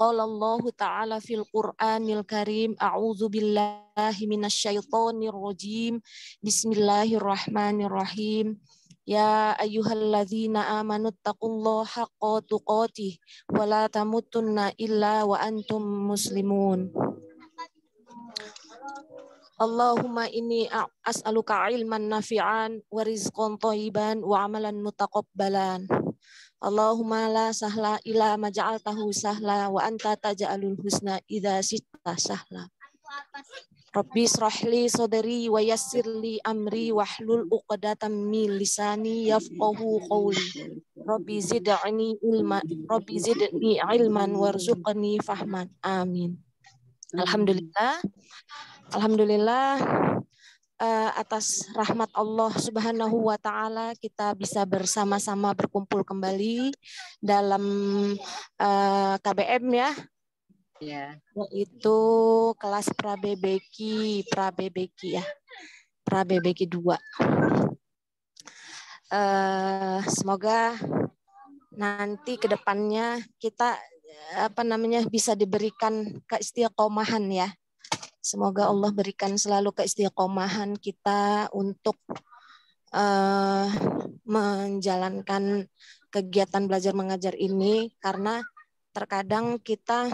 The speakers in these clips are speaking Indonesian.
Allah Ta'ala fil Qur'anil Karim A'udzu billahi minasyaitonir rajim Bismillahirrahmanirrahim Ya ayyuhalladzina amanu taqullaha haqqa illa wa antum muslimun Allahumma inni as'aluka ilman nafi'an wa rizqan thayyiban wa amalan mutakabbalan Allahumma la sahla ila maja'altahu sahla wa anta taj'alul husna idza sita sahla. Rabbi srohli sadri wa yassirli amri wahlul uqdatam min lisani yafqahu qawli. Rabbi zid'ni ilma, Rabbi zid'ni ilman warzuqni fahman. Amin. Alhamdulillah. Alhamdulillah uh, atas rahmat Allah Subhanahu wa taala kita bisa bersama-sama berkumpul kembali dalam uh, eh, KBM ya. Ya. Yaitu kelas Prabebeki, Prabebeki ya. Prabebeki 2. Uh, semoga nanti ke depannya kita apa namanya bisa diberikan keistiqomahan ya Semoga Allah berikan selalu keistiqomahan kita untuk uh, menjalankan kegiatan belajar mengajar ini karena terkadang kita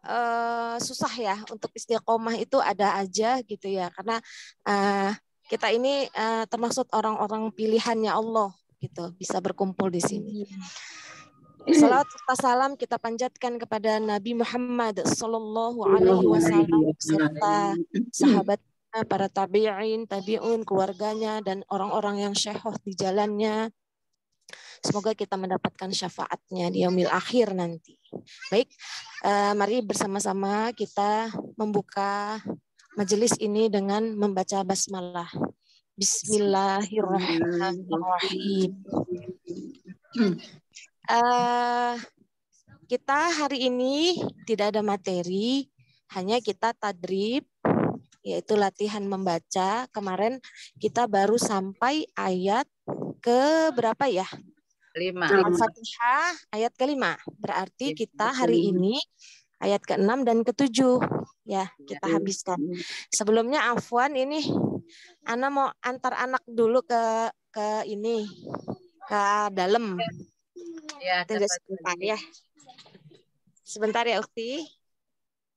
uh, susah ya untuk istiqomah itu ada aja gitu ya karena uh, kita ini uh, termasuk orang-orang pilihannya Allah gitu bisa berkumpul di sini. Iya. Salat serta salam kita panjatkan kepada Nabi Muhammad Sallallahu Alaihi Wasallam serta sahabat para tabi'in, tabi'un, keluarganya, dan orang-orang yang syekhoh di jalannya. Semoga kita mendapatkan syafaatnya di yaumil akhir nanti. Baik, eh, mari bersama-sama kita membuka majelis ini dengan membaca basmalah. Bismillahirrahmanirrahim. Eh, kita hari ini tidak ada materi, hanya kita tadrib, yaitu latihan membaca. Kemarin kita baru sampai ayat ke berapa ya? Lima. Al-Fatihah ayat kelima. Berarti iya, kita hari ini ayat ke-6 dan ke-7 ya kita iya. habiskan. Sebelumnya Afwan ini Ana mau antar anak dulu ke ke ini ke dalam. Ya, Tunggu sebentar ya. Sebentar ya, Ukti.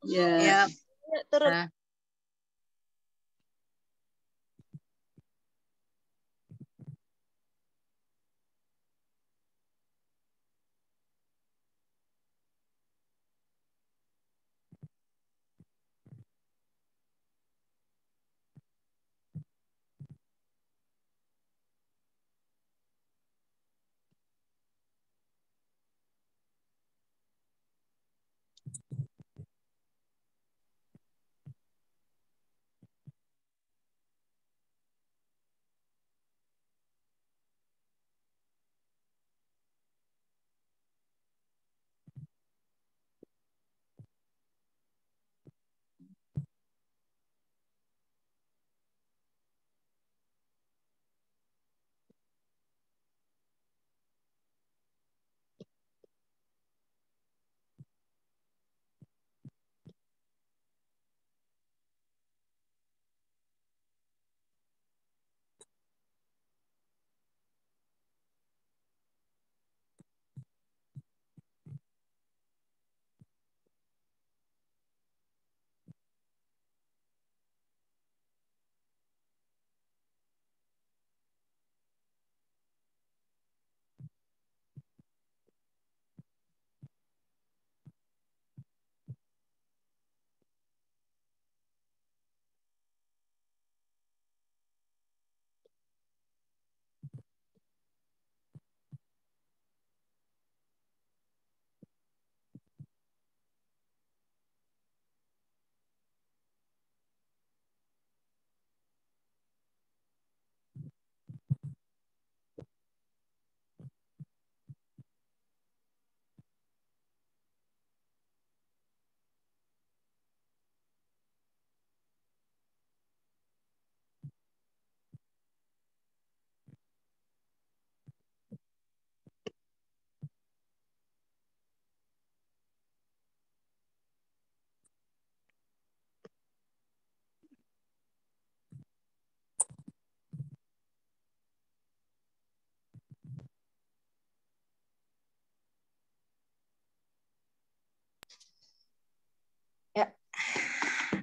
Ya. ya. Turun. Nah.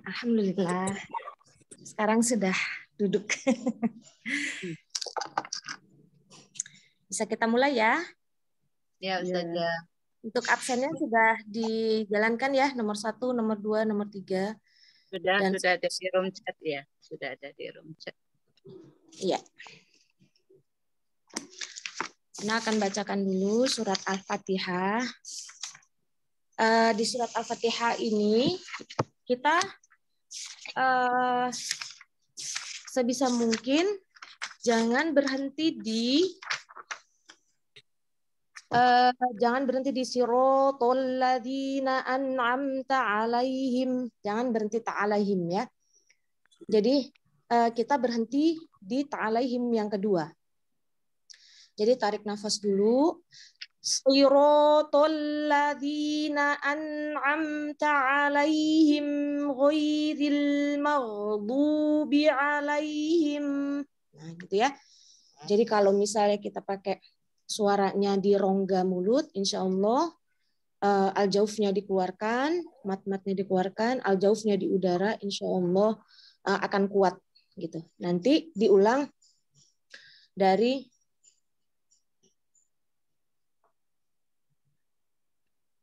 Alhamdulillah. Sekarang sudah duduk. Bisa kita mulai ya? Ya, Ustazah. Ya. Untuk absennya sudah dijalankan ya, nomor satu, nomor dua, nomor tiga. Sudah, Dan sudah ada di room chat ya. Sudah ada di room chat. Iya. Nah, akan bacakan dulu surat Al-Fatihah. Eh, di surat Al-Fatihah ini kita uh, sebisa mungkin jangan berhenti di uh, jangan berhenti di sirotol ladina an'amta alaihim. Jangan berhenti ta'alaihim ya. Jadi uh, kita berhenti di ta'alaihim yang kedua. Jadi tarik nafas dulu, صراط الذين أنعمت عليهم غير المغضوب عليهم nah gitu ya jadi kalau misalnya kita pakai suaranya di rongga mulut insya Allah uh, eh, al-jaufnya dikeluarkan mat-matnya dikeluarkan al-jaufnya di udara insya Allah eh, akan kuat gitu nanti diulang dari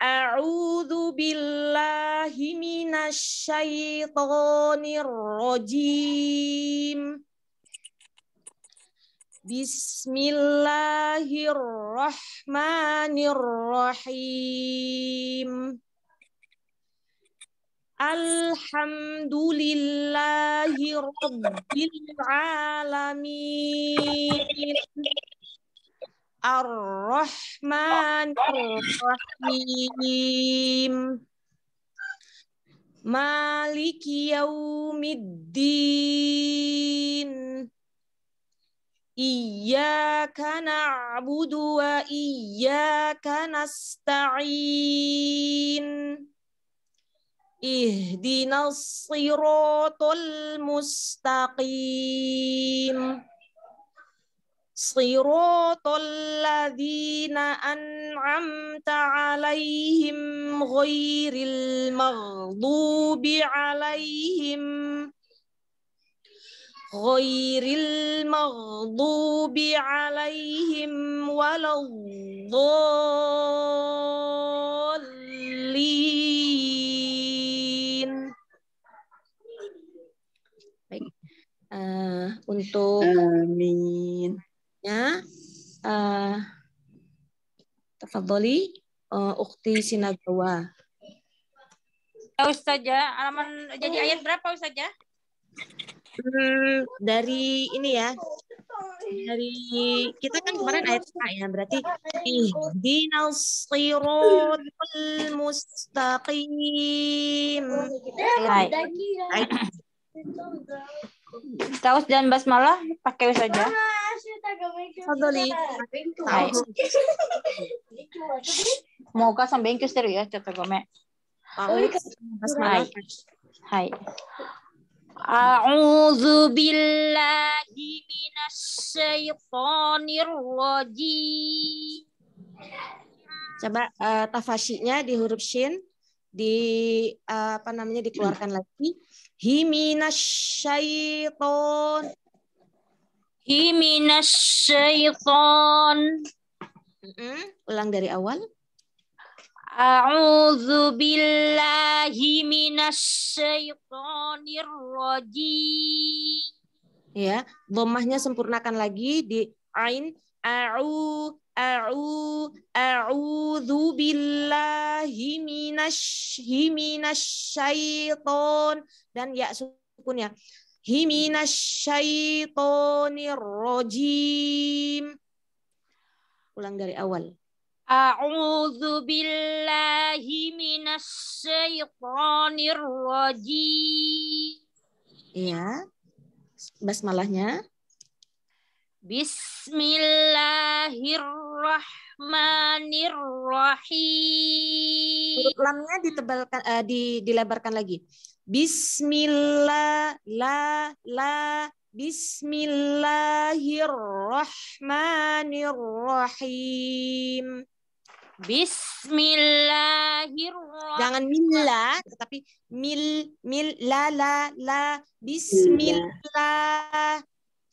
A'udzu billahi minasyaitonir rajim. Bismillahirrahmanirrahim. Alhamdulillahi rabbil alamin. Ar-Rahmanir-Rahim. Maliki yaumiddin. Iyyaka na'budu wa iyyaka nasta'in. Ihdinas siratal mustaqim. صراط الذين أنعمت عليهم غير المغضوب عليهم غير المغضوب عليهم ولا الضالين Uh, untuk Amin. Ya. Uh, eh, tafadholi uh, eh, Ukti Sinagawa. Eh, Ustazah, alaman jadi ayat berapa Ustazah? Hmm, dari ini ya. Dari kita kan kemarin ayat apa ya, berarti Dinal siratal mustaqim. Ayat. ayat. Taus dan basmalah pakai saja. تفضلي もうお母さん勉強してるよ。ちょっとごめん。はい。はい。أعوذ بالله من الشيطان الرجيم Coba uh, eh, tafasinya di huruf shin di uh, apa namanya dikeluarkan lagi. Himinasyaiton Himinasyaiton. syaiton Ulang dari awal. A'udzu billahi minasyaitonir rajim. Ya, dhammahnya sempurnakan lagi di ain a'u a'u a'udzu billahi minasy minasyaiton dan ya sukunnya rajim. Ulang dari awal. A'udzu billahi minasy rajim. Iya. Basmalahnya. Bismillahirrahmanirrahim. Huruf lamnya ditebalkan uh, di, dilebarkan lagi. Bismillah, la, la, Bismillahirrahmanirrahim. Bismillahirrahmanirrahim. Jangan milla, tetapi mil, mil, la, la, la. Bismillah.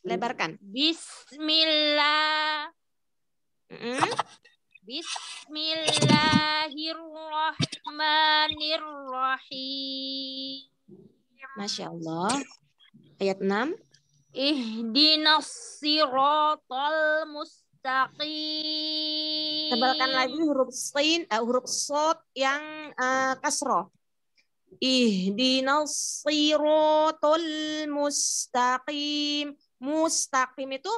Lebarkan. Bismillah. Mm Bismillahirrahmanirrahim. Masya Allah. Ayat 6. Ihdinas siratal mustaqim. Tebalkan lagi huruf sin, uh, huruf sot yang uh, eh, kasroh. Ihdinas siratal mustaqim. Mustaqim itu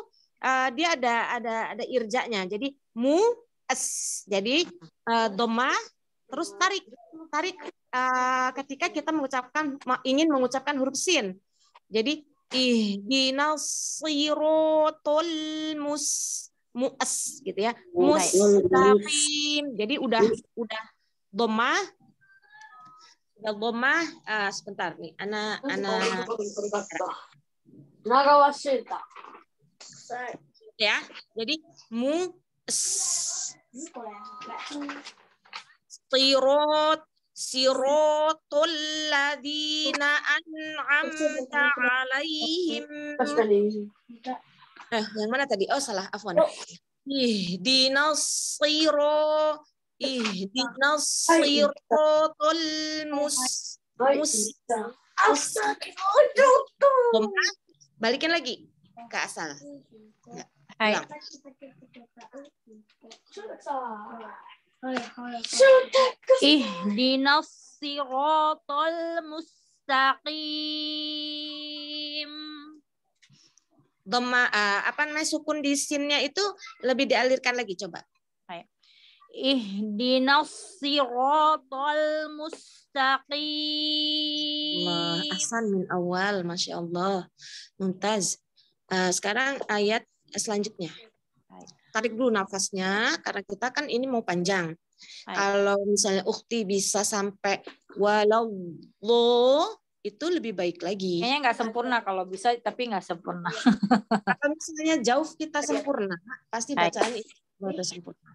uh, dia ada ada ada irjanya. Jadi mu s. Jadi uh, doma terus tarik tarik uh, ketika kita mengucapkan ingin mengucapkan huruf sin. Jadi ihdinal sirotol mus mus gitu ya. Mustaqim. Jadi udah udah doma udah doma uh, sebentar nih. Ana ana Nagawasita. Ya, jadi mu Sirot Siratul ladina an'amta alaihim. Eh, yang mana tadi? Oh, salah. Afwan. Ihdinas siro Ihdinas tul mus mus Astagfirullah. Balikin lagi ke asal. Enggak. Hai. Iya. Ihdinas siratal mustaqim. Doma, uh, apa namanya sukun di sinnya itu lebih dialirkan lagi coba. Ihdinas siratal mustaqim. Allah, asan min awal, Masya Allah. Muntaz. Uh, eh, sekarang ayat Nah, selanjutnya. Tarik dulu nafasnya karena kita kan ini mau panjang. Hai. Kalau misalnya ukti bisa sampai walau lo itu lebih baik lagi. Kayaknya nggak sempurna kalau bisa, tapi nggak sempurna. kalau misalnya jauh kita sempurna, pasti bacaan itu sudah sempurna.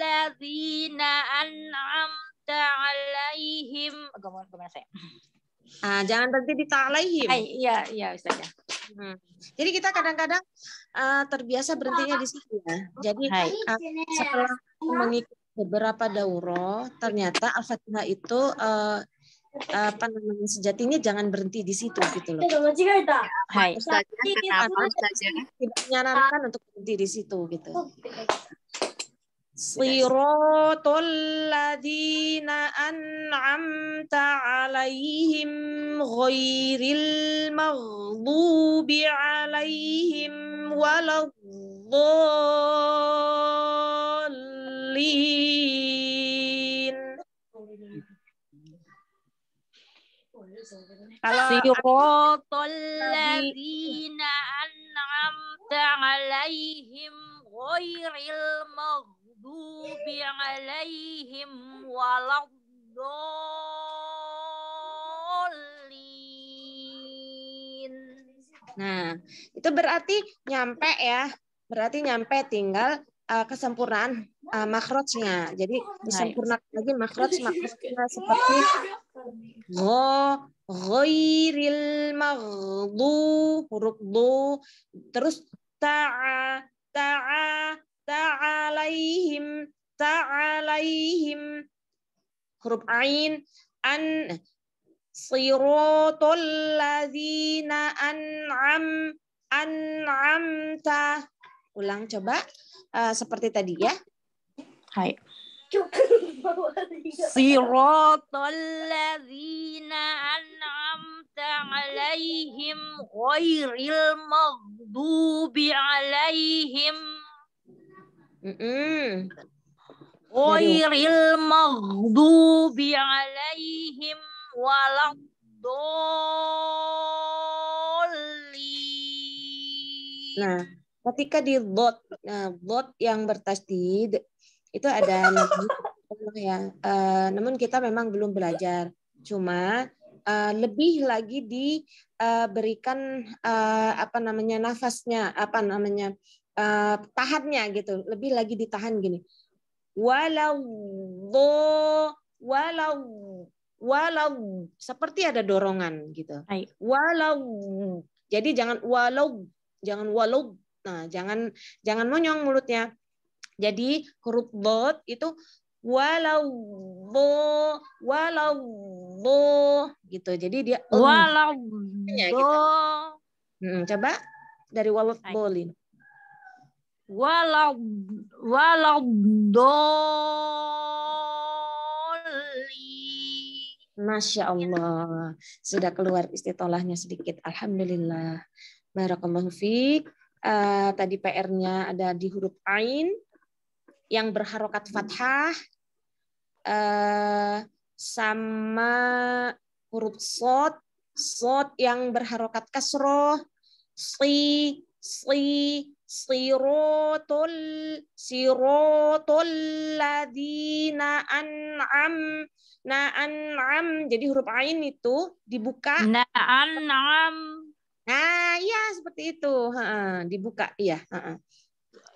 ladzina an'amta alaihim. Gimana, gimana saya? Uh, jangan berhenti di alaihim. Iya, iya Ustazah. Hmm. Jadi kita kadang-kadang uh, terbiasa berhentinya di situ ya. Jadi Hai. uh, setelah mengikuti beberapa dauro ternyata al-fatihah itu uh, apa namanya sejatinya jangan berhenti di situ gitu loh. Hai. Ustazah, kenapa Ustazah? Tidak menyarankan untuk berhenti di situ gitu. Oh, صراط الذين أنعمت عليهم غير المغضوب عليهم ولا الضالين صراط الذين أنعمت عليهم غير المغضوب nah itu berarti nyampe ya berarti nyampe tinggal uh, kesempurnaan uh, eh, makrotnya jadi disempurnakan lagi makhraj makhrajnya seperti go ghairil maghdu huruf lu terus ta'a ta'a ta'alaihim ta'alaihim huruf ain an siratal ladzina an'am an'amta ulang coba uh, seperti tadi ya hai Siratal ladzina an'amta alaihim ghairil maghdubi alaihim Mm Ghairil maghdubi alaihim waladdallin. Nah, ketika di dot, nah, dot yang bertasdid itu ada ya. Uh, namun kita memang belum belajar. Cuma uh, lebih lagi diberikan eh, uh, uh, apa namanya nafasnya, apa namanya Eh, tahannya gitu, lebih lagi ditahan gini. Walau walau walau seperti ada dorongan gitu. Walau jadi jangan walau jangan walau nah jangan jangan monyong mulutnya. Jadi huruf bot itu walau bo walau bo gitu. Jadi dia walau bo. Iya, gitu. Hmm, coba dari walau bolin walau walau Masya Allah. Sudah keluar istitolahnya sedikit. Alhamdulillah. Barakallahu fiik. Uh, eh, tadi PR-nya ada di huruf ain yang berharokat fathah uh, sama huruf Sot, Sot yang berharokat kasroh si si siratul siratul ladina an'am na'an'am jadi huruf ain itu dibuka na'an'am nah iya seperti itu ha, dibuka iya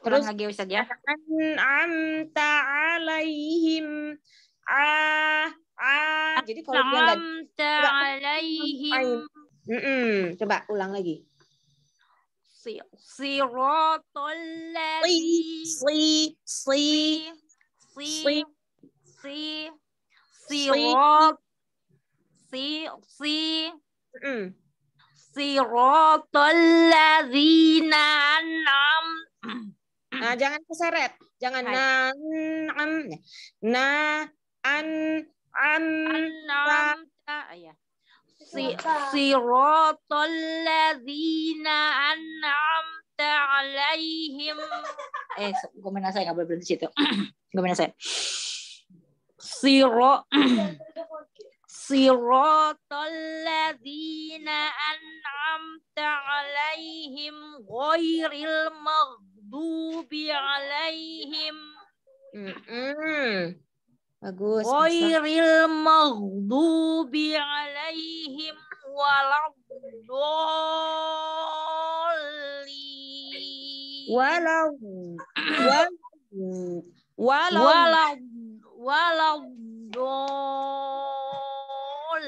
terus lagi Ustaz ya an'am ta'alaihim ah ah jadi kalau dia enggak ta'alaihim mm -mm. coba ulang lagi an an Si, si, si, si, sirot, si, si, an an an Nah, jangan an Jangan an an an an, an, an, si iya. siratal ladzina an'amta alaihim eh gue mana nggak boleh berhenti situ gue mana siro siratal ladzina an'amta alaihim ghairil maghdubi alaihim mm -mm. Bagus. Ghairil maghdubi alaihim waladdallin. Walau walau walau walau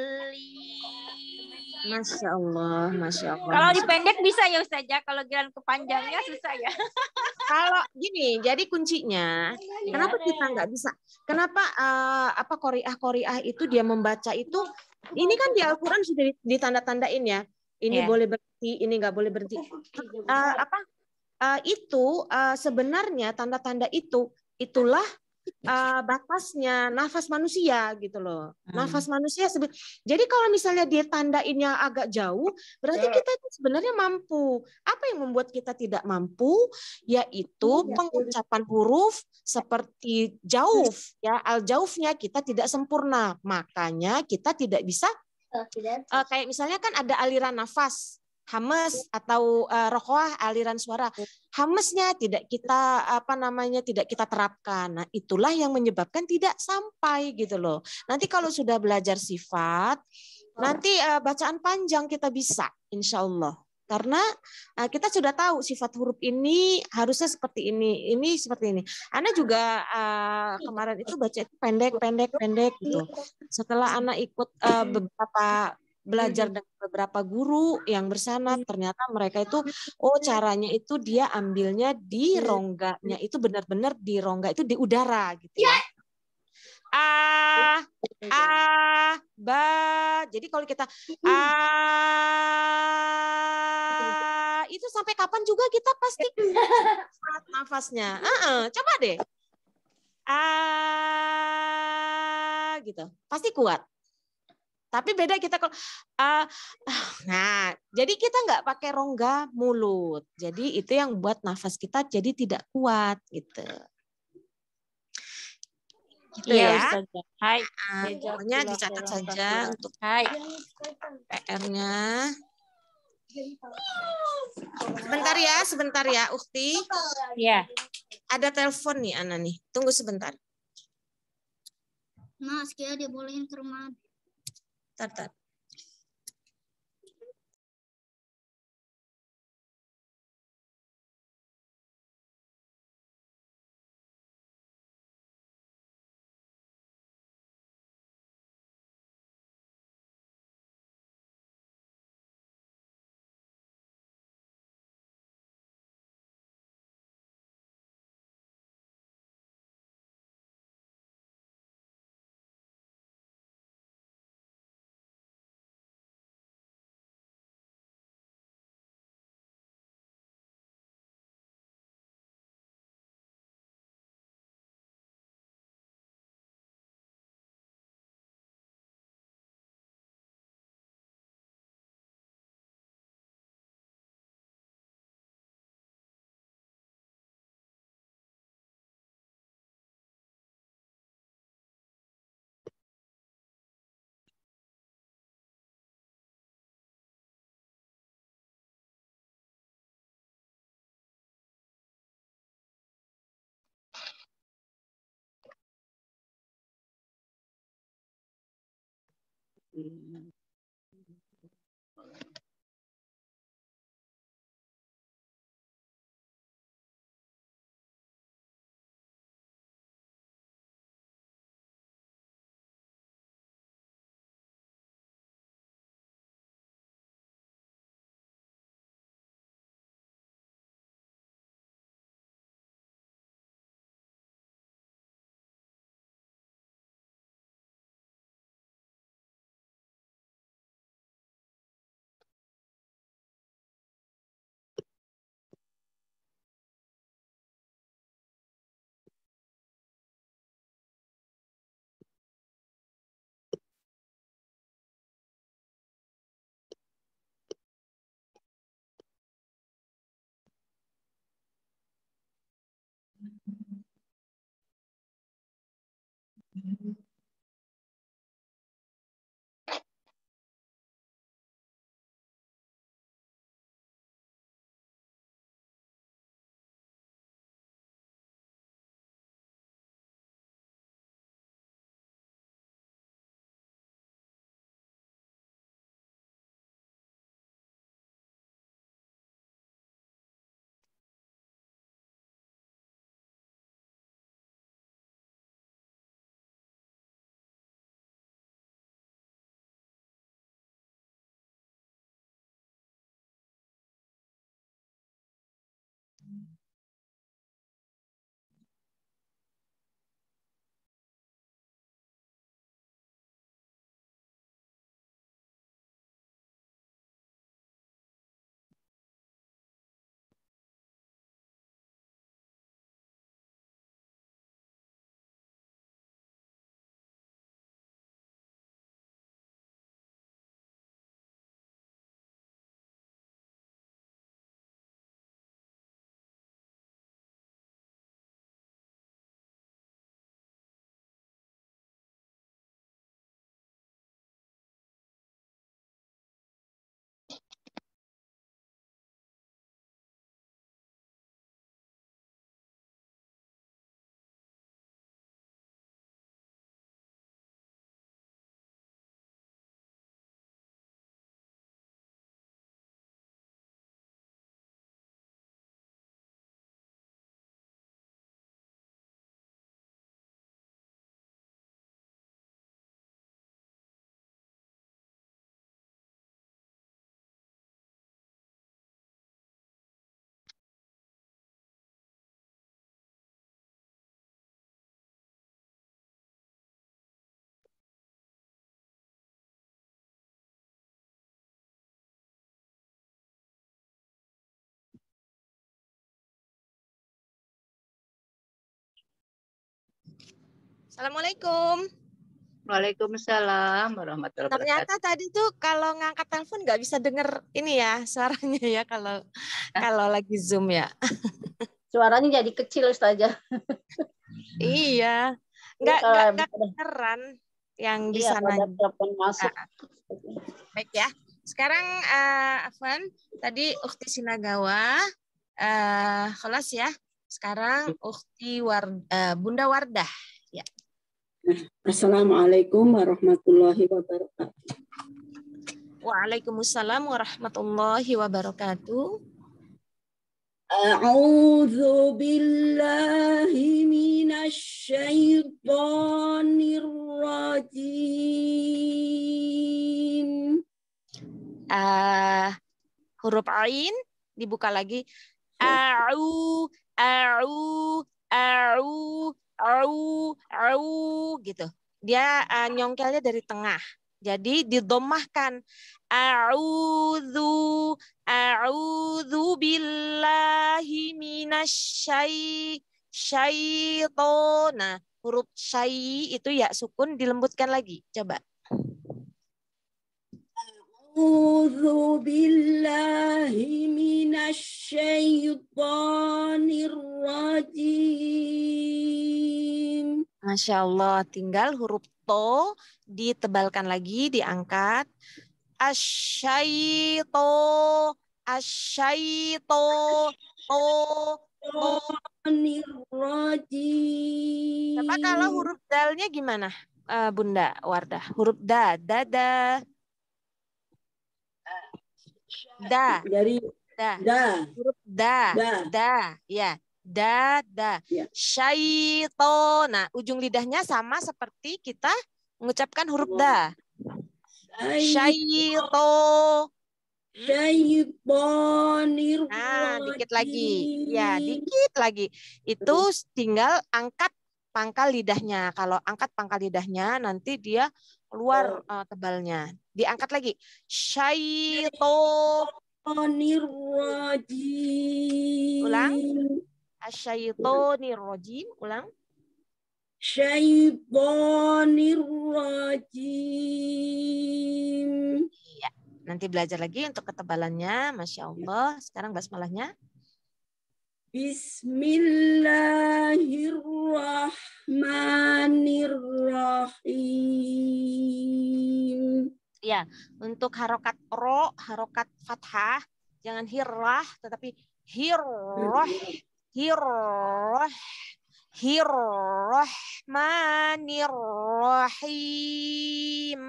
Masya Allah, Masya Allah. Kalau dipendek bisa ya Ustazah, ya, kalau jalan kepanjangnya susah ya. kalau gini, jadi kuncinya, ya, kenapa ya. kita nggak bisa? Kenapa uh, apa koriah koriah itu dia membaca itu? Ini kan di Al-Quran sudah ditanda-tandain ya. Ini ya. boleh berhenti, ini nggak boleh berhenti. Uh, apa? Uh, itu uh, sebenarnya tanda-tanda itu itulah uh, batasnya nafas manusia gitu loh. Hmm. Nafas manusia sebe- Jadi kalau misalnya dia tandainnya agak jauh, berarti ya. kita itu sebenarnya mampu. Apa yang membuat kita tidak mampu? Yaitu iya, iya. pengucapan huruf seperti jauh hmm. ya, al-jaufnya kita tidak sempurna. Makanya kita tidak bisa Uh, kayak misalnya kan ada aliran nafas Hamas atau uh, eh, rokoah aliran suara iya. Hamasnya tidak kita apa namanya tidak kita terapkan. Nah, itulah yang menyebabkan tidak sampai gitu loh. Nanti kalau sudah belajar sifat, oh. nanti uh, bacaan panjang kita bisa insya Allah karena uh, kita sudah tahu sifat huruf ini harusnya seperti ini, ini seperti ini. Anda juga uh, kemarin itu baca itu pendek, pendek, pendek gitu. Setelah anak ikut uh, beberapa belajar dengan beberapa guru yang bersanat iya. ternyata mereka itu oh caranya itu dia ambilnya di iya. rongganya itu benar-benar di rongga itu di udara gitu ya iya. a a ba jadi kalau kita ah itu sampai kapan juga kita pasti saat nafasnya uh -uh, coba deh ah gitu pasti kuat tapi beda kita kalau uh, nah, jadi kita nggak pakai rongga mulut. Jadi itu yang buat nafas kita jadi tidak kuat gitu. Gitu iya, ya. Ustazah. Hai. Pokoknya dicatat saja untuk Hai. PR-nya. Sebentar ya, sebentar ya, Ukti. Iya. Ada telepon nih Ana nih. Tunggu sebentar. Mas, kita dibolehin ke rumah 等等。嗯。Mm -hmm. Assalamualaikum. Waalaikumsalam warahmatullahi wabarakatuh. Ternyata tadi tuh kalau ngangkat telepon nggak bisa denger ini ya suaranya ya kalau ah. kalau lagi Zoom ya. Suaranya jadi kecil saja. Iya. iya. Nggak nggak ya, yang di iya, telepon masuk. Ah, ah. Baik ya. Sekarang uh, Afwan, tadi Ukti Sinagawa, uh, kelas ya. Sekarang hmm. Ukti War, uh, Bunda Wardah Assalamualaikum warahmatullahi wabarakatuh. Waalaikumsalam warahmatullahi wabarakatuh. A'udzu billahi minasy syaithanir rajim. Uh, huruf ain dibuka lagi. A'u a'u a'u au au gitu. Dia uh, nyongkelnya dari tengah. Jadi didomahkan. A'udzu a'udzu billahi minasyai syaiton. huruf syai itu ya sukun dilembutkan lagi. Coba. أعوذ بالله من الشيطان الرجيم Masya Allah, tinggal huruf to ditebalkan lagi, diangkat. Asyaito, asyaito, to, to. Coba kalau huruf dalnya gimana, eh, Bunda Wardah? Huruf da, da da. Dari da. Da. Huruf da. Da. Da. Ya. Da, da. Ya. Syaitona. Ujung lidahnya sama seperti kita mengucapkan huruf da. Syaito. Syaitonir. Nah, dikit lagi. Ya, dikit lagi. Itu tinggal angkat pangkal lidahnya. Kalau angkat pangkal lidahnya nanti dia keluar uh, tebalnya. Diangkat lagi. Syaitonirrojim. Ulang. Asyaitonirrojim. Ulang. Syaitonirrojim. Ya. Nanti belajar lagi untuk ketebalannya. Masya Allah. Sekarang basmalahnya. Bismillahirrahmanirrahim. Ya, untuk harokat ro, harokat fathah, jangan hirrah, tetapi hirroh, hirroh, hirrahmanirrahim.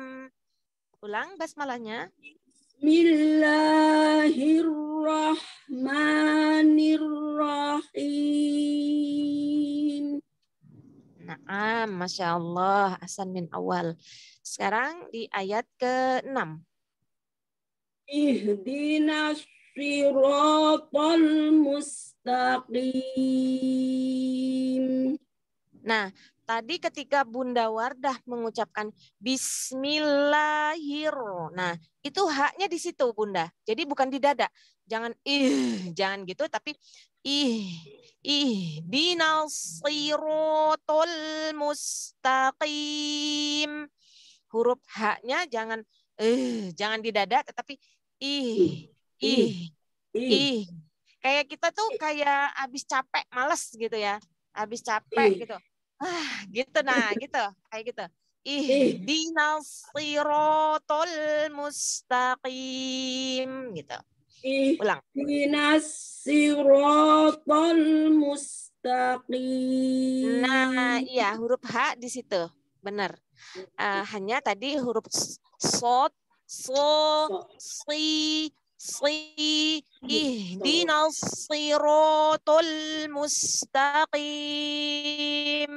Ulang basmalahnya. Bismillah Masya Allah, Hasan min awal. Sekarang di ayat ke-6. Ihdinas siratal mustaqim. Nah, tadi ketika Bunda Wardah mengucapkan Bismillahir. Nah, itu haknya di situ Bunda. Jadi bukan di dada. Jangan ih, jangan gitu, tapi ih Ihdinas siratal mustaqim. Huruf haknya jangan eh jangan di dada tetapi ih ih ih. Kayak kita tuh kayak abis capek, males gitu ya. abis capek ih. gitu. Ah, gitu nah, gitu. Kayak gitu. ih Ihdinas siratal mustaqim gitu. Ulang. Ihdinas mustaqim. Nah, iya huruf H di situ. Benar. Uh, hanya tadi huruf sot, so, si, si, ihdinas sirotol mustaqim.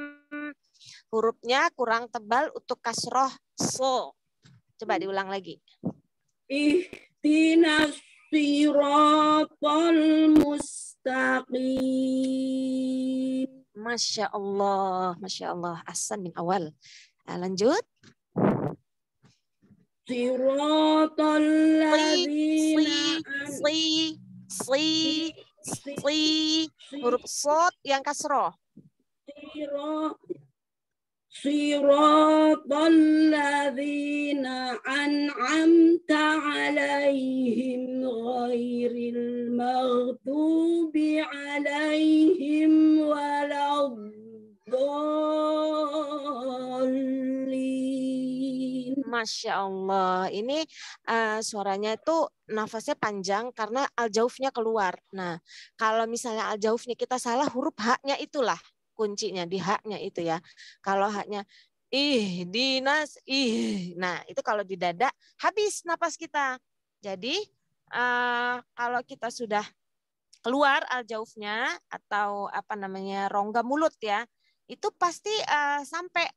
Hurufnya kurang tebal untuk kasroh so. Coba diulang lagi. ih dinas Siratul mustaqim. Masya Allah, Masya Allah. Asan yang awal. Eh, lanjut. Siratul ladzina si, si, si, si, huruf sot yang kasroh. صراط الذين أنعمت عليهم غير المغضوب عليهم ولا الضالين Masya Allah, ini uh, suaranya itu nafasnya panjang karena al keluar. Nah, kalau misalnya al kita salah, huruf haknya itulah kuncinya di haknya itu ya. Kalau haknya ih dinas ih. Nah, itu kalau di dada habis napas kita. Jadi uh, kalau kita sudah keluar al jaufnya atau apa namanya rongga mulut ya, itu pasti uh, sampai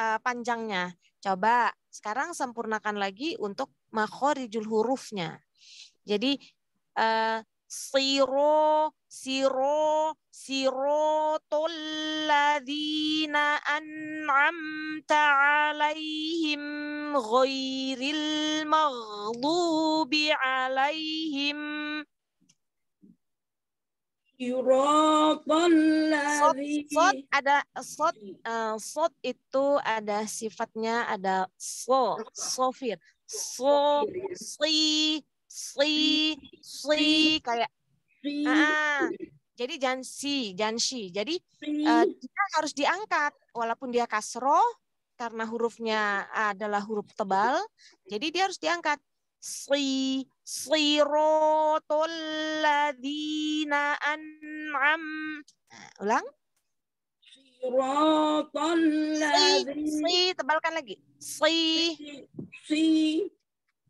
uh, panjangnya. Coba sekarang sempurnakan lagi untuk makhorijul hurufnya. Jadi uh, siro siro siro tolladina an'amta alaihim ghairil maghdubi alaihim Sirotul ladzina Sot ada sot uh, sot itu ada sifatnya ada so sofir so iya. si si si kayak Ah, jadi jansi, jansi. Jadi uh, dia harus diangkat walaupun dia kasro karena hurufnya adalah huruf tebal. Jadi dia harus diangkat. Si sirotul ladina an'am. Nah, ulang. Sirotul ladina. Si, si, tebalkan lagi. Si. Si.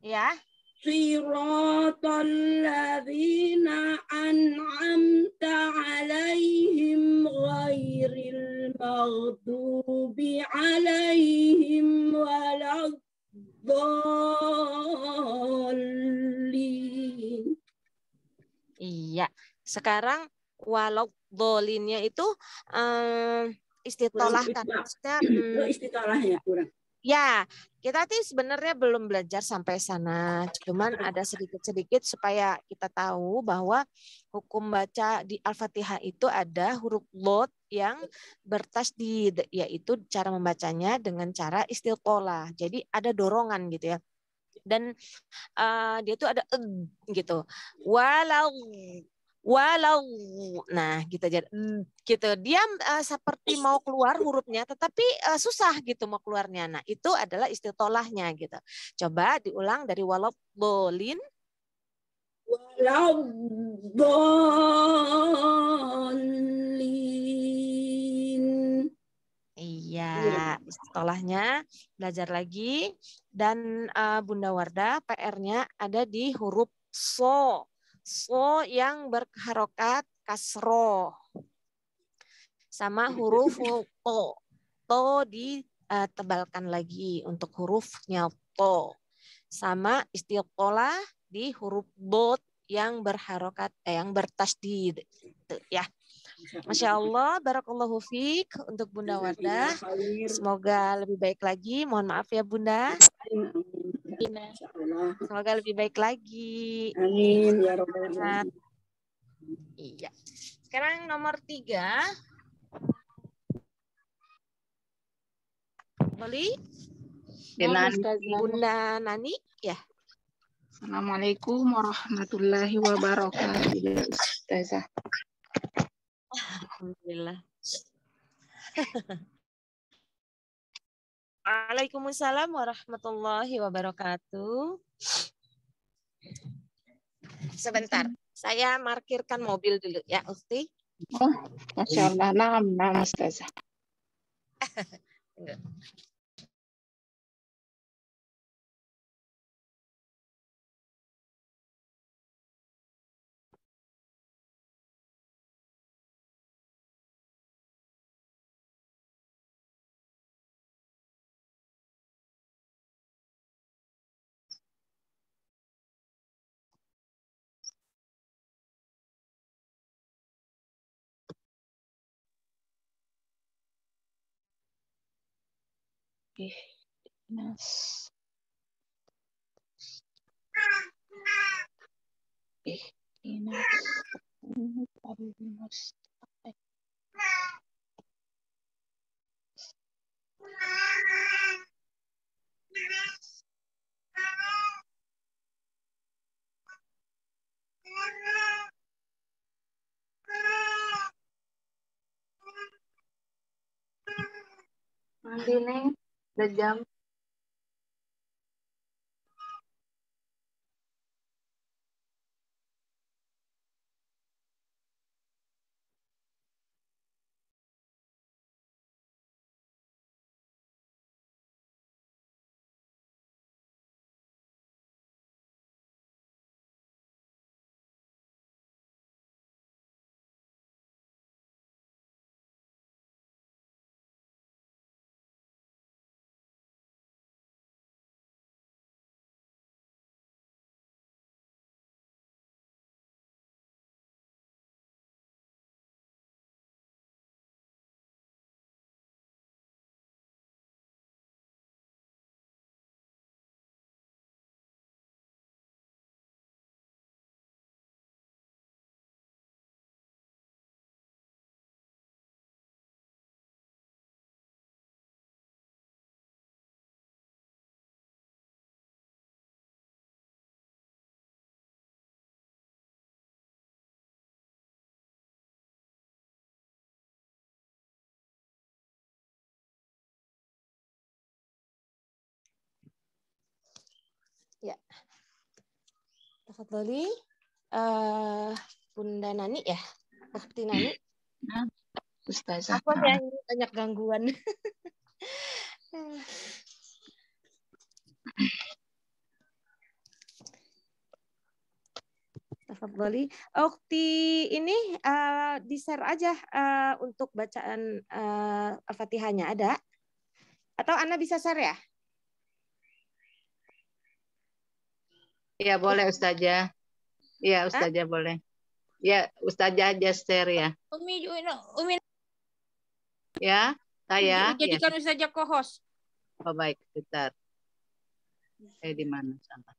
Ya, صراط الذين أنعمت عليهم غير المغضوب عليهم ولا الضالين Iya, sekarang walau dolinnya itu um, istitolahkan, maksudnya um, hmm, istitolahnya kurang. Ya, kita tuh sebenarnya belum belajar sampai sana. Cuman ada sedikit-sedikit supaya kita tahu bahwa hukum baca di Al-Fatihah itu ada huruf lot yang bertas di, yaitu cara membacanya dengan cara istiqolah. Jadi ada dorongan gitu ya. Dan uh, dia tuh ada ed, gitu. Walau walau nah gitu jadi hmm. gitu dia uh, seperti mau keluar hurufnya tetapi uh, susah gitu mau keluarnya nah itu adalah istitolahnya gitu coba diulang dari walau bolin walau bolin iya, iya. istilahnya belajar lagi dan uh, Bunda wardah PR-nya ada di huruf so so yang berharokat kasro. Sama huruf to. To ditebalkan eh, lagi untuk hurufnya to. Sama istiqolah di huruf bot yang berharokat, eh, yang bertasdid. itu ya. Masya Allah, Barakallahu Fik untuk Bunda Wardah. Iya, iya, iya. Semoga lebih baik lagi. Mohon maaf ya Bunda. Semoga lebih baik lagi. Amin ya robbal nah, alamin. Iya. Sekarang nomor tiga. Beli. Bunda Nani, ya. Assalamualaikum warahmatullahi wabarakatuh. Ustazah. Alhamdulillah. Waalaikumsalam warahmatullahi wabarakatuh. Sebentar, saya markirkan mobil dulu ya, Ukti. Oh, Masya Allah, nah, nah, Ustazah. lebih dinas lebih dinas dinas la Ya. Tafadhali. Uh, eh, Bunda Nani ya? Bakti Nani. Ustazah. Aku yang banyak gangguan. Tafadhali. Okti ini uh, di-share aja uh, untuk bacaan uh, Al-Fatihahnya ada? Atau Anda bisa share ya? Iya boleh Ustazah. Iya Ustazah Hah? boleh. Ya Ustazah share ya. Umi Umi. Ya saya. Umi, jadikan ya. Ustazah kohos. Oh baik bentar. Eh di mana sama?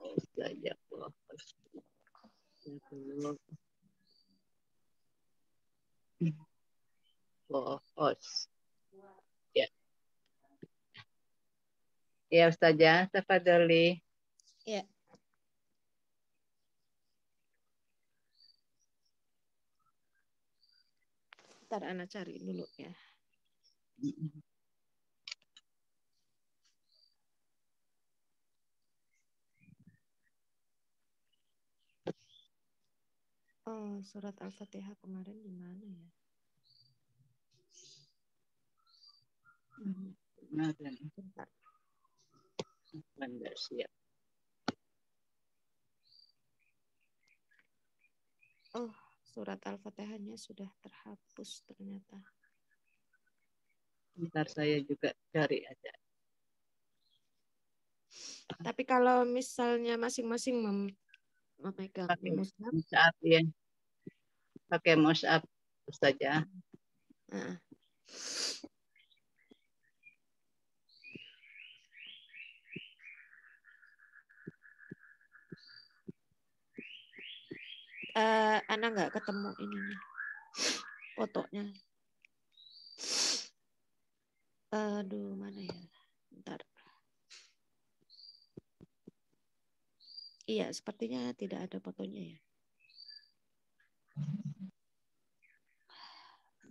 Ustazah kohos. Kohos. Ya, ya. Ya Ustazah, tafadhali. Iya. Ntar Ana cari dulu ya. Oh, surat Al-Fatihah kemarin di mana ya? Bentar. Bentar siap. Oh, surat Al-Fatihahnya sudah terhapus ternyata. Bentar saya juga cari aja. Tapi kalau misalnya masing-masing mem memegang pakai mushaf, ya. Pakai mushaf saja. Nah. uh, Ana nggak ketemu ininya fotonya. Aduh, mana ya? ntar, Iya, sepertinya tidak ada fotonya ya.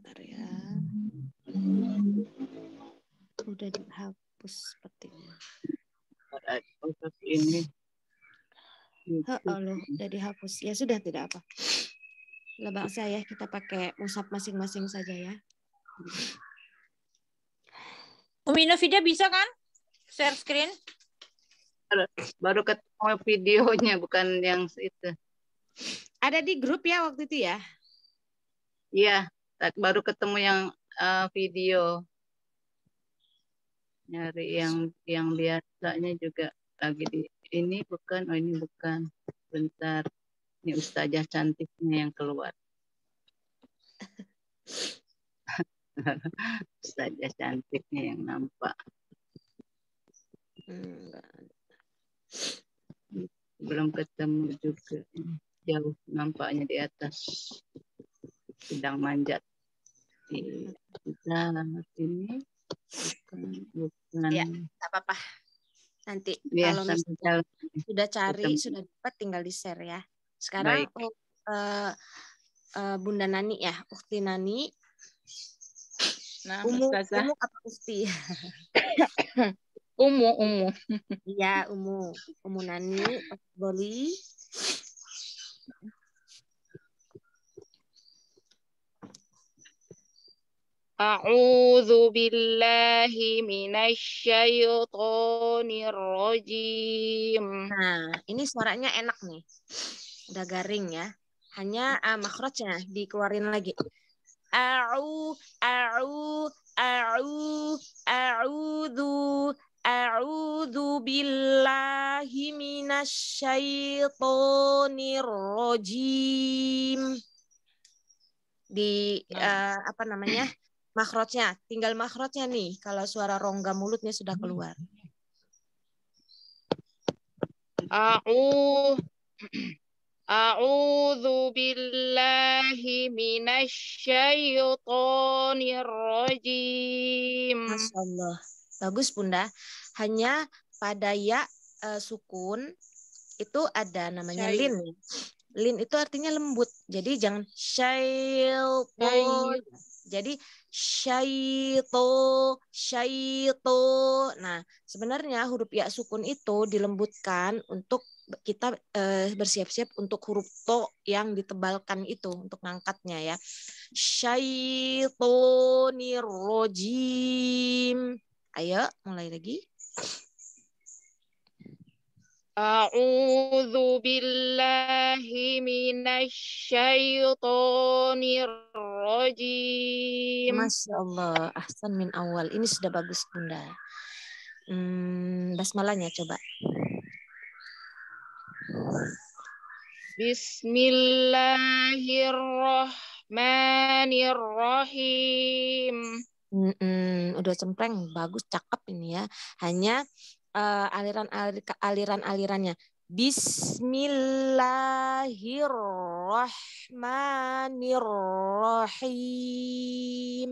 ntar ya. Udah dihapus sepertinya. Ini Allah, gitu. sudah dihapus. Ya sudah tidak apa. Lebak saya kita pakai musab masing-masing saja ya. Umi Novida bisa kan? Share screen. Baru ketemu videonya bukan yang itu. Ada di grup ya waktu itu ya? Iya, baru ketemu yang uh, video. Nyari yang yang biasanya juga lagi di ini bukan, oh ini bukan. Bentar, ini ustazah cantiknya yang keluar. ustazah cantiknya yang nampak. Belum ketemu juga. Jauh nampaknya di atas. Sedang manjat. Kita ini bukan, bukan. Ya, apa-apa. Nanti ya, kalau misalnya sudah cari, Betul. sudah dapat tinggal di-share ya. Sekarang Baik. Uh, uh, Bunda Nani ya, Ukti Nani. Nah, umu, Ustazah. umu apa Ukti? umu, umu. Iya, umu. Umu Nani, boleh Auzubillahi biLlahi من الشيطان Nah, ini suaranya enak nih. Udah garing ya. Hanya uh, makhrajnya dikeluarin lagi. A'u, a'u, a'u, a'udhu, a'udhu billahi minasyaitonir rajim. Di uh, apa namanya? makrotnya, tinggal makrotnya nih kalau suara rongga mulutnya sudah hmm. keluar. A'u A'udzu billahi minasy syaithanir rajim. Masyaallah. Bagus Bunda. Hanya pada ya uh, sukun itu ada namanya Syait. lin. Lin itu artinya lembut. Jadi jangan syaithan jadi syaito, syaito. Nah, sebenarnya huruf ya sukun itu dilembutkan untuk kita eh, bersiap-siap untuk huruf to yang ditebalkan itu untuk ngangkatnya ya. Syaitonirrojim. Ayo mulai lagi. أعوذ بالله من الشيطان الرجيم Masya Allah, Ahsan min awal. Ini sudah bagus bunda. Hmm, basmalahnya coba. Bismillahirrahmanirrahim. Mm -mm, udah cempreng, bagus, cakep ini ya. Hanya uh, aliran aliran alirannya. Bismillahirrahmanirrahim.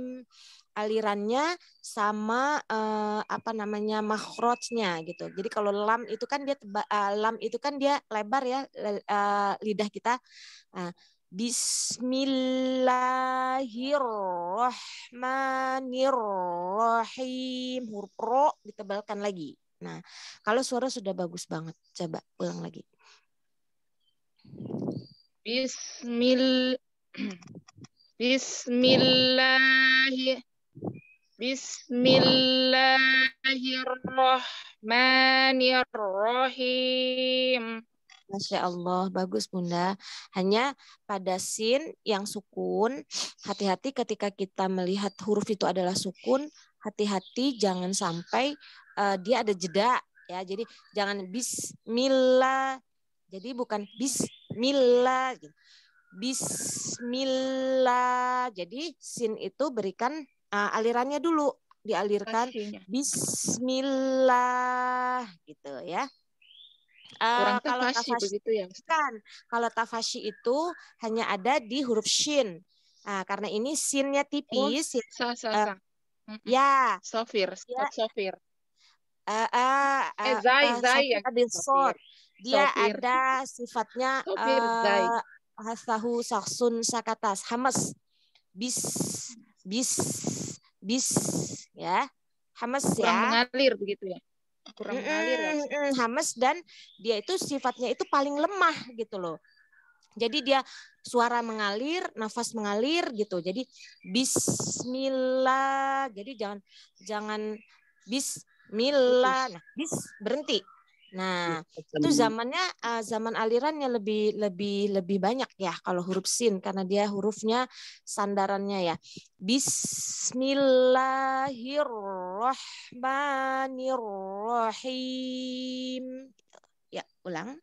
Alirannya sama uh, apa namanya makrotnya gitu. Jadi kalau lam itu kan dia teba, uh, lam itu kan dia lebar ya uh, lidah kita. Uh, nah, Bismillahirrahmanirrahim. Huruf ro ditebalkan lagi. Nah, kalau suara sudah bagus banget, coba ulang lagi. Bismil Bismillahirrahmanirrahim. Masya Allah, bagus Bunda. Hanya pada sin yang sukun, hati-hati ketika kita melihat huruf itu adalah sukun, hati-hati jangan sampai uh, dia ada jeda ya. Jadi jangan bismillah. Jadi bukan bismillah gitu. Bismillah. Jadi sin itu berikan uh, alirannya dulu dialirkan Bismillah gitu ya. Uh, kalau tafashi, itu begitu ya. kan. Kalau tafashi itu hanya ada di huruf shin. Nah, karena ini sinnya tipis. Oh, so, ya, so, so. Uh, mm -hmm. ya. Sofir, ya. sofir uh, uh, eh, zai, uh, zai yang besok dia sopir. ada sifatnya sopir, uh, hastahu saksun sakatas hamas bis bis bis ya hamas ya. kurang ya mengalir begitu ya kurang mm, mengalir ya. Mm, hamas dan dia itu sifatnya itu paling lemah gitu loh jadi dia suara mengalir, nafas mengalir gitu. Jadi bismillah. Jadi jangan jangan bis Mila, Nah, bis berhenti. Nah, itu zamannya uh, zaman alirannya lebih lebih lebih banyak ya kalau huruf sin karena dia hurufnya sandarannya ya. Bismillahirrahmanirrahim. Ya, ulang.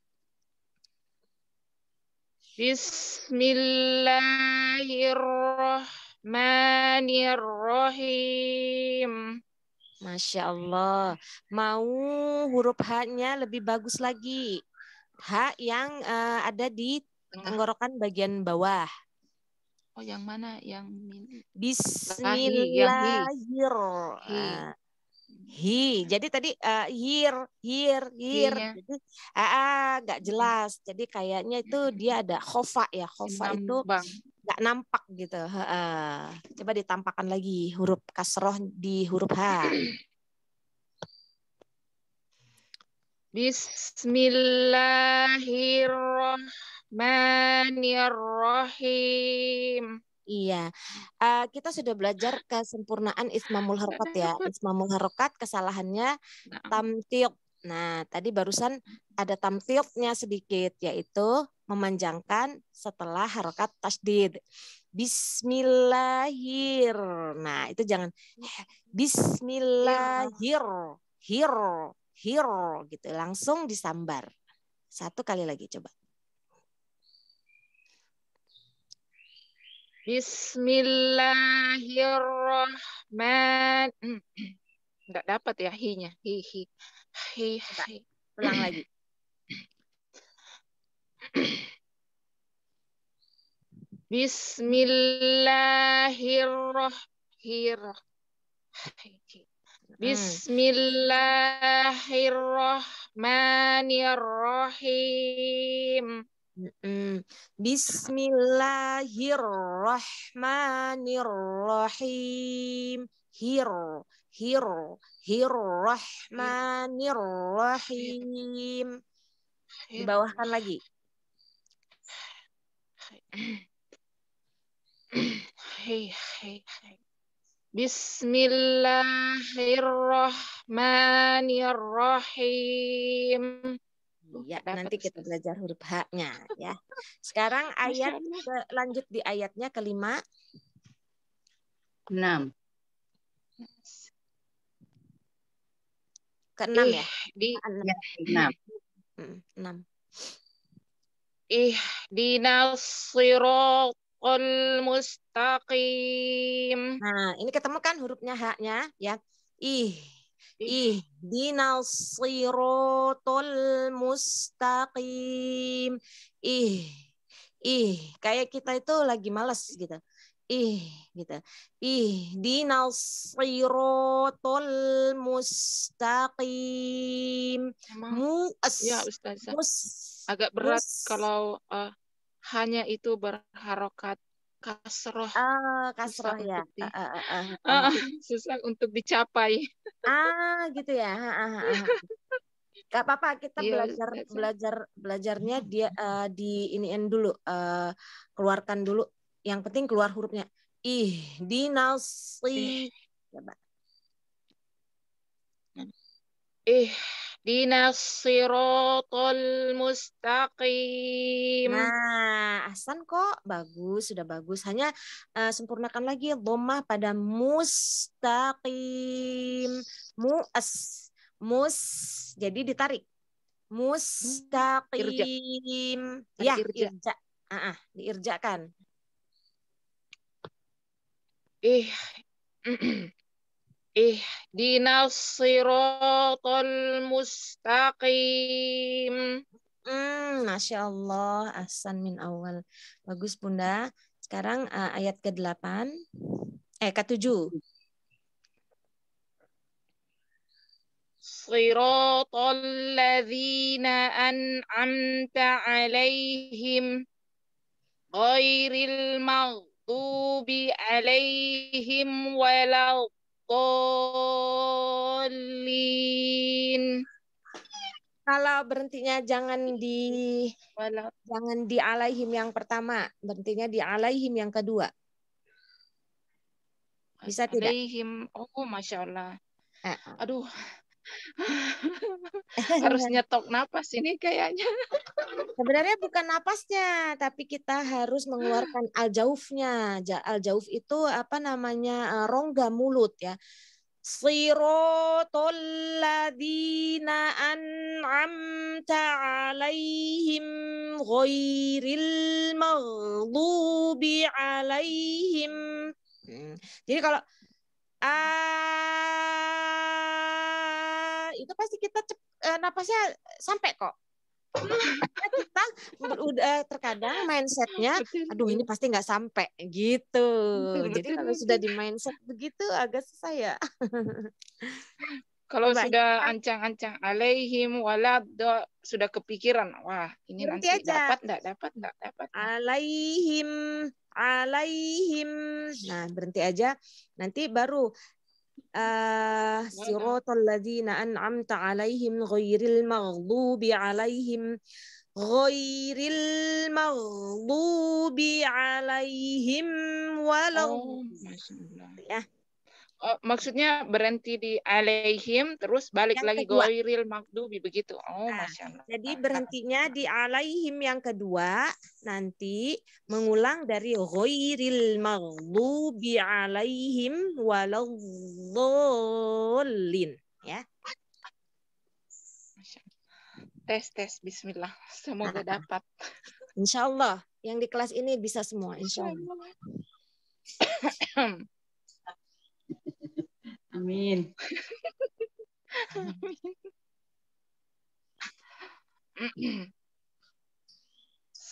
Bismillahirrahmanirrahim. Masya Allah. Mau huruf H-nya lebih bagus lagi. H yang uh, ada di tenggorokan bagian bawah. Oh, yang mana? Yang Bismillahir. Hi. Jadi tadi uh, hir, hir, hir. ah uh, nggak jelas. Jadi kayaknya itu dia ada khofa ya. Khofa itu nggak nampak gitu. ha Coba ditampakkan lagi huruf kasroh di huruf H. Bismillahirrahmanirrahim. Iya, uh, kita sudah belajar kesempurnaan ismamul harokat ya. Ismamul harokat kesalahannya nah. tamtiok. Nah, tadi barusan ada tamtioknya sedikit, yaitu memanjangkan setelah harokat tasdid. Bismillahir. Nah, itu jangan Bismillahir. Hir, hir gitu. Langsung disambar. Satu kali lagi coba. Bismillahirrahmanirrahim. Enggak hmm. dapat ya hinya. Hi hi. Hi. hi. Ulang lagi. Bismillahirrahmanirrahim. Hmm. Bismillahirrahmanirrahim. Bismillahirrahmanirrahim. Hir, hir, hirrahmanirrahim. Dibawahkan lagi hei hei hei Bismillahirrahmanirrahim. Uh, ya, nanti kita belajar huruf haknya ya. Sekarang ayat ke, lanjut di ayatnya kelima. Enam. Keenam eh, ya? Di Ya, enam. Hmm, enam. Ihdinas siratal mustaqim. Nah, ini ketemu kan hurufnya haknya ya. Ih ih ihdinas siratal mustaqim. Ih ih kayak kita itu lagi malas gitu ih gitu ih tol mustaqim Emang? mu ya, Ustazah. mus agak berat Terus, kalau uh, hanya itu berharokat kasroh. Oh, kasroh ya. Untuk di, uh, uh, uh, uh. susah untuk dicapai. Ah, gitu ya. Gak apa-apa kita yes, iya, belajar yes. belajar belajarnya dia uh, di iniin dulu uh, keluarkan dulu. Yang penting keluar hurufnya. Ih, dinasi Coba. Ih. Ihdina siratal mustaqim. Nah, Hasan kok bagus, sudah bagus. Hanya uh, sempurnakan lagi dhamma pada mustaqim. Mu'as. Mus. Jadi ditarik. Hmm, mustaqim. Iya, irja. Ya, irja. irja. Uh -uh, ah, diirjakan. Ih. Eh. Ihdinas siratal mustaqim. Hmm, Masya Allah, Asan min awal. Bagus Bunda. Sekarang uh, ayat ke-8. Eh, ke-7. Siratal ladhina an'amta alaihim. Ghairil maghdubi alaihim walau Kolin. Kalau berhentinya jangan di Wala. jangan di alaihim yang pertama, berhentinya di alaihim yang kedua. Bisa alaihim. tidak? Alaihim. Oh, masya Allah. Eh. eh. Aduh, harus iya. nyetok napas ini kayaknya. Sebenarnya bukan napasnya, tapi kita harus mengeluarkan aljaufnya. Aljauf itu apa namanya eh, rongga mulut ya. Siratul ladina an'amta alaihim ghairil maghdubi alaihim. Hmm. Jadi kalau itu pasti kita cep, uh, napasnya sampai kok kita udah terkadang mindsetnya aduh ini pasti nggak sampai gitu jadi kalau sudah di mindset begitu agak susah ya kalau Mbak sudah ancang-ancang alaihim walad sudah kepikiran wah ini nanti, aja. dapat enggak dapat enggak dapat alaihim alaihim nah berhenti aja nanti baru آه صراط الذين أنعمت عليهم غير المغضوب عليهم غير المغضوب عليهم ولا الضالين oh maksudnya berhenti di alaihim terus balik yang lagi goiril makdubi begitu. Oh, nah, masya Allah. Jadi berhentinya di alaihim yang kedua nanti mengulang dari goiril makdubi alaihim waladhdallin ya. Tes tes Bismillah semoga nah. dapat. Insya Allah yang di kelas ini bisa semua Insya Allah. Amin. Amin.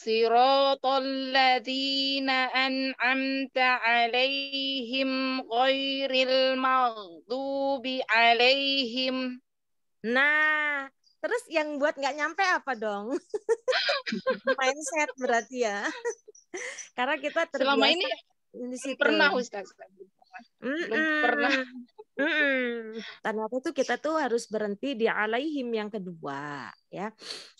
صراط الذين alaihim عليهم غير المغضوب عليهم Nah, terus yang buat nggak nyampe apa dong? Mindset berarti ya. Karena kita terbiasa Selama ini di pernah Ustaz. Mm -mm. belum pernah Mm-mm. Ternyata tuh kita tuh harus berhenti di alaihim yang kedua, ya.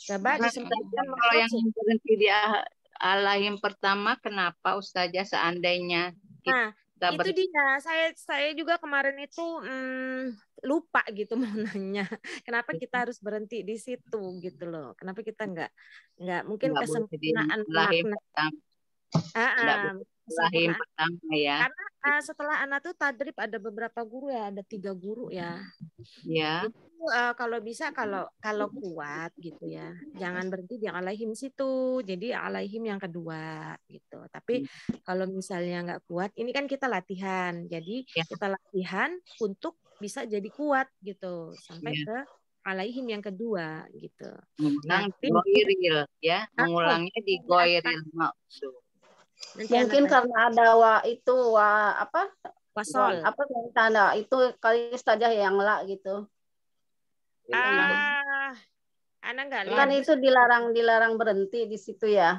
Coba nah, disebutkan kalau yang berhenti di ah, alaihim pertama, kenapa Ustazah seandainya nah, kita nah, itu dia. Saya saya juga kemarin itu hmm, lupa gitu mau nanya. Kenapa kita harus berhenti di situ gitu loh? Kenapa kita nggak nggak mungkin kesempurnaan makna Uh-uh. pertama ya. Karena uh, setelah anak tuh tadrib ada beberapa guru ya, ada tiga guru ya. Ya. uh, kalau bisa kalau kalau kuat gitu ya, jangan berhenti di alaihim situ. Jadi alaihim yang kedua gitu. Tapi hmm. kalau misalnya nggak kuat, ini kan kita latihan. Jadi yeah. kita latihan untuk bisa jadi kuat gitu sampai yeah. ke alaihim yang kedua gitu. Mengulang nah, ya, mengulangnya di goiril. Ya. Rencana mungkin karena ada wa itu wa apa wasol apa tanda itu kali saja yang la gitu ah anak nggak kan itu dilarang dilarang berhenti di situ ya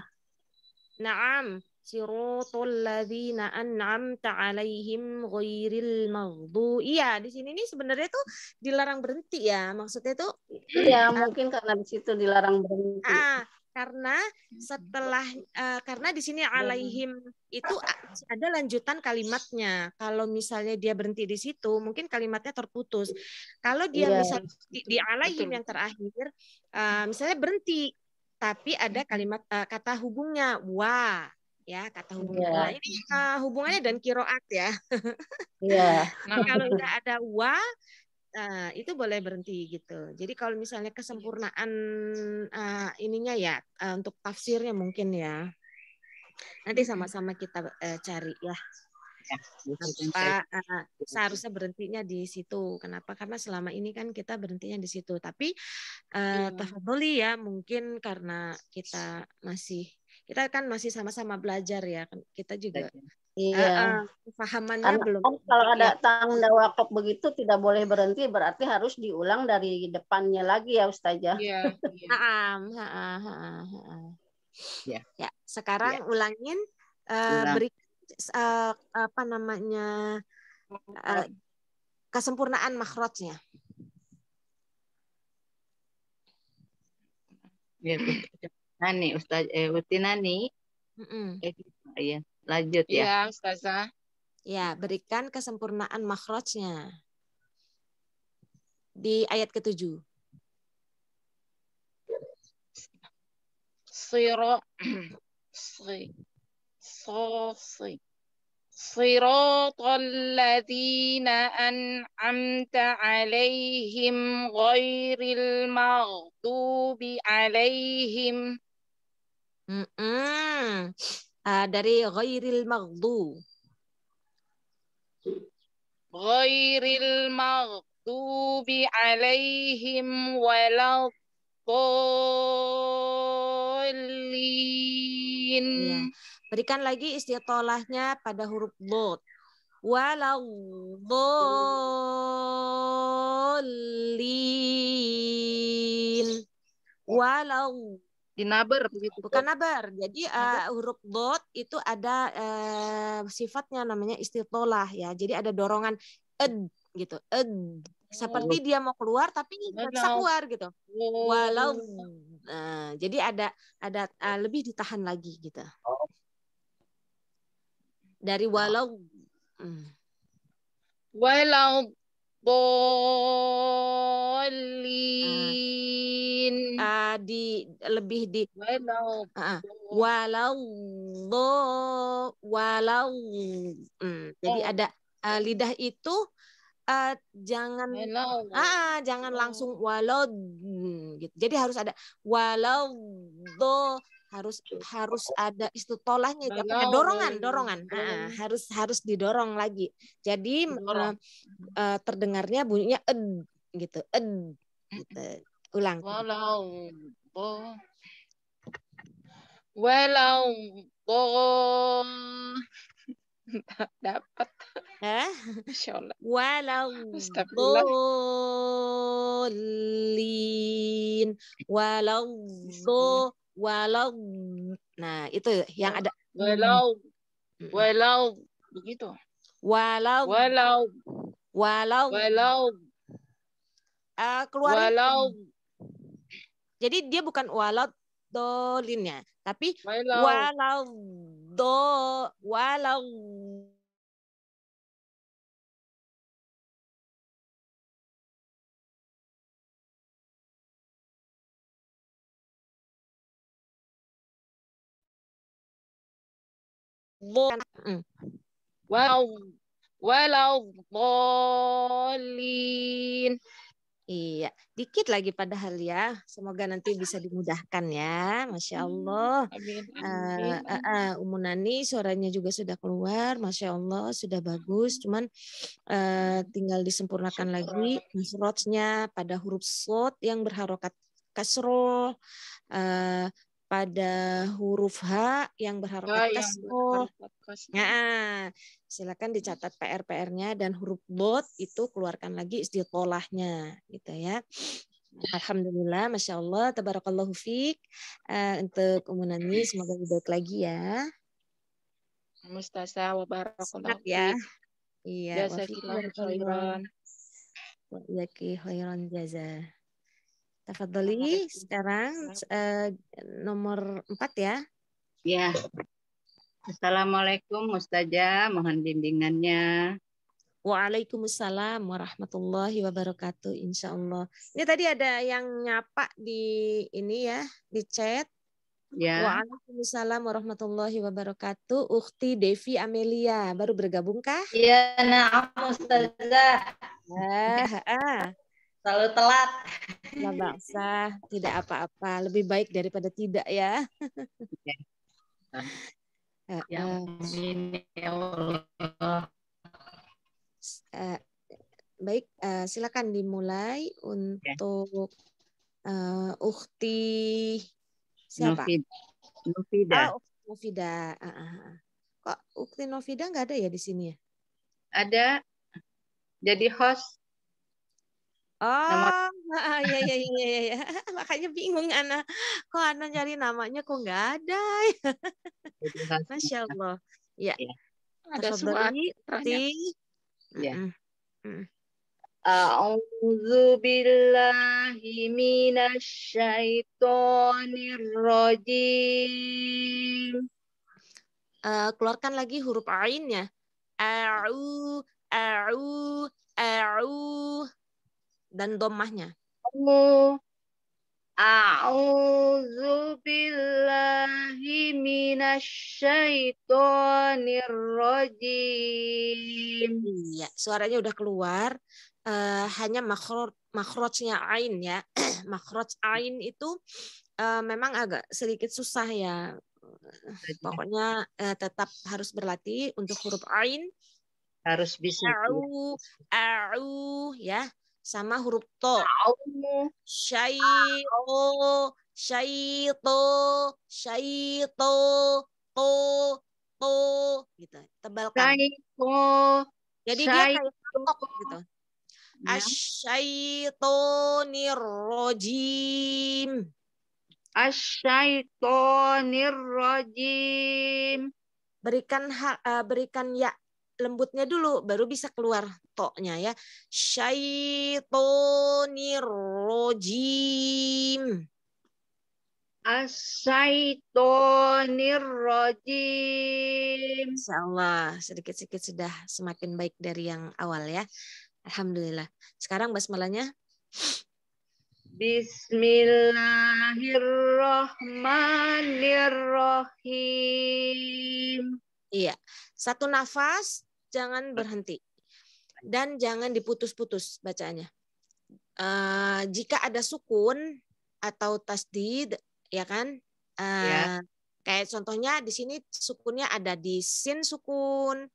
naam sirutul naan naam taalaihim ghairil maghdu. Iya, di sini nih sebenarnya tuh dilarang berhenti ya. Maksudnya tuh Iya, mungkin karena di situ dilarang berhenti. Ah, karena hmm. setelah uh, karena di sini iya. alaihim itu ada lanjutan kalimatnya. Kalau misalnya dia berhenti di situ, mungkin kalimatnya terputus. Kalau dia yeah. bisa di, di alaihim Betul. yang terakhir, uh, misalnya berhenti, tapi ada hmm. kalimat uh, kata hubungnya wa ya kata hubungnya yeah. Iya. ini uh, hubungannya dan kiroat ya. yeah. nah, kalau nggak ada wa Nah, itu boleh berhenti gitu. Jadi kalau misalnya kesempurnaan uh, ininya ya uh, untuk tafsirnya mungkin ya. Nanti sama-sama kita uh, cari ya. ya, ya, ya Kenapa uh, seharusnya berhentinya di situ? Kenapa? Karena selama ini kan kita berhentinya di situ. Tapi uh, ya. ya mungkin karena kita masih kita kan masih sama-sama belajar ya. Kan kita juga Iya. Uh, -uh. kan, belum. Kan kalau ada ya. tanda wakaf begitu tidak boleh berhenti berarti harus diulang dari depannya lagi ya Ustazah. Iya. Ya. Ya, sekarang ya. ulangin uh, Ulang. beri uh, apa namanya uh, kesempurnaan makrotnya. Ya, Nani Ustaz eh, Utinani. Mm -mm. Eh, iya lanjut ya. Iya, Ustazah. Ya, berikan kesempurnaan makhrajnya. Di ayat ke-7. Siro si so si Siratul ladzina an'amta 'alaihim ghairil maghdubi 'alaihim. Mm -mm uh, dari ghairil maghdu. Ghairil maghdubi alaihim waladdallin. Ya. Berikan lagi istitolahnya pada huruf dot. Waladdallin. Waladdallin di naber, begitu bukan naber. jadi Uh, huruf dot itu ada uh, sifatnya namanya istitolah ya jadi ada dorongan ed gitu ed seperti oh. dia mau keluar tapi nggak bisa keluar gitu walau uh, jadi ada ada uh, lebih ditahan lagi gitu oh. dari walau hmm. walau dolin. Uh, ah, ah, di lebih di walau uh, walau do, walau hmm, jadi ada uh, lidah itu uh, jangan walau. ah jangan langsung walau hmm, gitu. Jadi harus ada walau do harus harus ada tolahnya apa nah, dorongan dorongan nah, harus harus didorong lagi jadi Uh, uh, terdengarnya bunyinya ed gitu ed gitu. ulang walau bo walau bo dapat eh walau bolin walau walau nah itu yang ada walau hmm. walau begitu walau walau walau walau uh, eh, keluar walau jadi dia bukan walau dolinnya tapi walau walau do walau Bolin, Iya, dikit lagi padahal ya. Semoga nanti bisa dimudahkan ya. Masya hmm, Allah. Amin. Uh, uh, uh, suaranya juga sudah keluar. Masya Allah sudah bagus. Cuman uh, tinggal disempurnakan lagi nasrotnya pada huruf sot yang berharokat kasro. Uh, eh, pada huruf H yang berharap oh, kesel. Ya, nah, silakan dicatat PR-PR-nya dan huruf bot itu keluarkan lagi istiqolahnya gitu ya. Alhamdulillah, masya Allah, tabarakallahu fiq. Uh, eh, untuk umunani semoga lebih baik lagi ya. Mustasa wa barakallahu ya. Iya, wa fiqh khairan. Wa khairan jaza. Tafadoli, sekarang uh, nomor empat ya. Ya. Assalamualaikum Ustazah, mohon bimbingannya. Waalaikumsalam warahmatullahi wabarakatuh. Insya Allah. Ini tadi ada yang nyapa di ini ya di chat. Ya. Waalaikumsalam warahmatullahi wabarakatuh. Ukti Devi Amelia baru bergabung kah? Iya, nah Ustazah. Ya, ah, ah. Selalu telat. Nah, bangsa, tidak apa-apa. Lebih baik daripada tidak ya. Iya. Eh, ya, eh, ya Uh, baik, uh, silakan dimulai untuk uh, Ukti siapa? Novida. Oh, ah, Novida. Uh, uh. Ah. Kok Ukti Novida nggak ada ya di sini ya? Ada. Jadi host. Oh, nama... ya ya ya ya ya. Makanya bingung Ana. Kok Ana nyari namanya kok nggak ada. Masya ya. Allah. Ya. ya. Ada suaranya. Ya. A'udzu billahi minasy Uh, eh, keluarkan lagi huruf ainnya. A'u, a'u, a'u dan domahnya. A'udzu billahi minasyaitonir rajim. Iya, suaranya udah keluar. Uh, hanya makhroj ain ya. makhroj ain itu uh, memang agak sedikit susah ya. Iya. Pokoknya uh, tetap harus berlatih untuk huruf ain harus bisa. Au, au ya sama huruf to. Syaito, syaito, syaito, to, to, gitu. Tebalkan. Syaito. Jadi syaito. dia kayak tok gitu. Ya. Asyaitonir rojim. Asyaitonir Berikan hak, eh, berikan ya lembutnya dulu baru bisa keluar toknya ya syaitonirrojim asyaitonirrojim insyaallah sedikit-sedikit sudah semakin baik dari yang awal ya. Alhamdulillah. Sekarang basmalahnya. Bismillahirrahmanirrahim. Iya. Satu nafas, jangan berhenti. Dan jangan diputus-putus bacaannya. Uh, eh, jika ada sukun atau tasdid, ya kan? Uh, ya. Kayak contohnya di sini sukunnya ada di sin sukun,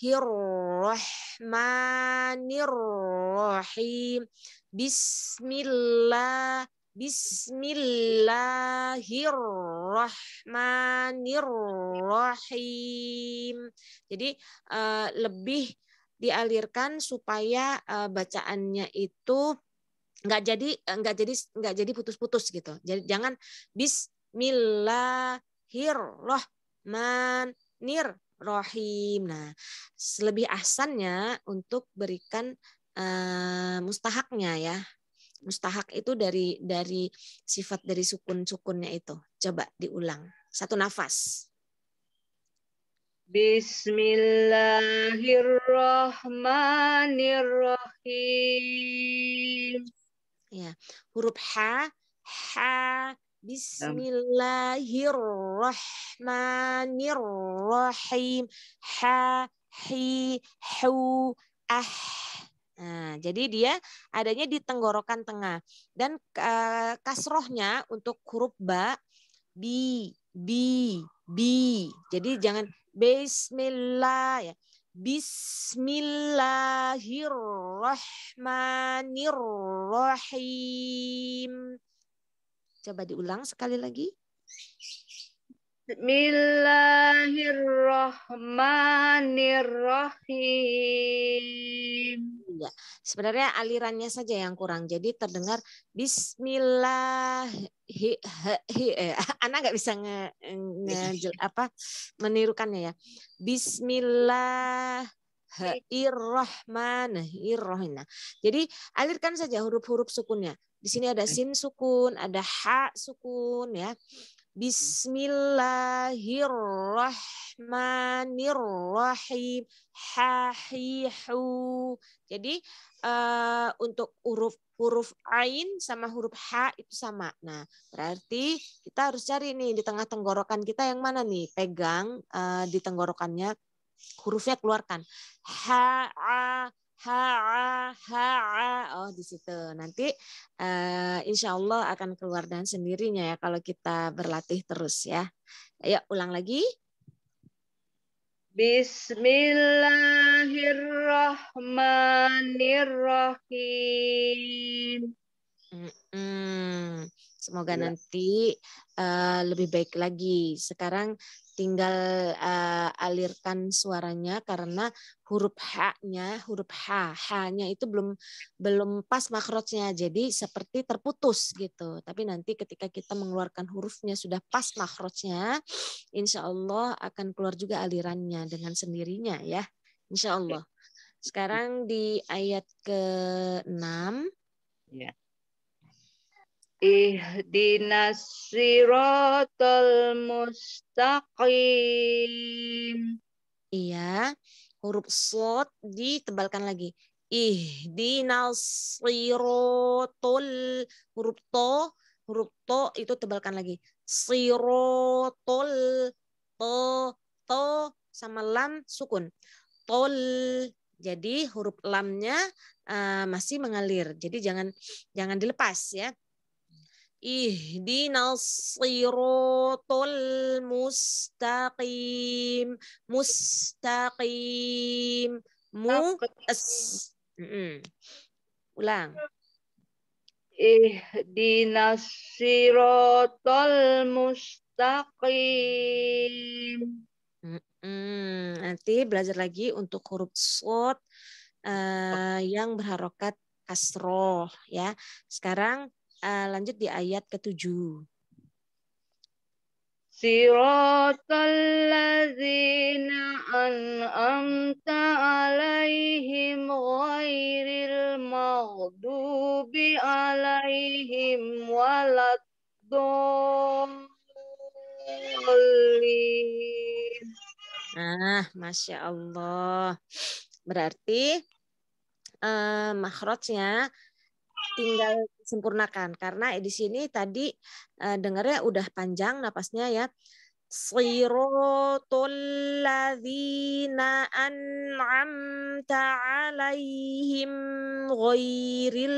Hirrohmanirrohim, Bismillah, Bismillahirrahmanirrahim. Jadi eh, lebih dialirkan supaya eh, bacaannya itu nggak jadi eh, nggak jadi nggak jadi putus-putus gitu. Jadi jangan Bismillahirrahmanirrahim. Nah, lebih asannya untuk berikan uh, mustahaknya ya mustahak itu dari dari sifat dari sukun-sukunnya itu. Coba diulang. Satu nafas. Bismillahirrahmanirrahim. Ya, huruf ha, ha, Bismillahirrahmanirrahim. Ha, hi, hu, ah. Nah, jadi dia adanya di tenggorokan tengah dan uh, kasrohnya untuk huruf ba bi bi bi. Jadi jangan bismillah ya. Bismillahirrahmanirrahim. Coba diulang sekali lagi. Bismillahirrahmanirrahim. Ya, sebenarnya alirannya saja yang kurang. Jadi terdengar Bismillah. Anak nggak bisa nge, nge, iya. apa menirukannya ya. Bismillah. Irrahmanirrahim. Nah, jadi alirkan saja huruf-huruf sukunnya. Di sini ada sin sukun, ada ha sukun ya. Hmm. Bismillahirrahmanirrahim. Hahihu. Jadi uh, untuk huruf huruf ain sama huruf ha itu sama. Nah, berarti kita harus cari nih di tengah tenggorokan kita yang mana nih? Pegang uh, di tenggorokannya hurufnya keluarkan. Ha a ha ha oh di situ nanti uh, eh, insya Allah akan keluar dan sendirinya ya kalau kita berlatih terus ya ayo ulang lagi Bismillahirrahmanirrahim mm -mm. Semoga ya. nanti uh, lebih baik lagi. Sekarang tinggal uh, alirkan suaranya karena huruf H-nya, huruf H, H-nya itu belum belum pas makrotnya. Jadi seperti terputus gitu. Tapi nanti ketika kita mengeluarkan hurufnya sudah pas makrotnya, insya Allah akan keluar juga alirannya dengan sendirinya ya. Insya Allah. Sekarang di ayat ke-6. Ya. Ihdinas siratal mustaqim. Iya, huruf sot ditebalkan lagi. Ihdinas siratal huruf to, huruf to itu tebalkan lagi. sirotol to to sama lam sukun. Tol jadi huruf lamnya uh, masih mengalir. Jadi jangan jangan dilepas ya ih siratal mustaqim mustaqim mu as ulang ihdinas siratal mustaqim nanti belajar lagi untuk huruf sod uh, eh, yang berharokat kasroh ya sekarang uh, lanjut di ayat ketujuh. Siratal ladzina an'amta alaihim ghairil maghdubi alaihim waladdallin. Nah, Masya Allah. Berarti uh, eh, makrotnya tinggal sempurnakan karena di sini tadi uh, dengarnya udah panjang napasnya ya. Sirotul ladzina an'amta 'alaihim ghairil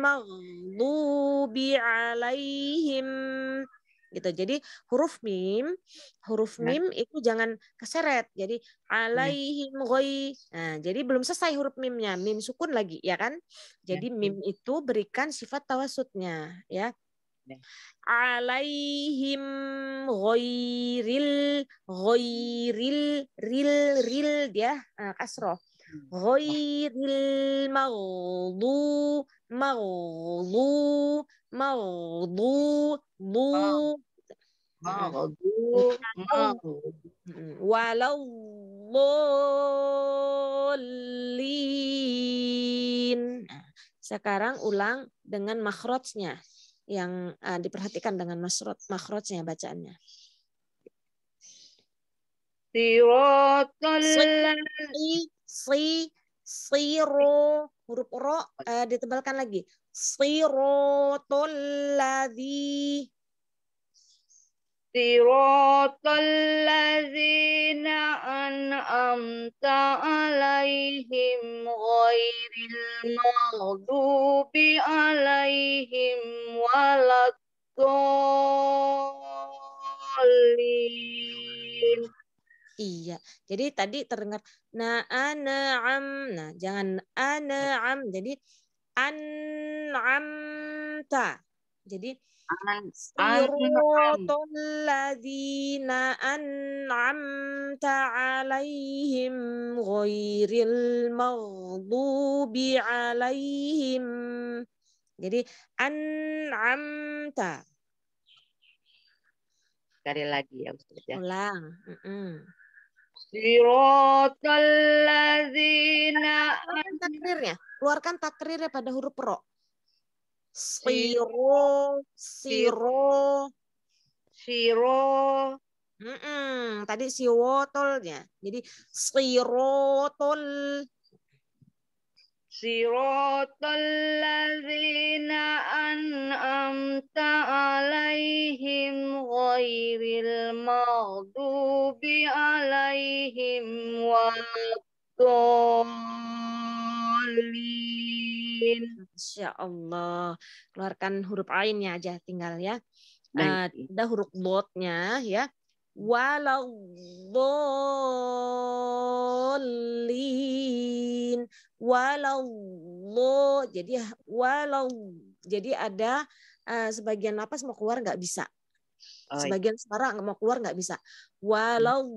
maghdubi 'alaihim gitu. Jadi huruf mim, huruf ya. mim itu jangan keseret. Jadi ya. alaihim ghoi. Nah, jadi belum selesai huruf mimnya, mim sukun lagi ya kan? Ya. Jadi mim itu berikan sifat tawasudnya ya. Alaihim ghairil ghairil ril ril dia kasro nah, kasroh. Hmm. Ghairil maghdu maghdu maghdu sekarang ulang dengan makhrajnya yang uh, diperhatikan dengan makhrajnya bacaannya siratal si si siro huruf ro uh, eh, ditebalkan lagi siratul ladzi siratul ladzina an'amta alaihim ghairil maghdubi alaihim waladdallin Iya, jadi tadi terdengar na'ana'am, nah jangan ana'am, jadi an'amta. Jadi صراط الذين أنعمت alaihim غير المغضوب عليهم jadi an'amta sekali lagi ya Ustaz ya. Ulang. Mm -mm. صراط الذين takrirnya keluarkan takrirnya pada huruf ro siro siro siro Mm -mm. tadi siwotolnya jadi sirotol صراط الذين أنعمت عليهم غير المغضوب عليهم والضالين Insya Allah keluarkan huruf ainnya aja tinggal ya Baik. uh, nah, ada huruf botnya ya walau walallah jadi walau jadi ada uh, sebagian napas mau keluar nggak bisa sebagian suara nggak mau keluar nggak bisa walau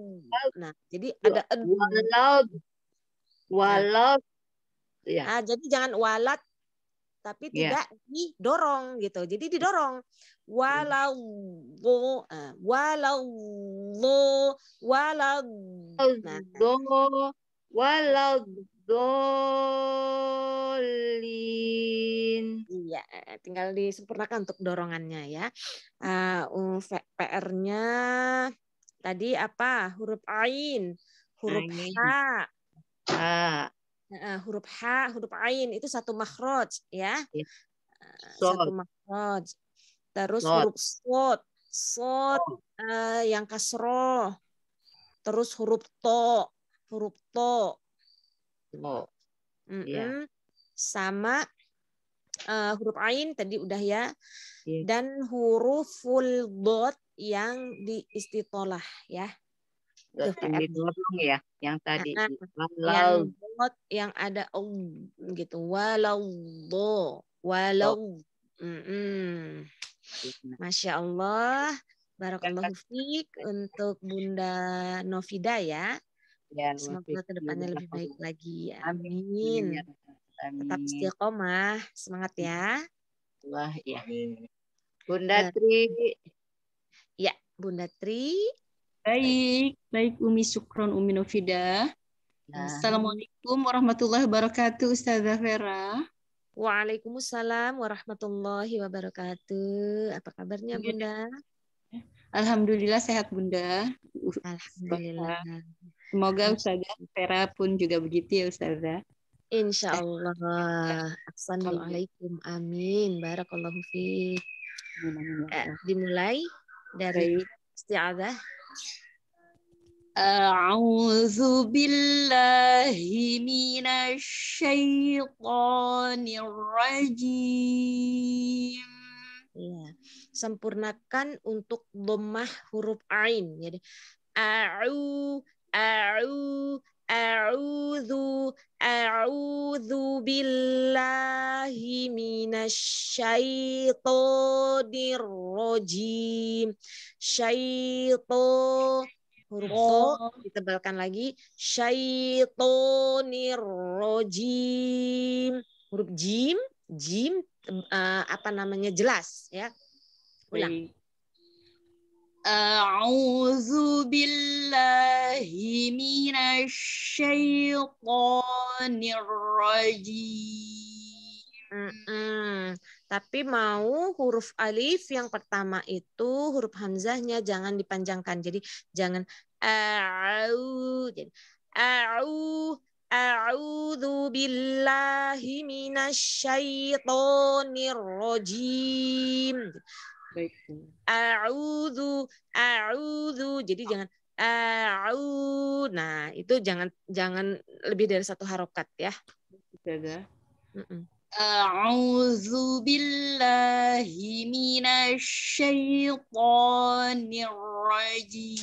nah jadi ada walau nah. walau ya nah, jadi jangan walat tapi yeah. tidak didorong gitu. Jadi didorong walau eh, walau walau do nah. walau dolin. Iya, tinggal disempurnakan untuk dorongannya ya. Uh, eh, um, PR-nya tadi apa? Huruf ain, huruf ain. ha. Ah uh, huruf H, huruf Ain itu satu makhraj ya. Iya. Satu makhraj. Terus Not. huruf Sot, Sot uh, oh. eh, yang kasroh. Terus huruf to, huruf to. Oh. Iya. Mm -mm. Yeah. Sama uh, huruf ain tadi udah ya. Yeah. Dan huruf full dot yang diistitolah ya ya, yang tadi. walau. Yang, yang ada um, gitu. Walau do. Walau. Oh. Iya. Masya Allah. Barakallahu fiq untuk Bunda Novida ya. ya Semoga kedepannya lebih baik lagi. Amin. Amin. Tetap istiqomah, semangat ya. Allah ya. Bunda Tri. Ya, Bunda Tri. Baik, baik Umi Sukron Umi Novida. Nah. Assalamualaikum warahmatullahi wabarakatuh Ustazah Vera. Waalaikumsalam warahmatullahi wabarakatuh. Apa kabarnya iya. Bunda? Alhamdulillah sehat Bunda. Alhamdulillah. Semoga Ustazah Vera pun juga begitu ya Ustazah. Insya Allah. Ya. Assalamualaikum. Amin. Barakallahu fi. Ya eh, dimulai dari istiadah أعوذ بالله من الشيطان الرجيم ya. sempurnakan untuk domah huruf ain jadi a'u a'u A'udzu a'udzu billahi minasyaitonir rajim. Syaito huruf o ditebalkan lagi syaitonir rojim huruf jim jim eh, apa namanya jelas ya ulang أعوذ بالله من الشيطان الرجيم mm -mm. Tapi mau huruf alif yang pertama itu huruf hamzahnya jangan dipanjangkan. Jadi jangan a'u. Jadi a'u A'udzu billahi minasyaitonir rajim. Baik. a'udhu. Jadi Jadi jangan a'u. Nah, itu jangan jangan lebih dari satu harokat ya. A'udhu billahi minasyaitonir rajim.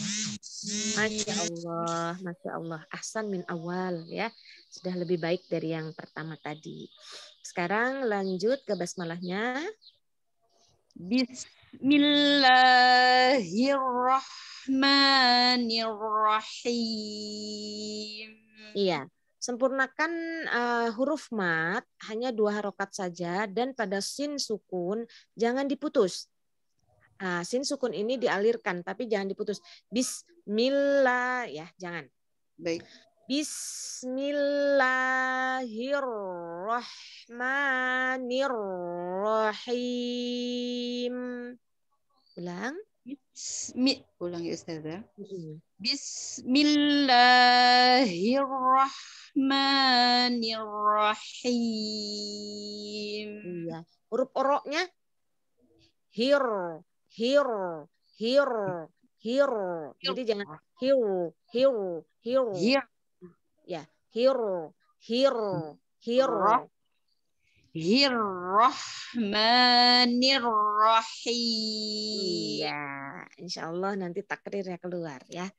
Masya Allah, Masya Allah. Ahsan min awal ya. Sudah lebih baik dari yang pertama tadi. Sekarang lanjut ke basmalahnya. Bismillahirrahmanirrahim. Iya. Sempurnakan uh, huruf mat hanya dua harokat saja dan pada sin sukun jangan diputus. Uh, sin sukun ini dialirkan tapi jangan diputus. Bismillah ya, jangan. Baik. Bismillahirrahmanirrahim. Ulang. Bismi, ulang ya Ustazah. Mm-hmm. Bismillahirrahmanirrahim. Iya. Huruf oroknya hir, hir, hir, hir. Jadi jangan hir, hir, hir. Hir. Ya, hir, hir, hir. Hirrohmanirrohim. Ya, insya Allah nanti ya keluar ya.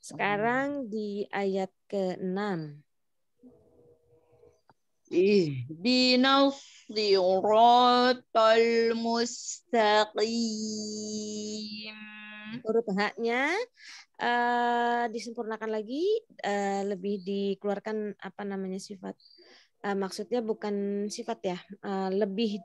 Sekarang di ayat ke-6. Ihdinas siratal mustaqim. Huruf haknya Eh, disempurnakan lagi uh, lebih dikeluarkan apa namanya sifat uh, maksudnya bukan sifat ya uh, lebih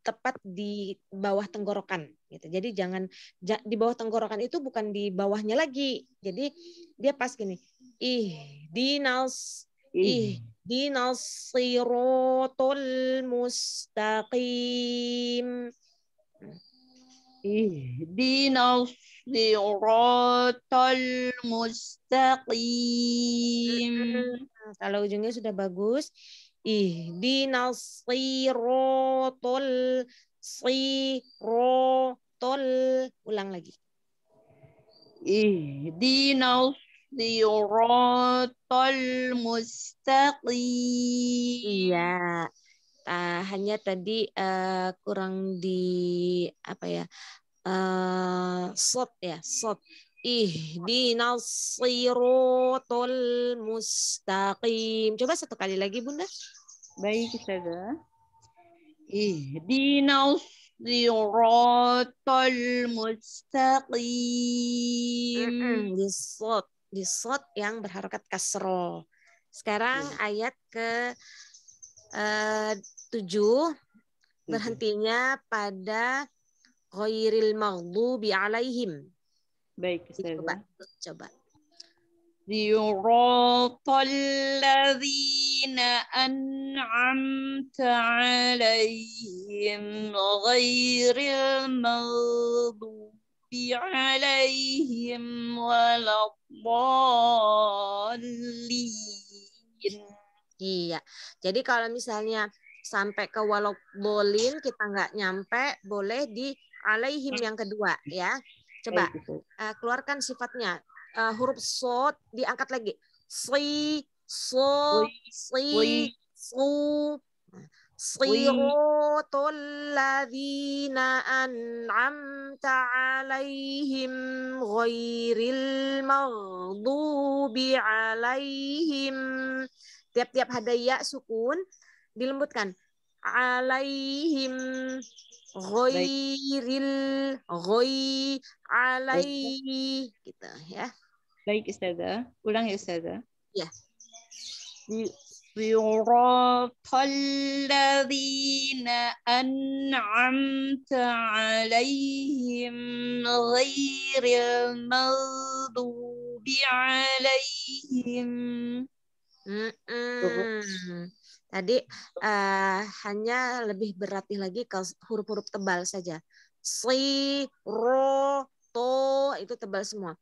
tepat di bawah tenggorokan gitu. Jadi jangan ja, di bawah tenggorokan itu bukan di bawahnya lagi. Jadi dia pas gini. Ih, dinals ih dinals sirotol mustaqim. Ih, dinals Siratal mustaqim. Kalau ujungnya sudah bagus. Ihdinas siratal sirotol ulang lagi. Ihdinas siratal mustaqim. Iya. Uh, hanya tadi uh, kurang di apa ya Eh, sot ya sot Ih di siratal mustaqim coba satu kali lagi bunda baik saudara ga. Ih mustaqim mustaqim. di sot di sot yang berharokat kasro sekarang hmm. ayat ke uh, tujuh berhentinya pada ghairil maghdubi alaihim. Baik, Ustaz. Coba, coba. صراط الذين أنعمت عليهم غير المغضوب عليهم ولا الضالين Iya, jadi kalau misalnya sampai ke walau bolin kita nggak nyampe, boleh di alaihim yang kedua ya. Coba uh, keluarkan sifatnya. Uh, huruf sod diangkat lagi. Si, so, si, su. Siratul ladzina an'amta alaihim ghairil maghdubi alaihim. tiap-tiap hadaya sukun dilembutkan alaihim ghairil ghoi Alai gitu ya. Baik Ustazah, ulang ya Ustazah. Ya. صراط الذين أنعمت عليهم غير المغضوب عليهم Tadi uh, hanya lebih berlatih lagi ke huruf-huruf tebal saja. Si, ro, to, itu tebal semua.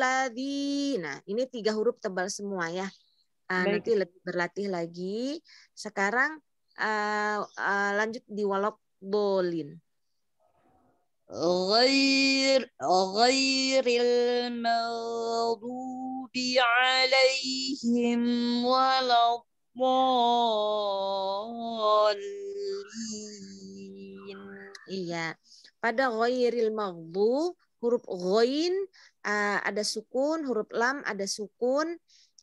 ladi nah Ini tiga huruf tebal semua ya. Uh, nanti lebih berlatih lagi. Sekarang uh, uh, lanjut di walok bolin. غير غير المغضوب عليهم ولا الضالين iya pada ghairil maghdu huruf ghain uh, ada sukun huruf lam ada sukun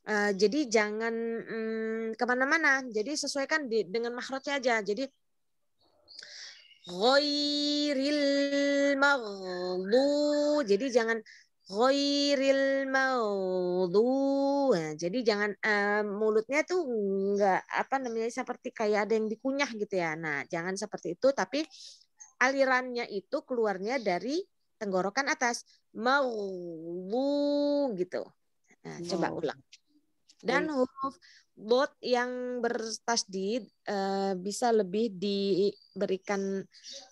uh, jadi jangan hmm, kemana-mana jadi sesuaikan di, dengan makhrajnya aja jadi ghairil maghdu. Jadi jangan ghairil maghdu. Nah, jadi jangan uh, mulutnya tuh enggak apa namanya seperti kayak ada yang dikunyah gitu ya. Nah, jangan seperti itu tapi alirannya itu keluarnya dari tenggorokan atas maghdu gitu. Nah, coba ulang. Dan huruf bot yang bertasdid uh, bisa lebih diberikan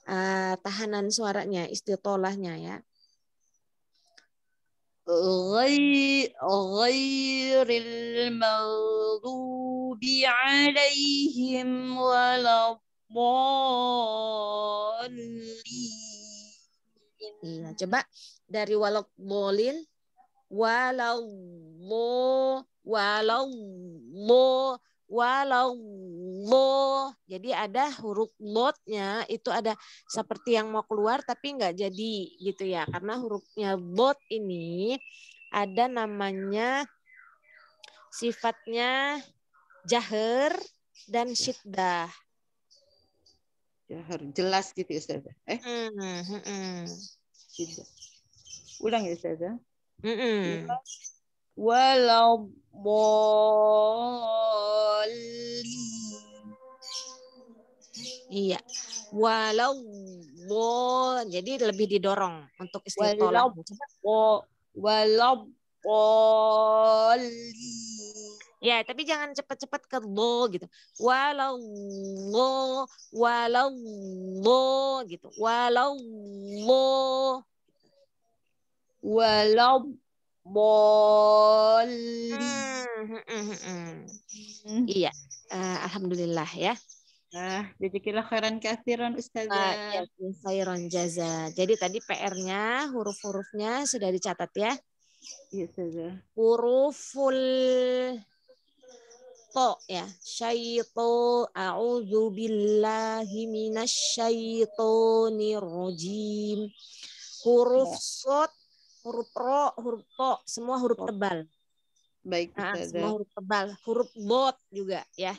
uh, tahanan suaranya, istitolahnya ya. Iya, coba dari walau bolin walau walau lo walau lo jadi ada huruf lotnya itu ada seperti yang mau keluar tapi nggak jadi gitu ya karena hurufnya lot ini ada namanya sifatnya jaher dan syiddah jaher jelas gitu ya Ustazah eh mm -hmm. hmm, hmm. ulang ya Ustazah mm -hmm. hmm walau boli iya walau bo jadi lebih didorong untuk istilah walau gitu. walau boli ya tapi jangan cepat-cepat ke lo gitu walau lo walau lo gitu walau lo walau Molly. Mm, mm, mm. Hmm. Hmm. Iya. Uh, Alhamdulillah ya. Ah, jazakallah khairan katsiran Ustazah. Uh, ya, khairan jaza. Jadi tadi PR-nya huruf-hurufnya sudah dicatat ya. Iya, Ustazah. Huruful to ya. Syaito a'udzu billahi minasy syaithanir rajim. Huruf ya. sot huruf ro, huruf to, semua huruf tebal. Baik, nah, semua huruf tebal, huruf bot juga ya.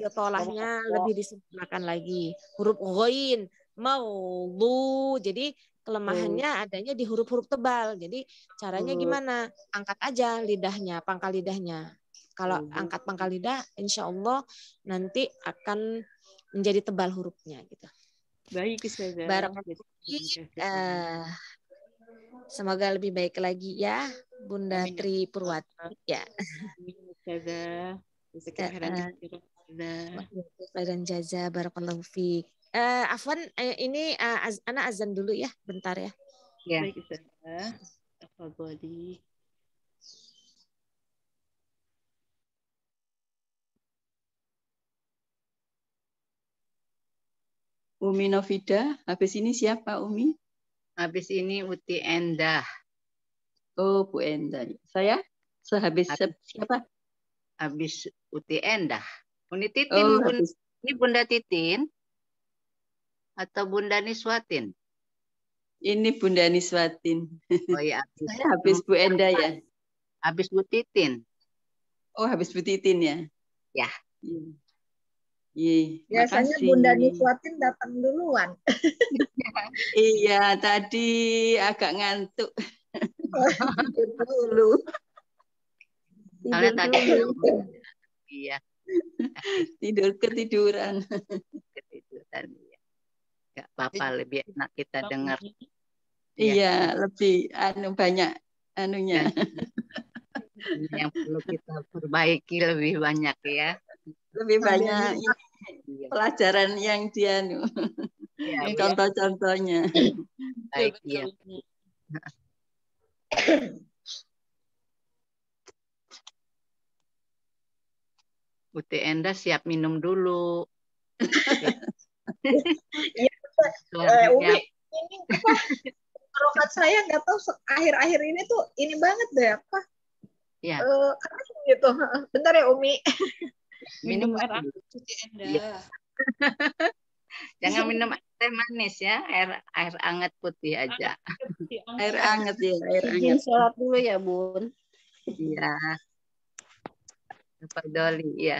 Tolahnya oh, oh. lebih disempurnakan lagi. Huruf goin, maulu. Jadi kelemahannya hmm. adanya di huruf-huruf tebal. Jadi caranya hmm. gimana? Angkat aja lidahnya, pangkal lidahnya. Kalau hmm. angkat pangkal lidah, insya Allah nanti akan menjadi tebal hurufnya gitu. Baik, Ustazah. Barakallah. Uh, eh, Semoga lebih baik lagi ya, Bunda Amin. Ya Tri Purwat Ya. Khairan eh. jaza barakallahu fiik. Uh, eh, Afwan, uh, ini uh, az anak azan dulu ya, bentar ya. Ya. Apa body? Umi Novida, habis ini siapa Umi? Habis ini Uti Endah. Oh, Bu Endah. Saya sehabis habis, siapa? Habis Uti Endah. Bunda Titin. Oh, Bunda, ini Bunda Titin atau Bunda Niswatin? Ini Bunda Niswatin. Oh ya, saya habis Bu Endah ya. Habis Bu Titin. Oh, habis Bu Titin ya. Ya. Iya. Iya, Biasanya makasih. Bunda Niswatin datang duluan. iya, tadi agak ngantuk. Oh, tidur dulu. Tidur tadi iya. Tidur ketiduran. Ketiduran Iya. Gak apa-apa, lebih enak kita dengar. Iya, ya. lebih anu banyak anunya. Yang perlu kita perbaiki lebih banyak ya lebih banyak gitu ya. pelajaran yang dia nu ya, contoh-contohnya baik ya Uti Enda siap minum dulu. Iya, uh, Umi, ini apa? Rokat saya nggak tahu akhir-akhir ini tuh ini banget deh apa? Ya. Uh, gitu. Bentar ya Umi minum, air putih cuci anda iya. jangan minum air teh manis ya air air anget putih aja air anget ya air anget sholat dulu ya bun iya Pak Doli ya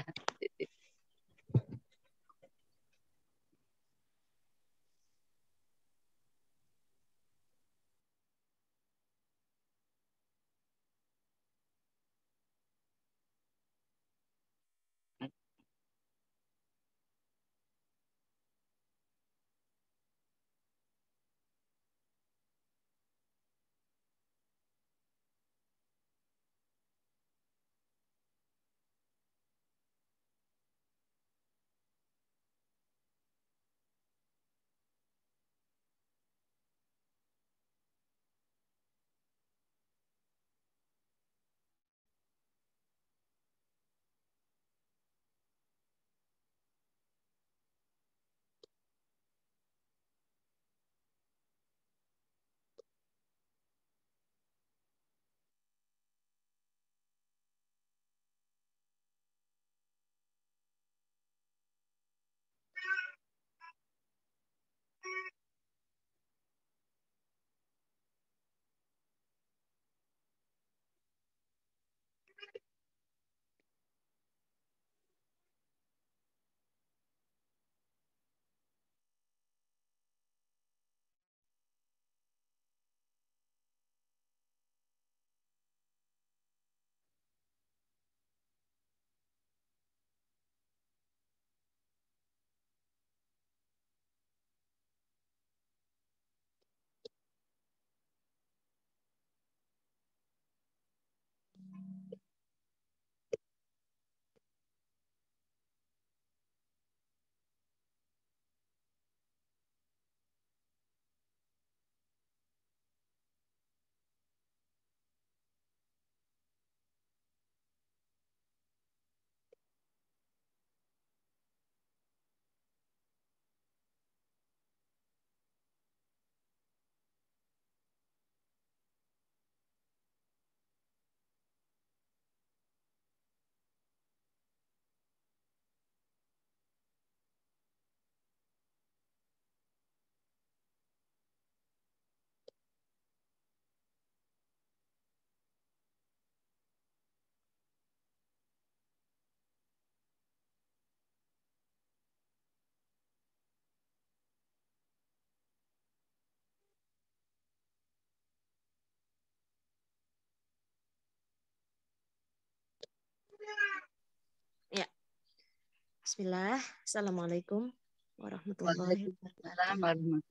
Bismillah. Assalamualaikum warahmatullahi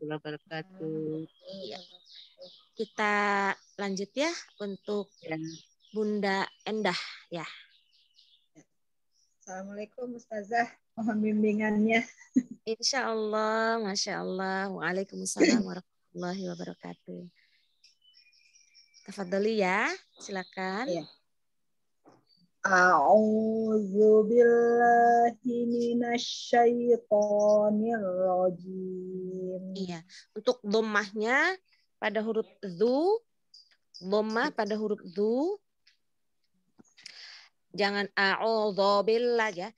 wabarakatuh. Iya. Kita lanjut ya untuk ya. Bunda Endah ya. Assalamualaikum Ustazah. Mohon bimbingannya. Insya Allah, Masya Allah. Waalaikumsalam warahmatullahi wabarakatuh. Tafadali ya, silakan. Iya. A'udzu billahi minasyaitonir rajim. Iya. Untuk dhammahnya pada huruf dzu dhammah pada huruf dzu Jangan a'udzu billah ya.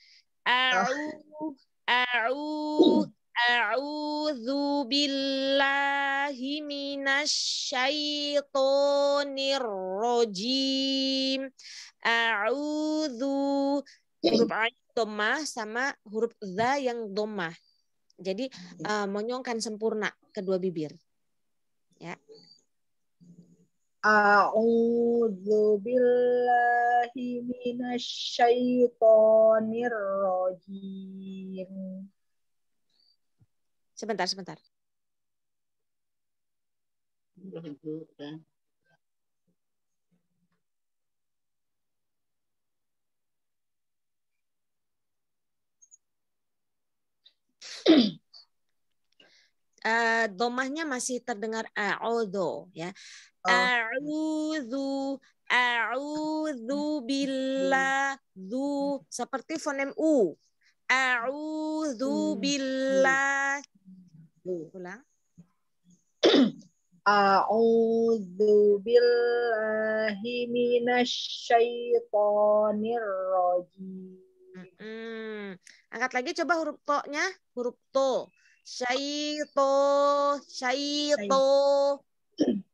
Ah. A'u a'u A'udzu billahi minasyaitonir rajim. A'udzu huruf ain dhammah sama huruf za yang dhammah. Jadi uh, eh, menyongkan sempurna kedua bibir. Ya. A'udzu billahi minasyaitonir rajim. Sebentar, sebentar. Uh, domahnya masih terdengar a'udhu ya. Oh. A'udhu A'udzu billah zu seperti fonem u. A'udzu hmm. billah Ulang. A'udzu billahi minasyaitonir rajim. Hmm. Angkat lagi coba huruf to-nya, huruf to. Syaito, syaito.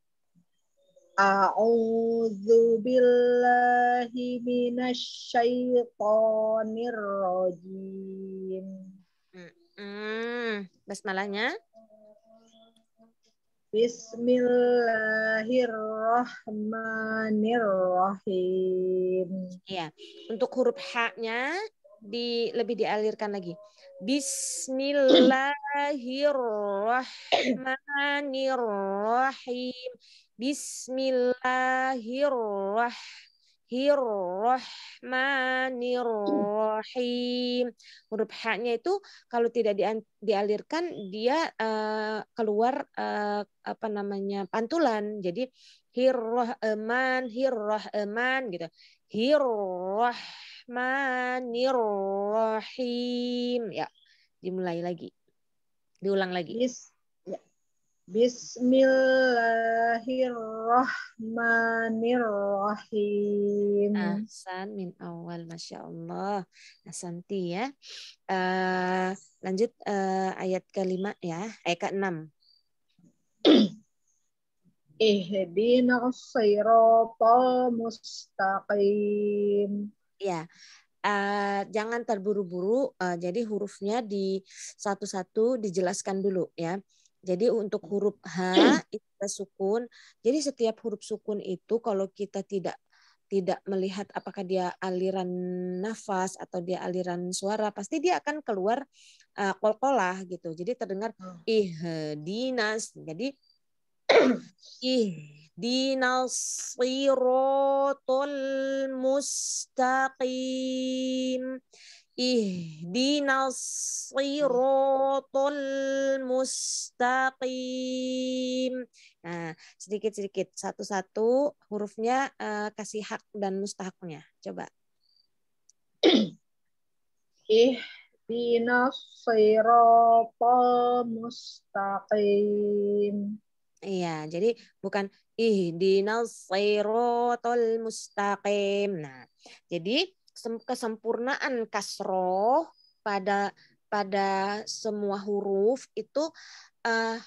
A'udzu billahi minasyaitonir rajim. Hmm, basmalahnya? Bismillahirrahmanirrahim. Iya. Untuk huruf H-nya di lebih dialirkan lagi. Bismillahirrahmanirrahim. Bismillahirrahmanirrahim. Bismillahirrahmanirrahim. Huruf H-nya itu kalau tidak dialirkan dia uh, keluar uh, apa namanya pantulan. Jadi hirrahman hirrahman gitu. Hirrahmanirrahim. Ya, dimulai lagi. Diulang lagi. Bismillahirrahmanirrahim. Bismillahirrahmanirrahim. Ahsan min awal, masya Allah. Asanti ya. Uh, lanjut uh, ayat kelima ya, ayat eh, keenam. Ihdina siratal mustaqim. Ya. Uh, jangan terburu-buru. Uh, jadi hurufnya di satu-satu dijelaskan dulu ya. Jadi untuk hmm. huruf H itu sukun. Jadi setiap huruf sukun itu kalau kita tidak tidak melihat apakah dia aliran nafas atau dia aliran suara, pasti dia akan keluar uh, kol-kolah gitu. Jadi terdengar hmm. Oh. ih dinas. Jadi ih dinas mustaqim ihdinas siratal mustaqim. Nah, sedikit-sedikit satu-satu hurufnya uh, kasih hak dan mustahaknya. Coba. ihdinas siratal mustaqim. Iya, jadi bukan ihdinas siratal mustaqim. Nah, jadi kesempurnaan kasroh pada pada semua huruf itu uh,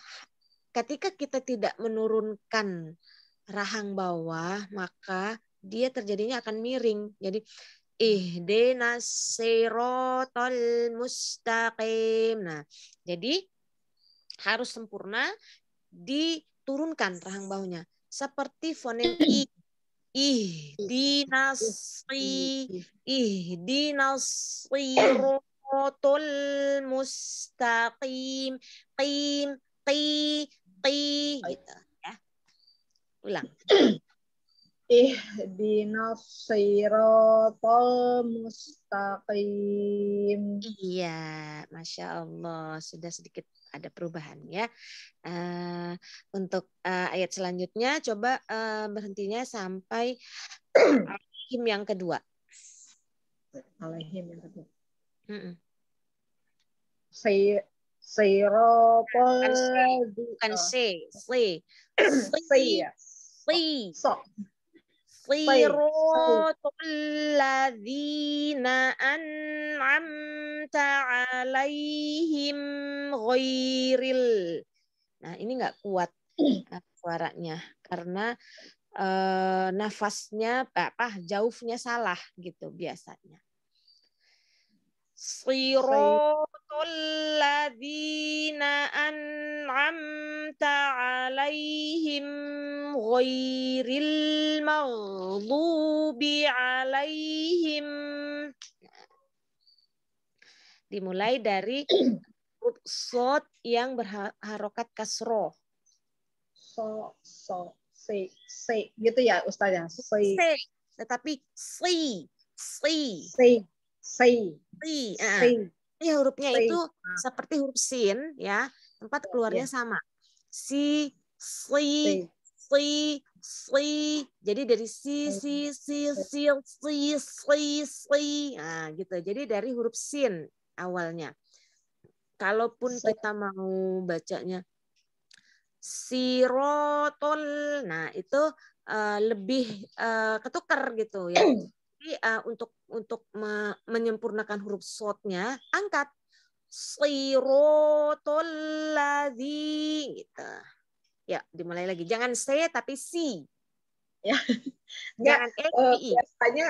ketika kita tidak menurunkan rahang bawah maka dia terjadinya akan miring. Jadi ihdinas sirotol mustaqim. Nah, jadi harus sempurna diturunkan rahang bawahnya. Seperti fonem i ih dinasri siratal mustaqim qim qi qi gitu ya. Ulang. ihdinas siratal mustaqim. Iya, Masya Allah. Sudah sedikit ada perubahan ya. Uh, eh, untuk uh, ayat selanjutnya coba uh, berhentinya sampai him yang kedua. Alaihim yang kedua. Mm -mm. Say Sairopol bukan se, se, se, se, صراط الذين أنعمت alaihim ghairil. Nah, ini nggak kuat hmm. eh, suaranya karena eh, nafasnya apa jauhnya salah gitu biasanya. Siratul ladhina an'amta 'alaihim ghairil maghdubi 'alaihim Dimulai dari sot yang berharokat kasro. So, so, si, si. gitu ya Ustazah. Si. se. Tetapi si, si. Si, Si, Si. Uh. hurufnya itu ah. seperti huruf sin ya, tempat iya. keluarnya yeah. sama. Si, si, si, si. Jadi dari si, si, si, si, si, si, si. Nah, gitu. Jadi dari huruf sin awalnya. Kalaupun kita mau bacanya sirotol, nah itu uh, lebih uh, eh, ketuker gitu ya. Tapi uh, untuk untuk me menyempurnakan huruf sotnya, angkat sirotoladi gitu. Ya, dimulai lagi. Jangan se tapi si. Ya. Jangan ya, e, uh, i. Biasanya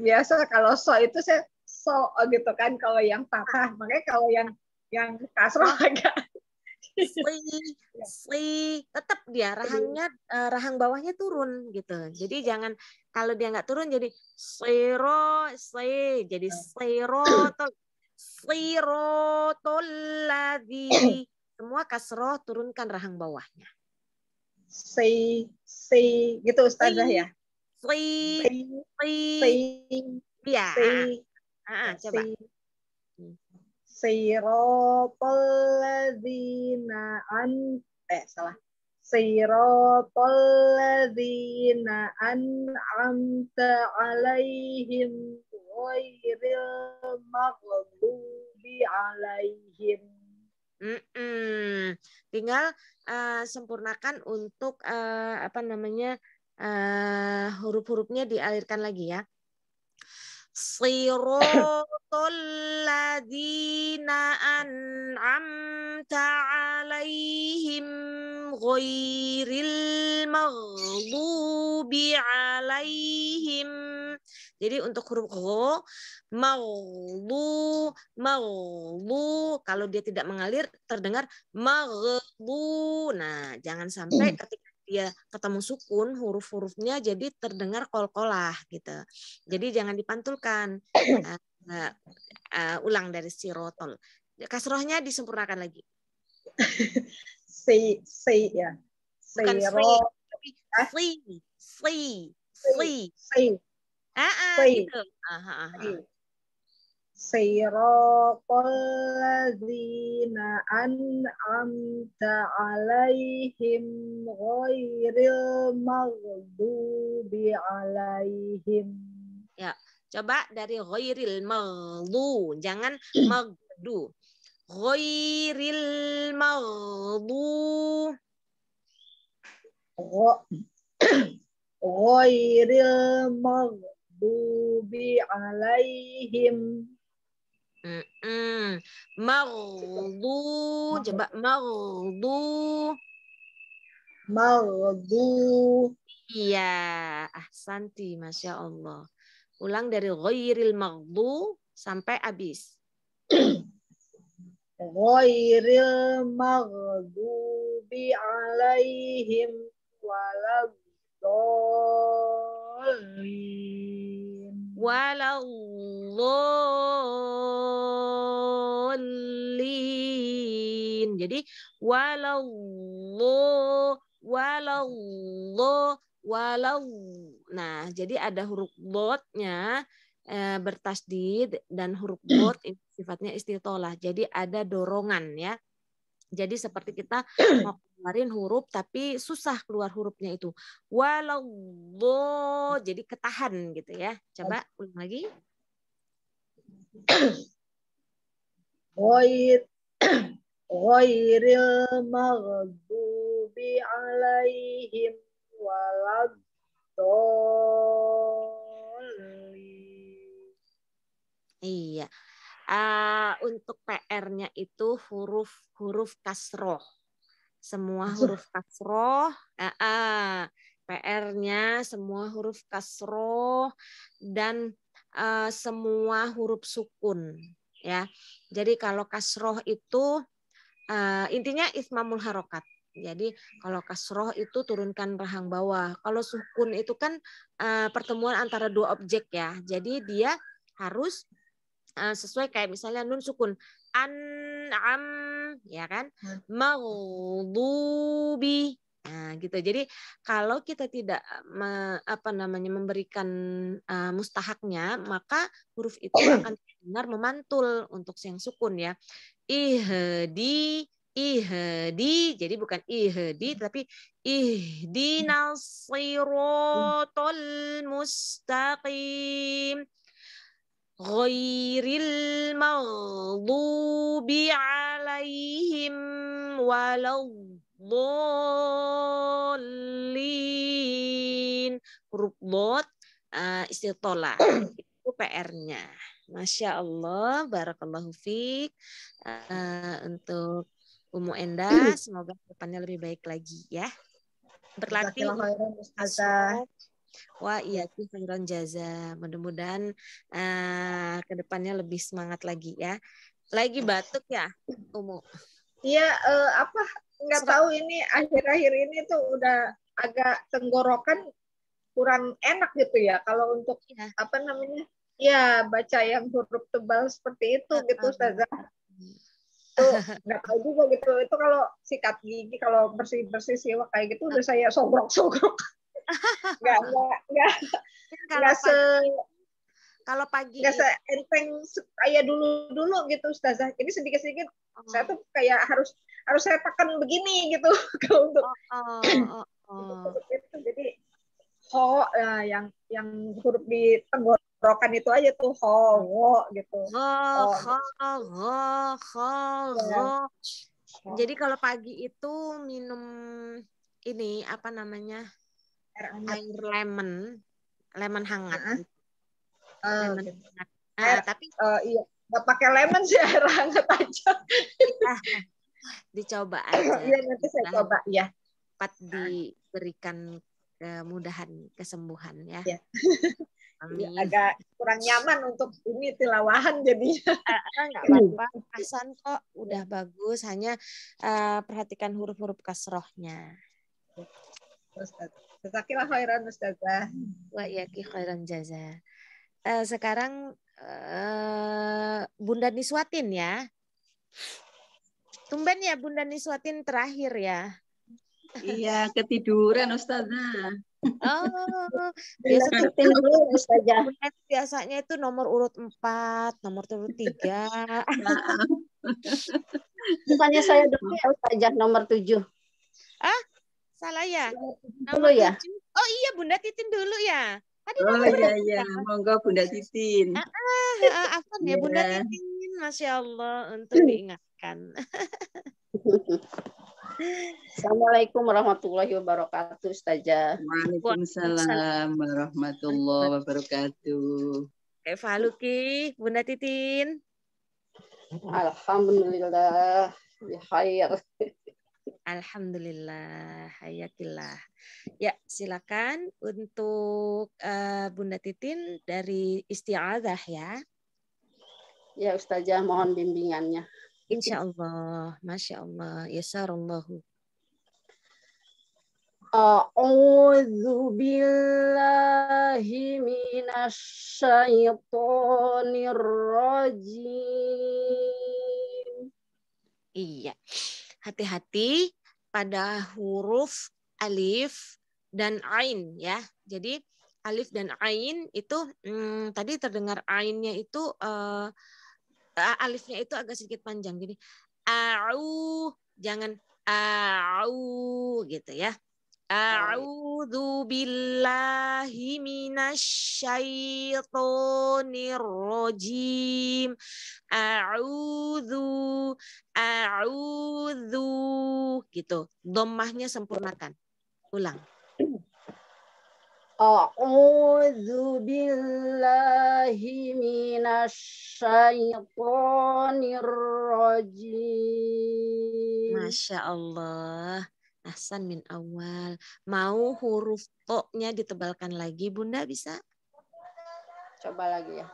biasa kalau so itu saya so gitu kan kalau yang patah. Makanya kalau yang yang kasroh agak Sli, ya. sli, tetap dia rahangnya eh, rahang bawahnya turun gitu. Jadi jangan kalau dia nggak turun jadi siro, si, jadi siro, siro, lagi Semua kasroh turunkan rahang bawahnya. Si, si, gitu Ustazah ya? Si, si, Ya. Ah, coba. Si. Sirotol an eh salah صراط الذين أنعمت عليهم غير المغضوب عليهم Mm -mm. Tinggal uh, sempurnakan untuk uh, apa namanya uh, huruf-hurufnya dialirkan lagi ya. Siratal ladzina an'amta 'alaihim ghairil maghdubi 'alaihim. Jadi untuk huruf gho maghdu maghdu kalau dia tidak mengalir terdengar maghdu. Nah, jangan sampai hmm. ketika ya ketemu sukun huruf-hurufnya jadi terdengar kol-kolah gitu. Jadi jangan dipantulkan. Uh, uh, uh, ulang dari sirotol. Kasrohnya disempurnakan lagi. si si ya. Bukan si si si si si Ah, ah gitu. Aha, aha. Siratul ladzina an'amta alaihim ghairil maghdubi alaihim. Ya, coba dari ghairil maghdu, jangan hmm. maghdu. Ghairil maghdu. Ghairil maghdubi alaihim. Mm. Mardu, coba mardu. Mardu. Iya, ahsanti, Masya Allah. Ulang dari ghairil mardu sampai habis. mardu bi alaihim waladhalin walallin. Jadi walallah walallah walau. Nah, jadi ada huruf lotnya e, eh, bertasdid dan huruf lot sifatnya istitolah. Jadi ada dorongan ya. Jadi seperti kita mau keluarin huruf tapi susah keluar hurufnya itu. Walau bo, jadi ketahan gitu ya. Coba ulang lagi. Ghair ghairil maghdubi alaihim walad Iya. Uh, untuk PR-nya itu huruf huruf kasroh, semua huruf kasroh. Uh, uh, PR-nya semua huruf kasroh dan uh, semua huruf sukun ya. Jadi kalau kasroh itu uh, intinya ismamul harokat. Jadi kalau kasroh itu turunkan rahang bawah. Kalau sukun itu kan uh, pertemuan antara dua objek ya. Jadi dia harus Eh, sesuai kayak misalnya nun sukun an am ya kan maghdubi Nah, gitu. Jadi kalau kita tidak me, apa namanya memberikan uh, mustahaknya, maka huruf itu akan benar memantul untuk yang sukun ya. Ihdi ihdi. Jadi bukan ihdi tapi ihdinash shiratal mustaqim ghairil maghdubi alaihim waladhdallin huruf bot uh, eh, istitola itu PR-nya Masya Allah Barakallahu Fik uh, untuk Umu Enda semoga depannya lebih baik lagi ya berlatih Wah, iya sih khairan jaza. Mudah-mudahan uh, eh, kedepannya lebih semangat lagi ya. Lagi batuk ya, Umu? Iya, uh, apa nggak tahu ini akhir-akhir ini tuh udah agak tenggorokan kurang enak gitu ya kalau untuk ya. apa namanya ya baca yang huruf tebal seperti itu gitu saja Tuh nggak tahu juga gitu itu kalau sikat gigi kalau bersih bersih siwak kayak gitu udah saya sogrok sogrok nggak nggak ya, nggak nggak se kalau pagi nggak se enteng kayak dulu dulu gitu ustazah ini sedikit sedikit oh. saya tuh kayak harus harus saya pakan begini gitu kalau untuk oh, oh, oh, oh. itu jadi ho ya, yang yang huruf di tenggorokan itu aja tuh ho wo gitu ho ho ho ho, ho. Iya. Jadi kalau pagi itu minum ini apa namanya air Air lemon, lemon hangat. Uh, lemon oh, okay. hangat. Uh, eh, air, eh, tapi uh, iya, nggak pakai lemon sih air hangat aja. Ah, dicoba aja. Iya nanti saya nah, coba ya. Cepat diberikan kemudahan kesembuhan ya. Iya. Amin. Iya, agak kurang nyaman untuk ini tilawahan jadi Enggak apa-apa, Hasan kok udah bagus, hanya uh, perhatikan huruf-huruf kasrohnya. Ustaz. Jazakillah khairan Ustazah. Wa yaki khairan jaza. Uh, sekarang uh, Bunda Niswatin ya. Tumben ya Bunda Niswatin terakhir ya. Iya, ketiduran Ustazah. Oh, iya, biasa ketiduran Ustazah. Biasanya itu nomor urut 4, nomor urut 3. Misalnya saya dulu ya Ustazah nomor 7. Ah, Salah ya? Iya, dulu ya? Oh iya Bunda Titin dulu ya. Tadi oh Bunda iya iya, ya. monggo Bunda Titin. Ah, ah, ah, ah ya iya. Bunda Titin, masya Allah untuk diingatkan. Assalamualaikum warahmatullahi wabarakatuh, Ustazah. Waalaikumsalam warahmatullahi wabarakatuh. Eva Luki, Bunda Titin. Alhamdulillah, ya khair. Alhamdulillah, hayakillah. Ya, silakan untuk uh, Bunda Titin dari isti'adah ya. Ya Ustazah, mohon bimbingannya. Insya Allah, Masya Allah, ya أعوذ بالله من الشيطان Iya hati-hati pada huruf alif dan ain ya. Jadi alif dan ain itu hmm, tadi terdengar ainnya itu uh, alifnya itu agak sedikit panjang. Jadi au jangan au gitu ya. A'udzu billahi minasyaitonir rajim. A'udzu a'udzu gitu. Domahnya sempurnakan. Ulang. A'udzu billahi minasyaitonir rajim. Masya Allah. Ahsan min awal. Mau huruf to-nya ditebalkan lagi, Bunda bisa? Coba lagi ya.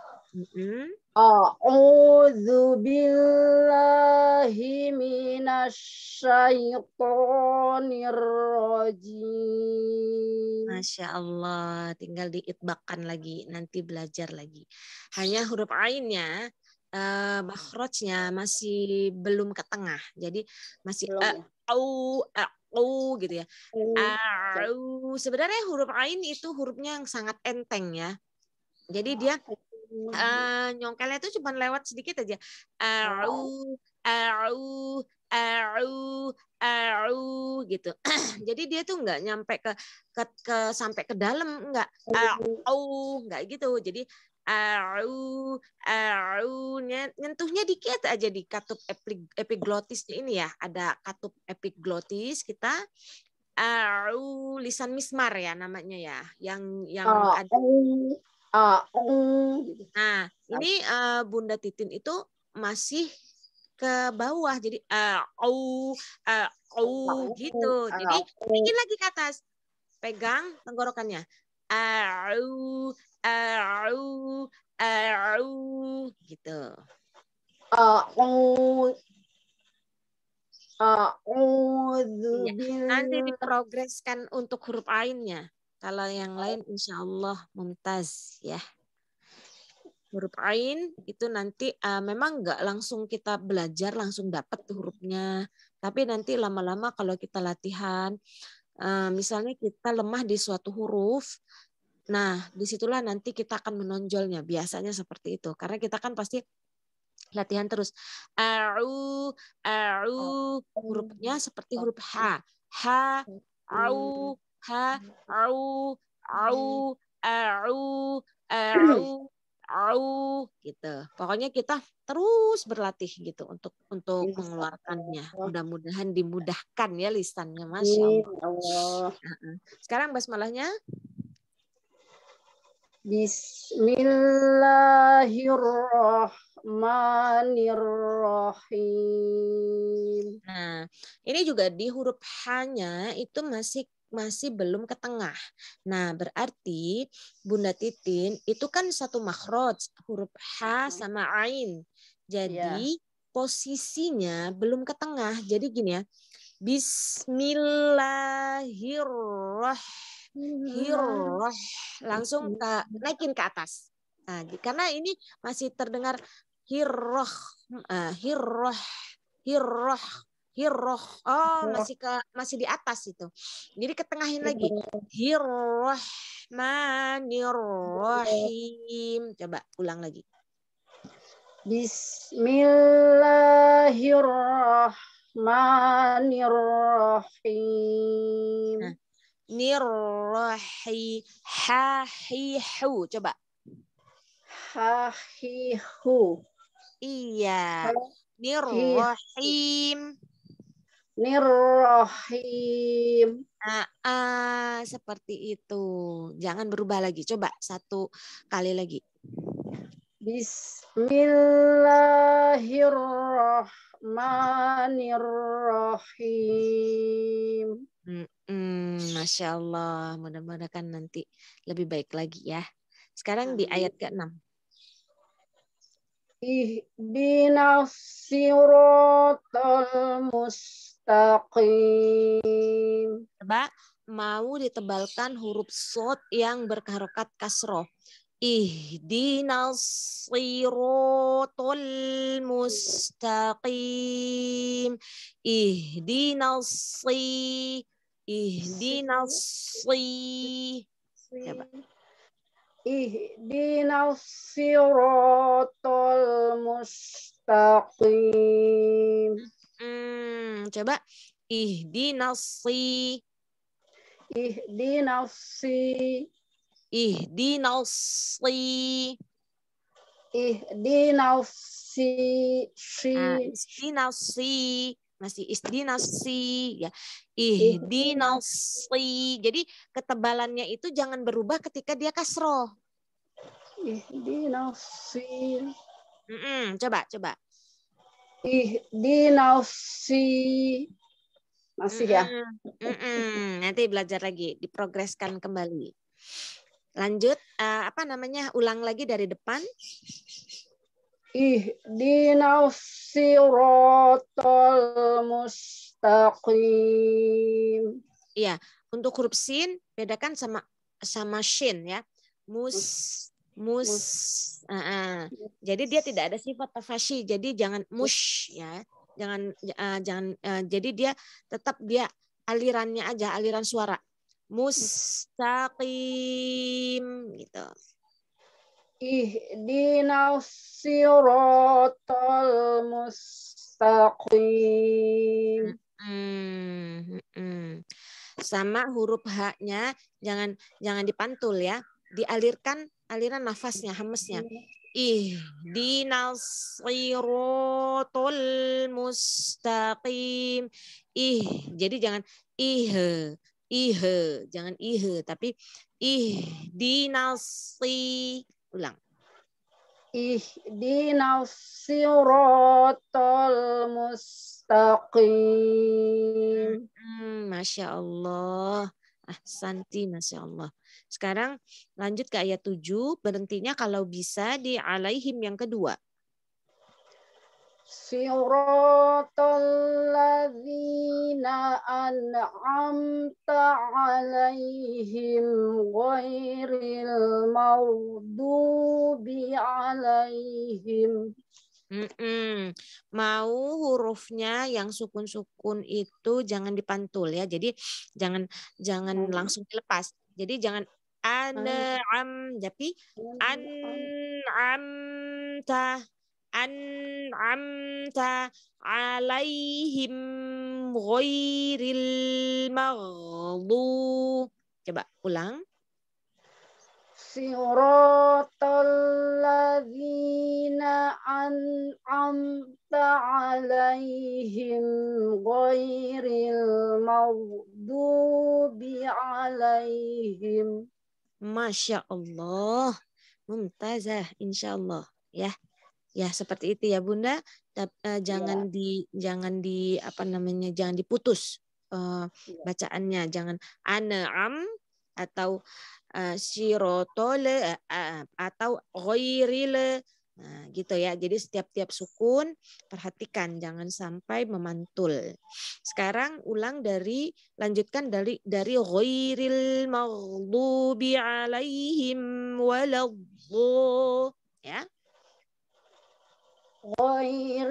A'udzu billahi minasyaitonir Masya Allah, tinggal diitbakan lagi, nanti belajar lagi. Hanya huruf ainnya uh, masih belum ke tengah. Jadi masih ya? au gitu ya. Au. Ah, Sebenarnya huruf ain itu hurufnya yang sangat enteng ya. Jadi dia uh, nyongkelnya itu cuma lewat sedikit aja. Au, ah, oh. au, ah, au, au gitu. Jadi dia tuh nggak nyampe ke ke, ke sampai ke dalam nggak oh. au nggak gitu. Jadi au au nyentuhnya dikit aja di katup epiglotis ini ya ada katup epiglotis kita au lisan mismar ya namanya ya yang yang oh, ada oh, oh. nah ini uh, bunda titin itu masih ke bawah jadi au au gitu jadi ingin lagi ke atas pegang tenggorokannya au au au gitu. Au au Nanti diprogreskan untuk huruf ainnya. Kalau yang lain insya Allah mumtaz ya. Huruf ain itu nanti uh, memang nggak langsung kita belajar langsung dapat hurufnya. Tapi nanti lama-lama kalau kita latihan, uh, misalnya kita lemah di suatu huruf, Nah, disitulah nanti kita akan menonjolnya. Biasanya seperti itu. Karena kita kan pasti latihan terus. A'u, a'u, hurufnya seperti huruf H. H, a'u, H, a'u, a'u, a'u, a'u, a'u, gitu. Pokoknya kita terus berlatih gitu untuk untuk iya. mengeluarkannya. Mudah-mudahan dimudahkan ya lisannya, mas iya, ya Allah. Sekarang basmalahnya. Bismillahirrahmanirrahim. Nah, ini juga di huruf H-nya itu masih masih belum ke tengah. Nah, berarti Bunda Titin itu kan satu makhraj, huruf H sama Ain. Jadi, ya. posisinya belum ke tengah. Jadi gini ya, Bismillahirrahmanirrahim. Langsung ke, naikin ke atas. Nah, karena ini masih terdengar hirroh, uh, hirroh, hirroh, hirroh. Oh, masih ke masih di atas itu. Jadi ketengahin lagi. Hirrohmanirrohim. Coba ulang lagi. Bismillahirrahmanirrahim. Bismillahirrahmanirrahim. ha nah, nirrahi hahihu coba. Hahihu. Iya. Nirrahim. Nirrohim. Ah, ah, seperti itu. Jangan berubah lagi. Coba satu kali lagi. Bismillahirrahmanirrahim. Bismillahirrahmanirrahim. Hmm, hmm, Masya Allah, mudah-mudahan kan nanti lebih baik lagi ya. Sekarang di ayat ke-6. Ihdinas mustaqim. Coba mau ditebalkan huruf sod yang berharokat kasroh ihdinas siratal mustaqim ih dinasih ih dinasih coba ihdinas siratal mustaqim hmm, coba ih dinasih ih dinasih ih si ih si si nah, masih isdinasi ya ih ihdinasi jadi ketebalannya itu jangan berubah ketika dia kasroh ih mm -mm, coba coba ihdinasi masih ya mm -mm, mm -mm. nanti belajar lagi diprogreskan kembali Lanjut, uh, apa namanya? Ulang lagi dari depan. Ihdinaus mustaqim. Iya, untuk huruf sin bedakan sama sama shin ya. Mus mus. mus. Uh -uh. Jadi dia tidak ada sifat tafashi. Jadi jangan iya. mush ya. Jangan uh, jangan uh, jadi dia tetap dia alirannya aja aliran suara mustaqim gitu. Ihdinas siratal mustaqim. Hmm, Sama huruf H-nya jangan jangan dipantul ya. Dialirkan aliran nafasnya, hamesnya. Ihdinas siratal mustaqim. Ih, jadi jangan ih ihe, jangan ihe, tapi ih dinasi ulang. Ih rotol mustaqim. Hmm, Masya Allah. Ah, Santi, Masya Allah. Sekarang lanjut ke ayat 7, berhentinya kalau bisa di alaihim yang kedua. صراط ladzina an'amta 'alaihim ghairil maghdubi 'alaihim Mm-mm. Mau hurufnya yang sukun-sukun itu jangan dipantul ya. Jadi jangan jangan mm. langsung dilepas. Jadi jangan an'am tapi an'amta an'amta alaihim غير المغضوب coba ulang siratal ladzina an'amta alaihim ghairil maghdubi alaihim Masya Allah. Mumtazah insya Allah. Ya. Ya, seperti itu ya Bunda. Eh, iya. jangan ya. di jangan di apa namanya? jangan diputus eh, iya. bacaannya. Jangan an'am atau eh, sirotole atau ghairil Nah, gitu ya. Jadi setiap-tiap sukun perhatikan jangan sampai memantul. Sekarang ulang dari lanjutkan dari dari ghairil maghdubi alaihim waladhu ya. غير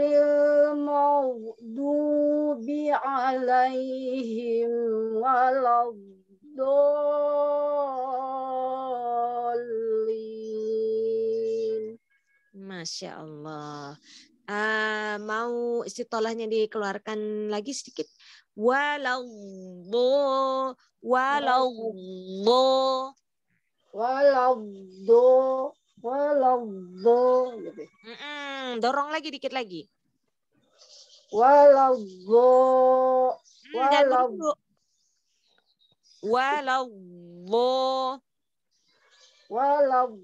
المغضوب عليهم ولا الضالين Masya Allah. Uh, mau istitolahnya dikeluarkan lagi sedikit. Walau walau walau walau Walau gitu. Mm -mm, dorong lagi dikit lagi. Walau hmm, walau walau walau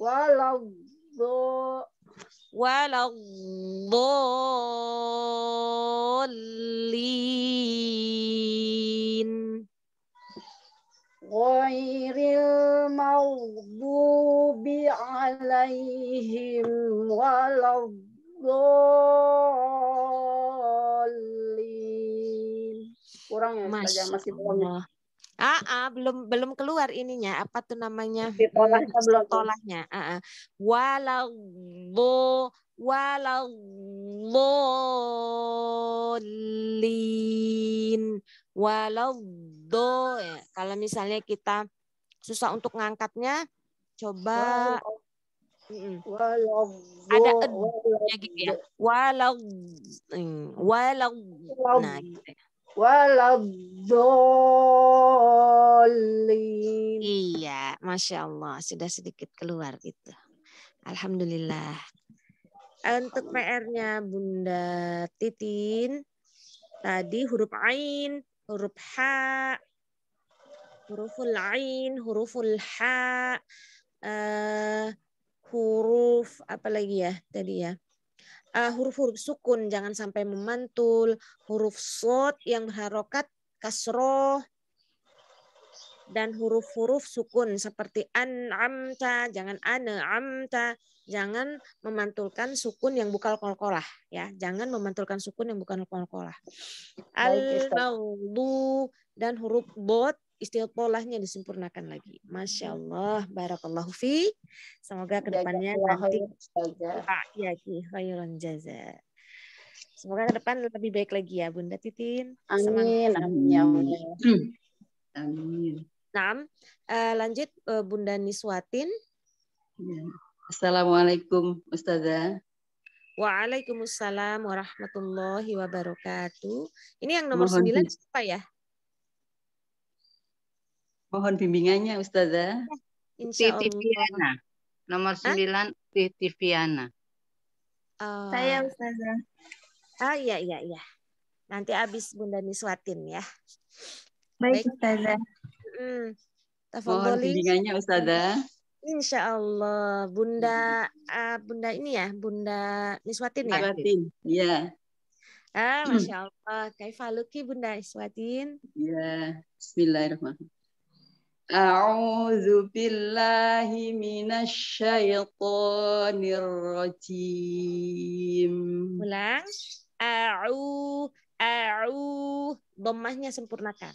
walau walau walau غير المغضوب عليهم ولا الضالين kurang ya Masya masih belum ya? Ah, ah, belum belum keluar ininya apa tuh namanya tolahnya eh, belum tolahnya ah, ah. walau walau lolin walau do ya. Kalau misalnya kita susah untuk ngangkatnya, coba Walau ada ya gitu ya mm, walau walau nah gitu ya. Waladzolim. Iya, Masya Allah. Sudah sedikit keluar itu. Alhamdulillah. Untuk PR-nya Bunda Titin, tadi huruf Ain huruf ha, huruf ain, huruful ha, uh, eh, huruf apa lagi ya tadi ya? Eh, huruf-huruf sukun jangan sampai memantul, huruf sod yang berharokat kasroh, dan huruf-huruf sukun seperti an amta jangan ane amta jangan memantulkan sukun yang bukan kolkolah ya jangan memantulkan sukun yang bukan kolkolah al maulu dan huruf bot istilah polahnya disempurnakan lagi. Masya Allah, barakallahu fi. Semoga kedepannya nanti ya. ya ki khairun jaza. Semoga ke depan lebih baik lagi ya Bunda Titin. Amin. Amin. Ya amin. Nah, lanjut eh, Bunda Niswatin. Ya. Assalamualaikum Ustazah. Waalaikumsalam warahmatullahi wabarakatuh. Ini yang nomor Mohon 9 siapa ya? Mohon bimbingannya Ustazah. Insya Titiviana. Nomor Hah? 9 Titiviana. Oh. Ah. Saya Ustazah. Ah iya iya iya. Nanti habis Bunda Niswatin ya. Baik, Baik. Ustazah. Hmm. Mohon bimbingannya Ustazah. Insya Allah, Bunda, uh, Bunda ini ya, Bunda Niswatin ya. Niswatin, ya. Ah, mm-hmm. masya Allah, kaifaluki Bunda Niswatin. Ya, Bismillahirrahmanirrahim. A'udzu billahi minasy syaithanir rajim. Ulang. A'u a'u dhammahnya sempurnakan.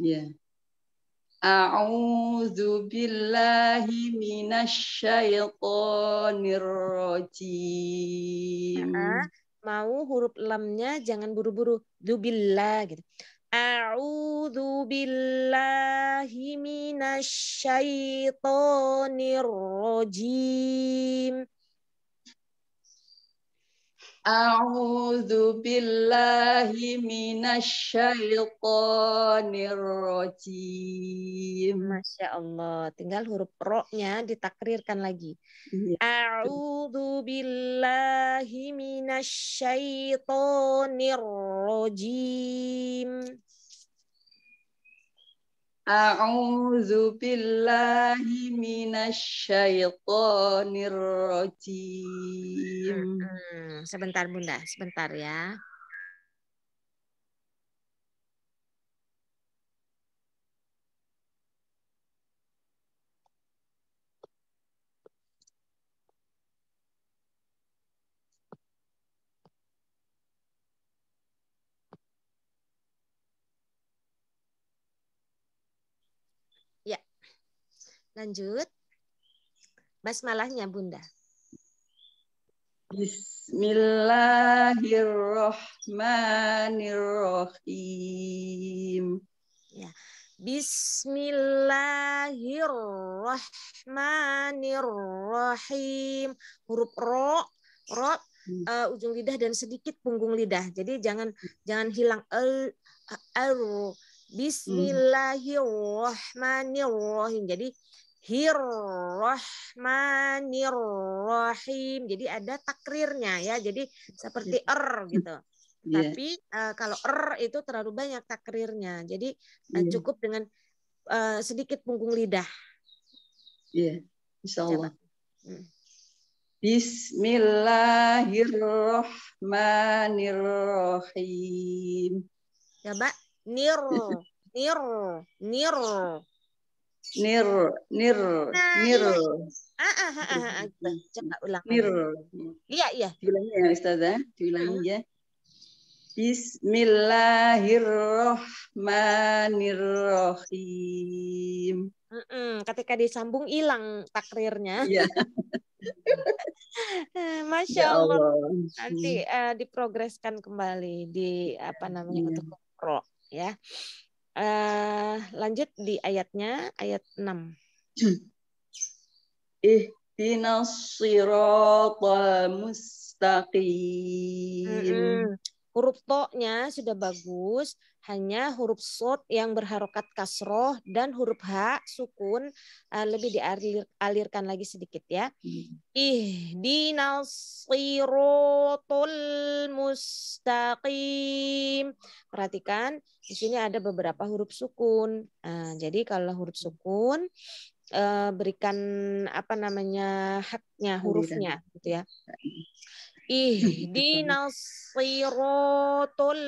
Ya. Yeah. أعوذ بالله من الشيطان الرجيم mau huruf lamnya jangan buru-buru dubillah gitu. A'udzu billahi minasyaitonir rajim. أعوذ biLlahi من الشيطان الرجيم Masya Allah. Tinggal huruf ro-nya ditakrirkan lagi. Iya. A'udhu billahi minasyaitonir rajim. A'udzu billahi minasyaitonir rajim. Hmm, sebentar Bunda, sebentar ya. Lanjut. Basmalahnya Bunda. Bismillahirrahmanirrahim. Ya. Bismillahirrahmanirrahim. Huruf ro, ro uh, ujung lidah dan sedikit punggung lidah. Jadi jangan jangan hilang el er, er. Bismillahirrahmanirrahim. Jadi Bismillahirrahmanirrahim. Jadi ada takrirnya ya. Jadi seperti iya. er gitu. Yeah. Tapi uh, kalau er itu terlalu banyak takrirnya. Jadi uh, eh, yeah. cukup dengan uh, sedikit punggung lidah. Iya, yeah. Insyaallah. Hmm. Bismillahirrohmanirrohim. Coba ya, iya. nir, nir, nir nir nir nah, nir iya. ah ah ah ah, ah. coba ulang nir iya iya diulangi ya ustazah ya. diulangi uh-huh. ya Bismillahirrohmanirrohim. Mm -mm, ketika disambung hilang takrirnya. Yeah. Iya. Masya ya Allah. Allah. Nanti uh, diprogreskan kembali di apa namanya yeah. untuk pro ya. Uh, lanjut di ayatnya ayat 6. Ihdinas siratal mustaqim. Mm -hmm. Huruf to-nya sudah bagus, hanya huruf sod yang berharokat kasroh dan huruf h sukun eh, lebih dialirkan lagi sedikit ya. Hmm. Ihdinas siratal mustaqim. Perhatikan di sini ada beberapa huruf sukun. Nah, jadi kalau huruf sukun eh, berikan apa namanya haknya hurufnya gitu ya. Ihdinas siratul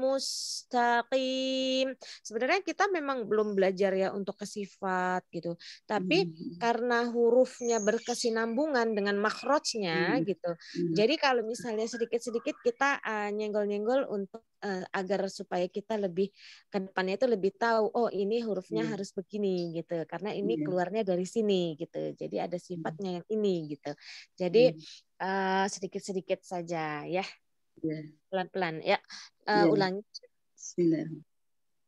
mustaqim. Sebenarnya kita memang belum belajar ya untuk kesifat gitu. Tapi hmm. karena hurufnya berkesinambungan dengan makhrajnya hmm. gitu. Hmm. Jadi kalau misalnya sedikit-sedikit kita nyenggol eh, nyenggol-nyenggol untuk uh, agar supaya kita lebih ke depannya itu lebih tahu oh ini hurufnya hmm. harus begini gitu karena ini hmm. keluarnya dari sini gitu jadi ada iya. sifatnya yang ini gitu jadi eh, sedikit-sedikit uh, saja ya pelan-pelan yeah. ya uh, eh, yeah. ulangi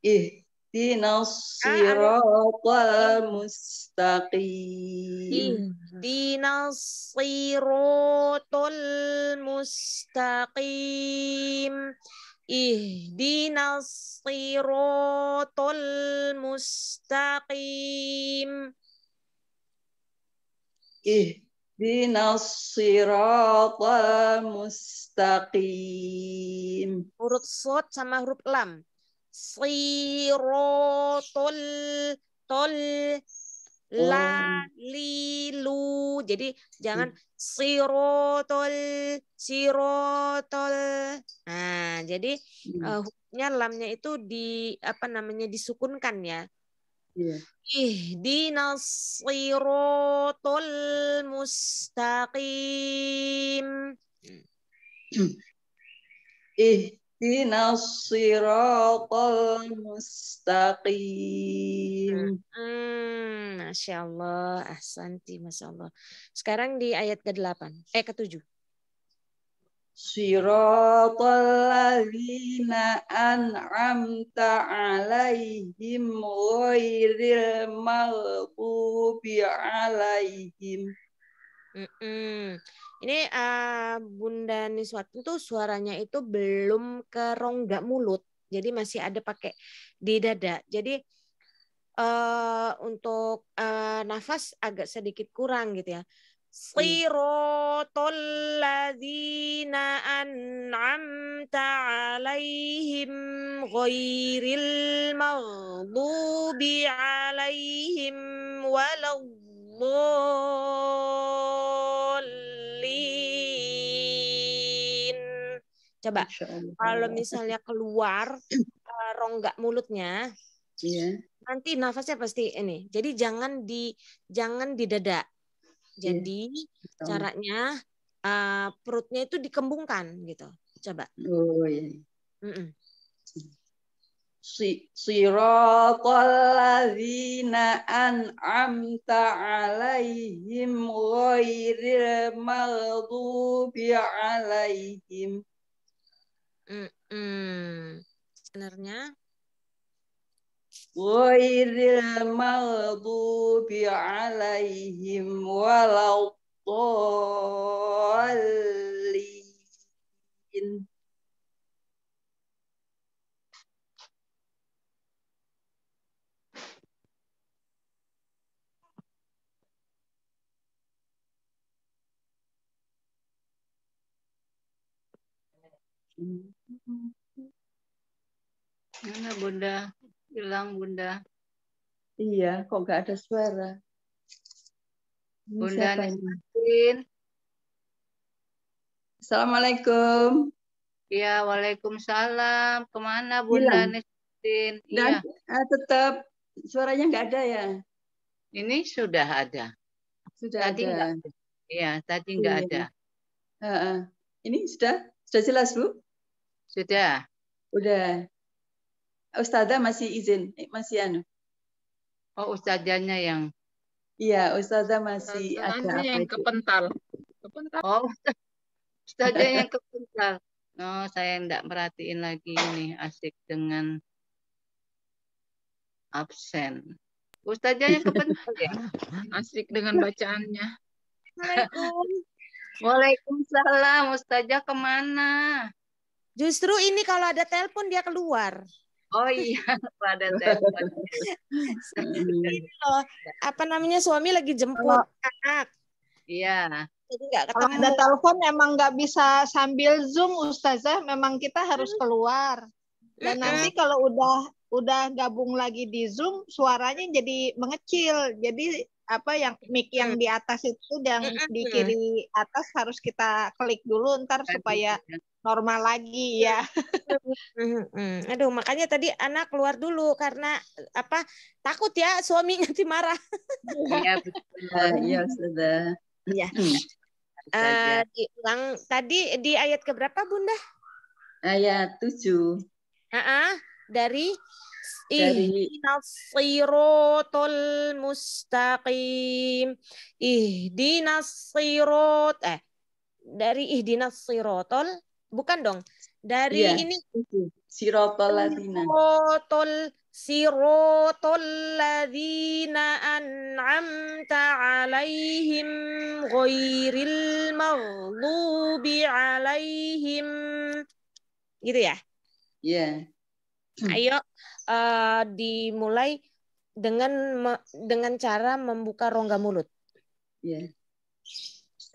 eh Ih, ah. siratal mustaqim. Ihdina siratal mustaqim. Ihdinas siratal mustaqim. Ihdinas siratal mustaqim. Huruf sot sama huruf lam. Siratal tol Oh. la, li, lu. Jadi jangan iya. sirotol, sirotol. Nah, jadi hmm. uh, lamnya itu di apa namanya disukunkan ya. Iya. ih di sirotol mustaqim. Ih اهدنا الصراط المستقيم Masya Allah, ahsanti, Masya Sekarang di ayat ke-8, eh ke-7. صراط الذين أنعمت عليهم غير المغضوب عليهم. Ini uh, Bunda Niswati tuh suaranya itu belum ke rongga mulut, jadi masih ada pakai di dada. Jadi uh, untuk uh, nafas agak sedikit kurang gitu ya. Iya. Sirotol ladzina an'amta alaihim ghairil maghdubi alaihim waladdallin Coba kalau misalnya keluar uh, rongga mulutnya, yeah. nanti nafasnya pasti ini. Jadi jangan di jangan di dada. Iya, Jadi yeah. caranya uh, perutnya itu dikembungkan gitu. Coba. Oh Yeah. Mm -mm. ladzina an'amta alaihim ghairil maghdubi alaihim Mm-mm. Sebenarnya Wairil maghdubi alaihim walau waladdallin. Mm-hmm. Mana Bunda? Hilang Bunda. Iya, kok nggak ada suara. Ini Bunda Nismatin. Assalamualaikum. Iya, waalaikumsalam. Kemana Bunda Nismatin? Iya. Eh, tetap suaranya nggak ada ya? Ini sudah ada. Sudah tadi ada. Iya, tadi nggak iya. ada. Uh, uh. Ini sudah sudah jelas bu? Sudah. Udah. Ustazah masih izin, eh, masih anu. Oh, ustazahnya yang Iya, ustazah masih ustazah ada yang itu? kepental. Kepental. Oh, ustazah yang kepental. No, oh, saya enggak merhatiin lagi ini asik dengan absen. Ustazahnya kepental ya. Asik dengan bacaannya. Assalamualaikum. Waalaikumsalam. Ustazah kemana? Justru ini kalau ada telepon dia keluar. Oh iya, kalau ada telepon. ini loh, apa namanya suami lagi jemput oh. anak. Iya. Jadi ketemu. Kalau ada telepon emang nggak bisa sambil zoom ustazah, memang kita harus hmm. keluar. Dan hmm. nanti kalau udah udah gabung lagi di zoom, suaranya jadi mengecil. Jadi apa yang mic yang hmm. di atas itu yang di kiri atas harus kita klik dulu ntar supaya ya normal lagi ya. Aduh, makanya tadi anak keluar dulu karena apa? Takut ya suami nanti marah. Iya, betul. Iya, sudah. Iya. Uh, diulang tadi di ayat keberapa Bunda? Ayat 7. Uh-uh, dari Ihdinas mustaqim. Ihdinas eh dari ihdinas bukan dong dari yeah. ini sirotolatina sirotol sirotoladzina an'amta alaihim ghairil maghdubi alaihim gitu ya iya yeah. ayo uh, dimulai dengan dengan cara membuka rongga mulut yeah.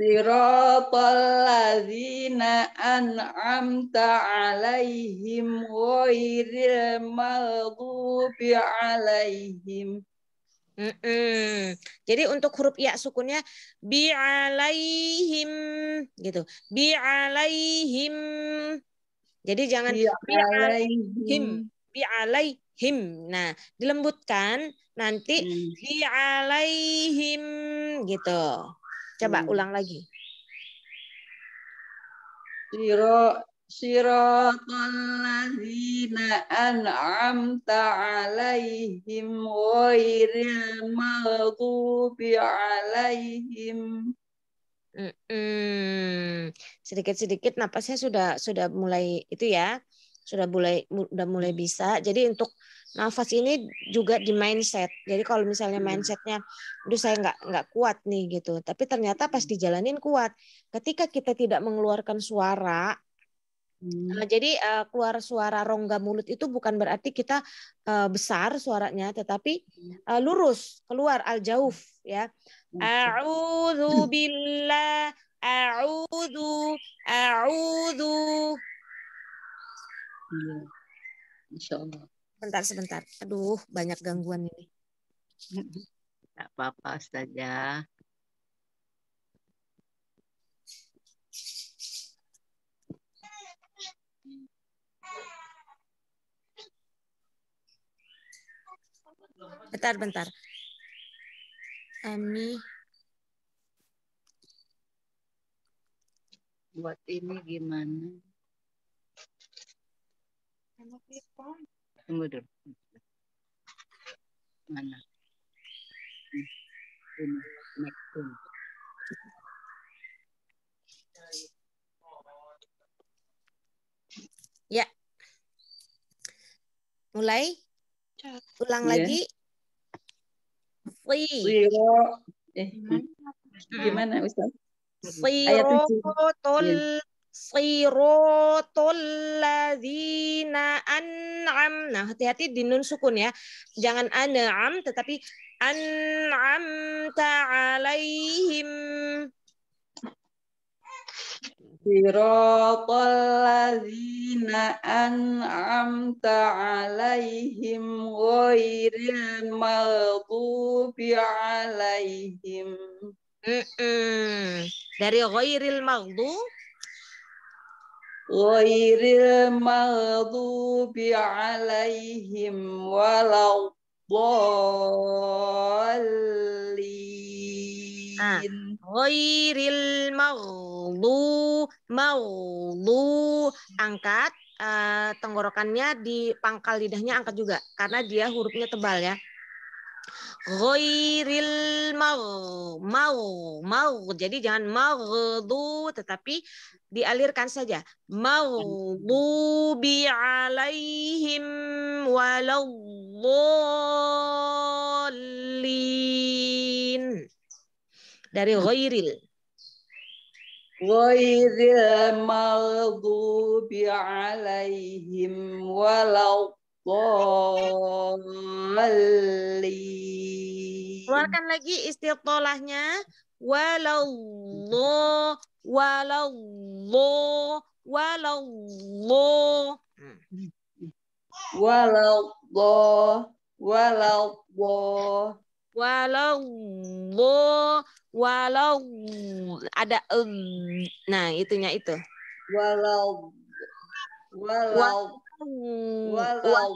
Siratal ladzina an'amta 'alaihim ghairil maghdubi 'alaihim. Mm -mm. Jadi untuk huruf ya sukunnya bi alaihim gitu. Bi alaihim. Jadi jangan bi alaihim. Bi alaihim. Nah, dilembutkan nanti hmm. bi alaihim gitu. Coba hmm. ulang lagi. Siro siratal ladzina an'amta 'alaihim ghairil maghdubi 'alaihim mm Sedikit-sedikit napasnya sudah sudah mulai itu ya, sudah mulai sudah mulai bisa. Jadi untuk nafas ini juga di mindset. Jadi kalau misalnya hmm. mindsetnya, aduh saya nggak nggak kuat nih gitu. Tapi ternyata pas hmm. dijalanin kuat. Ketika kita tidak mengeluarkan suara, hmm. nah, jadi uh, keluar suara rongga mulut itu bukan berarti kita uh, besar suaranya, tetapi uh, lurus keluar al jauh ya. A'udhu billah, a'udhu Ya. Insya Allah. Bentar, sebentar. Aduh, banyak gangguan ini. Tidak apa-apa, saja, Bentar, bentar. Ami. Buat ini gimana? Anak tunggu dulu. Mana? Ini, Neptun. Ya. Mulai. Ulang yeah. lagi. Siro, Zero. Eh. Gimana Ustaz? siro tol ya. Sirotul ladzina an'am. Nah, hati-hati di nun sukun ya. Jangan an'am tetapi an'amta alaihim. Sirotul ladzina an'amta alaihim ghairil maghdubi alaihim. Mm -mm. Dari ghairil maghdubi غير المغضوب عليهم ولا الضالين غير المغضوب مغضوب angkat uh, tenggorokannya di pangkal lidahnya angkat juga karena dia hurufnya tebal ya Ghairil mau mau mau jadi jangan maghdu tetapi dialirkan saja bi alaihim walallin dari ghairil ghairil maghdubi alaihim walallin keluarkan lagi istilolahnya ولا الله ولا الله ولا الله ولا الله ولا الله walau walau ada um nah itunya itu walau walau walau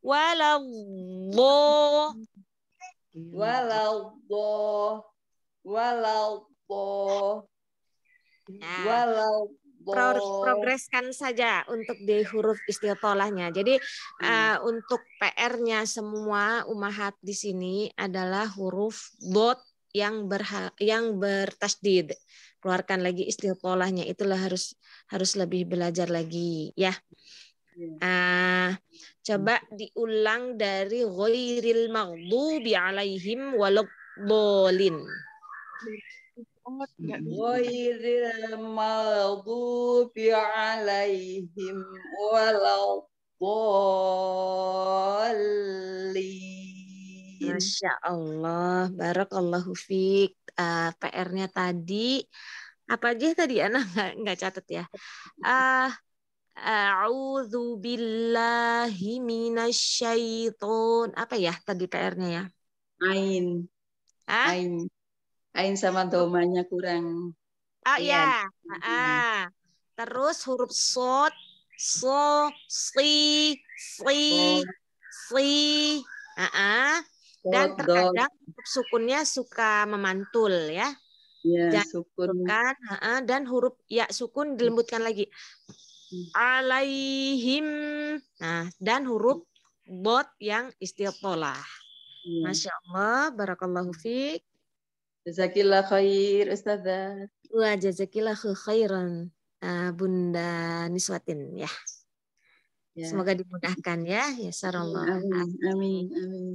walau Iya, walau bo walau bo nah, iya. walau bo. Pro progreskan saja untuk di huruf istiotolahnya. Jadi hmm. uh, untuk PR-nya semua umahat di sini adalah huruf bot yang berha yang bertasdid. Keluarkan lagi istiltolahnya itulah harus harus lebih belajar lagi ya. Uh, Coba hmm. diulang dari ghairil maghdubi alaihim waladdallin. Ghairil maghdubi alaihim waladdallin. Masya Allah, barakallahu fiq. Uh, ah, PR-nya tadi apa aja tadi anak nggak nggak catat ya uh, A'udzu billahi minasyaiton. Apa ya tadi PR-nya ya? Ain. Hah? Ain. Ain sama domanya kurang. Oh iya. Ya. Ah. Terus huruf sod, so, si, si, si. Ah, ah. Dan terkadang huruf sukunnya suka memantul ya. Ya, Jangan sukun. ah, dan huruf ya sukun dilembutkan lagi alaihim nah dan huruf bot yang istiqolah hmm. masya Allah barakallahu fiq jazakillah khair ustazah wa jazakillah khairan uh, bunda Niswatin ya. ya semoga dimudahkan ya ya sarallah amin amin, amin.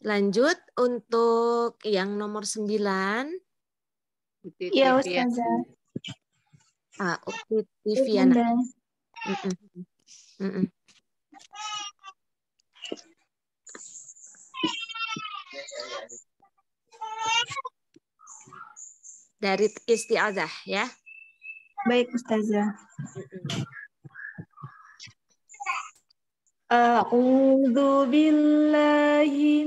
Lanjut untuk yang nomor sembilan. Iya, Ustazah. Ah, Ukti Tiviana. Iya, Dari istiazah ya. Baik Ustazah. أعوذ billahi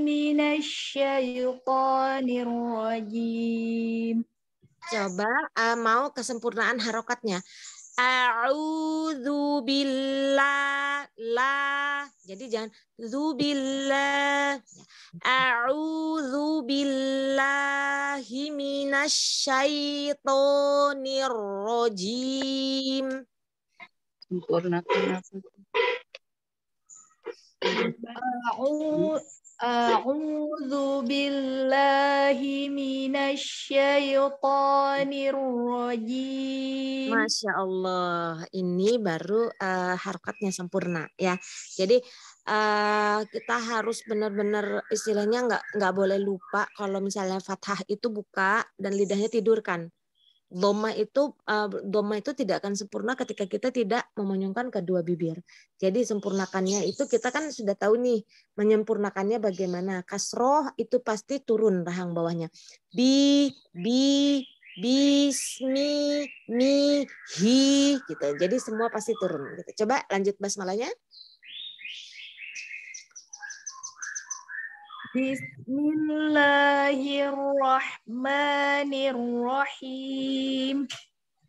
Coba uh, mau kesempurnaan harokatnya. A'udzubillah la. Jadi jangan zubillah. A'udzubillahi billahi minasyaitonir rojim. أعوذ بالله من الشيطان الرجيم Masya Allah, ini baru uh, harokatnya sempurna ya. Jadi uh, kita harus benar-benar istilahnya nggak nggak boleh lupa kalau misalnya fathah itu buka dan lidahnya tidurkan doma itu uh, itu tidak akan sempurna ketika kita tidak memenyungkan kedua bibir. Jadi sempurnakannya itu kita kan sudah tahu nih menyempurnakannya bagaimana. Kasroh itu pasti turun rahang bawahnya. Bi bi bismi mi hi gitu. Jadi semua pasti turun gitu. Coba lanjut basmalahnya. Bismillahirrahmanirrahim.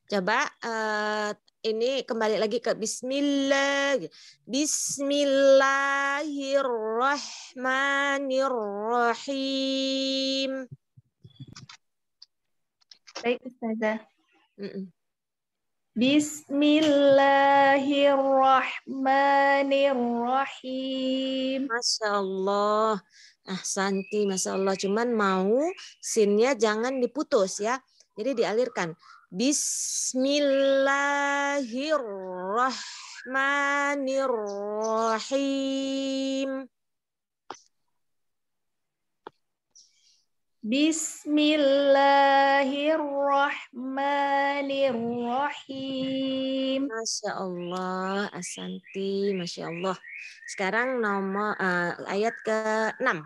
Coba uh, ini kembali lagi ke bismillah. Bismillahirrahmanirrahim. Baik, Ustazah. Mm -mm. Bismillahirrahmanirrahim. Masya Allah. Ah, Santi, Masya Allah. Cuman mau sinnya jangan diputus ya. Jadi dialirkan. Bismillahirrahmanirrahim. Bismillahirrahmanirrahim. Masya Allah, Asanti, Masya Allah. Sekarang nomor uh, eh, ayat ke-6.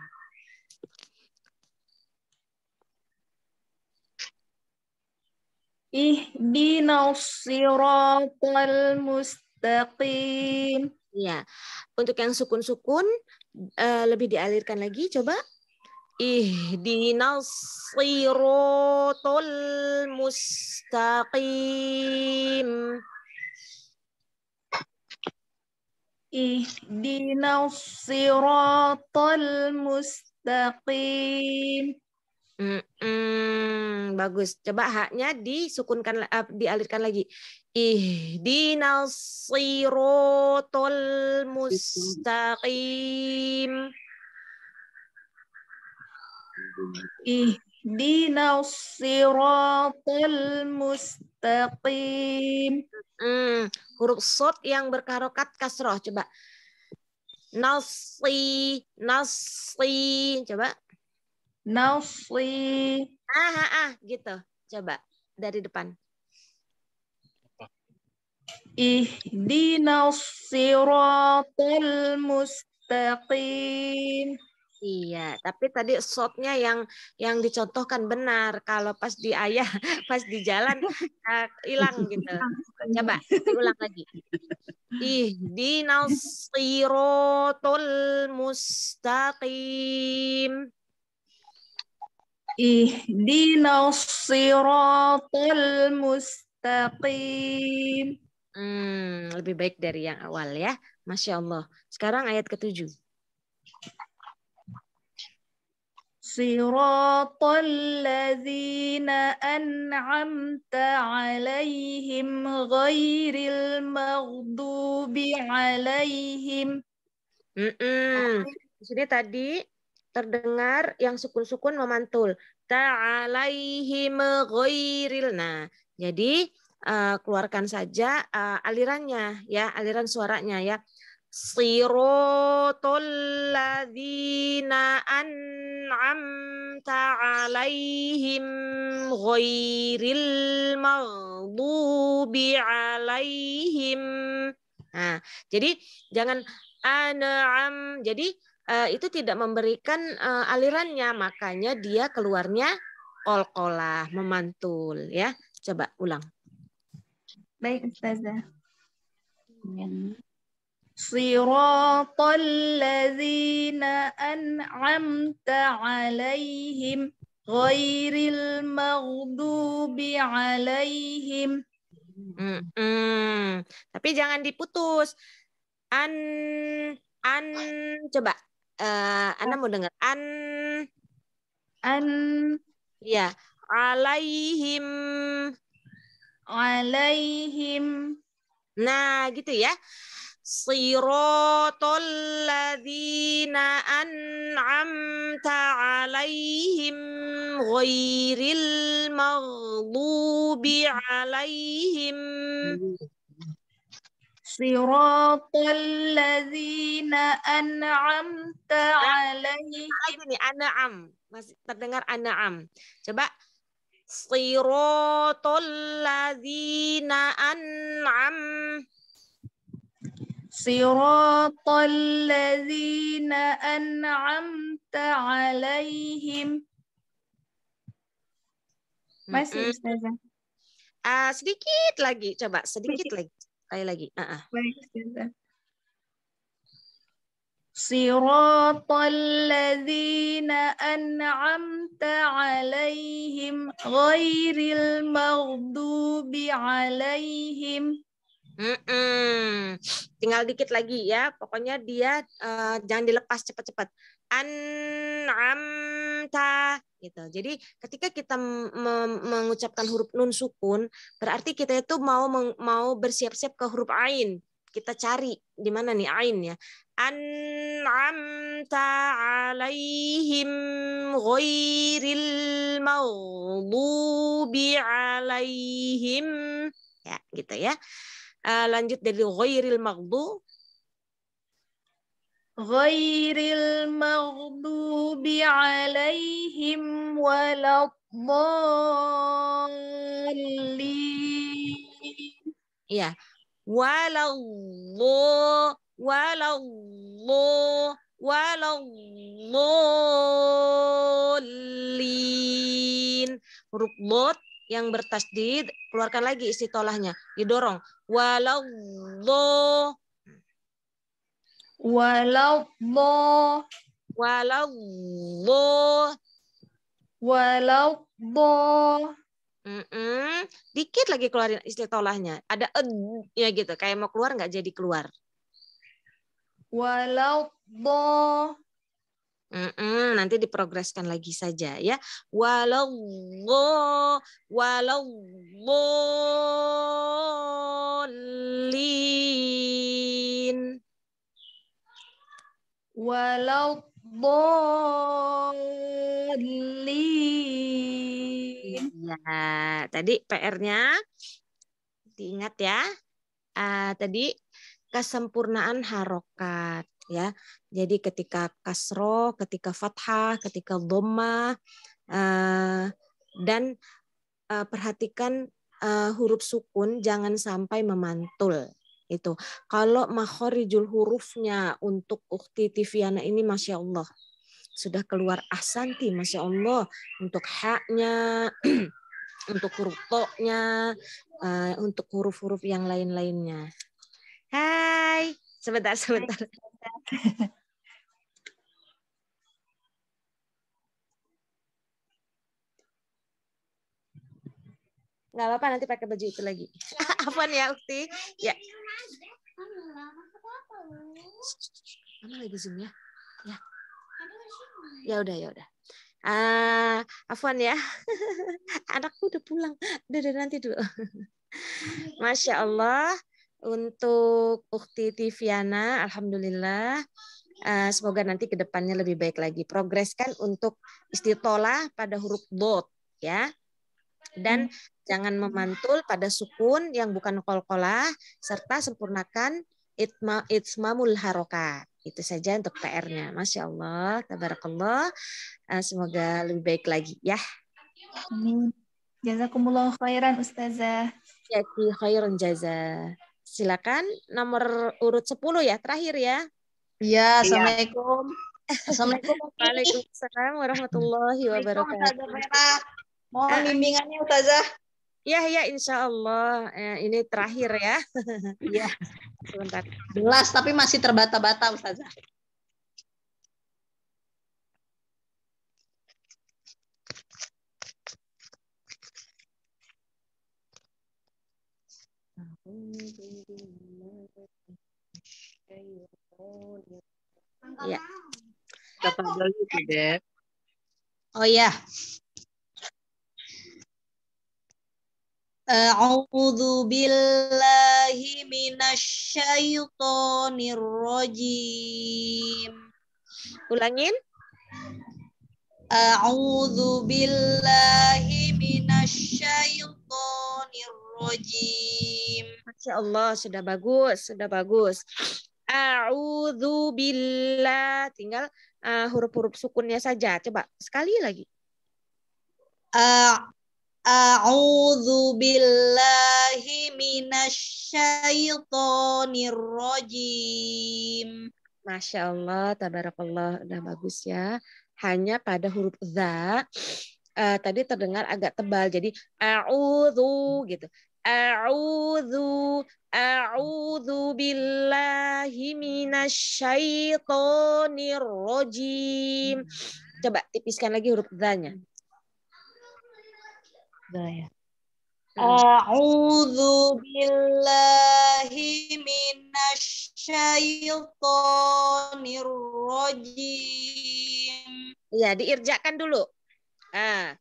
Ihdina siratal mustaqim. Ya. Untuk yang sukun-sukun uh, lebih dialirkan lagi coba. Ihdina siratal mustaqim. Ihdina siratal mustaqim mm bagus. Coba haknya disukunkan uh, dialirkan lagi. ih dinasirotol mustaqim. ih dinasirotol mustaqim. Mm, huruf sot yang berkarokat kasroh. Coba. Nasi, nasi. Coba Now sleep. Ah, ah, ah gitu. Coba dari depan. Ihdina siratal mustaqim. Iya, tapi tadi shotnya yang yang dicontohkan benar. Kalau pas di ayah, pas di jalan ah, hilang gitu. Coba ulang lagi. Ih Ihdinash siratal mustaqim. Ihdina siratal mustaqim. Hmm, lebih baik dari yang awal ya. Masya Allah. Sekarang ayat ketujuh. صراط الذين أنعمت عليهم غير المغضوب عليهم. Mm -mm. sini tadi terdengar yang sukun-sukun memantul. Ta'alaihim ghairil. Nah, jadi uh, keluarkan saja uh, alirannya ya, aliran suaranya ya. Siratal ladzina an'amta 'alaihim ghairil maghdubi 'alaihim. Nah, jadi jangan an'am. Jadi Eh, itu tidak memberikan eh, alirannya, makanya dia keluarnya kol-kolah, memantul ya. Coba ulang. Baik, Ustazah. صراط iya. ladzina an'amta 'alaihim ghairil maghdubi 'alaihim. mm -mm. Tapi jangan diputus. An an coba uh, eh, Anda mau dengar an an ya alaihim alaihim nah gitu ya siratal ladzina an'amta alaihim ghairil maghdubi alaihim hmm. صراط الذين أنعمت عليهم lagi nih an'am masih terdengar an'am coba صراط الذين an'am صراط الذين أنعمت عليهم masih mm uh, sedikit lagi coba sedikit lagi Sekali lagi. Uh -uh. Baik, Ustazah. صراط الذين أنعمت عليهم غير المغضوب عليهم Mm-mm. Tinggal dikit lagi ya. Pokoknya dia uh, jangan dilepas cepat-cepat. An'am anta gitu. Jadi ketika kita mengucapkan huruf nun sukun berarti kita itu mau mau bersiap-siap ke huruf ain. Kita cari di mana nih ain ya. An'amta alaihim ghairil maghdubi alaihim ya gitu ya. Eh, lanjut dari ghairil maghdubi غير المغضوب عليهم ولا الضالين ya الله ولا الضالين huruf lot yang bertasdid keluarkan lagi istitolahnya didorong walau walau bo walau bo walau bo Mm -mm. Dikit lagi keluarin istilahnya, Ada ed ya gitu. Kayak mau keluar nggak jadi keluar. Walau bo. Mm -mm. Nanti diprogreskan lagi saja ya. Walau bo. Walau bo. Lin walau dolin. Ya, tadi PR-nya diingat ya. Uh, tadi kesempurnaan harokat ya. Jadi ketika kasro, ketika fathah, ketika doma, uh, ah, dan uh, perhatikan uh, huruf sukun jangan sampai memantul itu. Kalau makhorijul hurufnya untuk ukti Tiviana ini Masya Allah. Sudah keluar asanti Masya Allah. Untuk haknya, untuk huruf toknya, uh, eh, untuk huruf-huruf yang lain-lainnya. Hai, sebentar, sebentar. nggak apa-apa nanti pakai baju itu lagi apaan ya Ukti ya Mama lagi zoom ya ya ya udah ya udah ah Afwan ya anakku udah pulang udah, udah nanti dulu Masya Allah untuk Ukti Tiviana Alhamdulillah Uh, semoga nanti kedepannya lebih baik lagi. Progres kan untuk istitola pada huruf dot ya. Dan Jangan memantul pada sukun yang bukan kol-kolah, serta sempurnakan itma, itmamul harokat. Itu saja untuk PR-nya. Masya Allah, tabarakallah. Eh, semoga lebih baik lagi ya. Amin. Jazakumullah khairan Ustazah. ya khairan jaza. Silakan nomor urut 10 ya, terakhir ya. Iya, iya, Assalamualaikum. Assalamualaikum. Waalaikumsalam warahmatullahi wabarakatuh. Mohon eh, eh. bimbingannya Ustazah. Ya, ya, insya Allah. Eh, ini terakhir ya. Iya. Sebentar. Jelas, tapi masih terbata-bata, Ustazah. Ya. Oh ya. A'udzu billahi minasy syaithanir rajim. Ulangin. A'udzu billahi minasy syaithanir rajim. Masya Allah, sudah bagus, sudah bagus. A'udzu billah. Tinggal uh, huruf-huruf sukunnya saja. Coba sekali lagi. A'udzu billahi minasyaitonir rajim. Masya Allah, tabarakallah, udah bagus ya. Hanya pada huruf za uh, tadi terdengar agak tebal, jadi a'udzu gitu. A'udzu a'udzu billahi minasyaitonir rajim. Hmm. Coba tipiskan lagi huruf za-nya. Ya. Hmm. A'udzu billahi minasy syaithanir rajim. Iya, diirjakan dulu. Ah.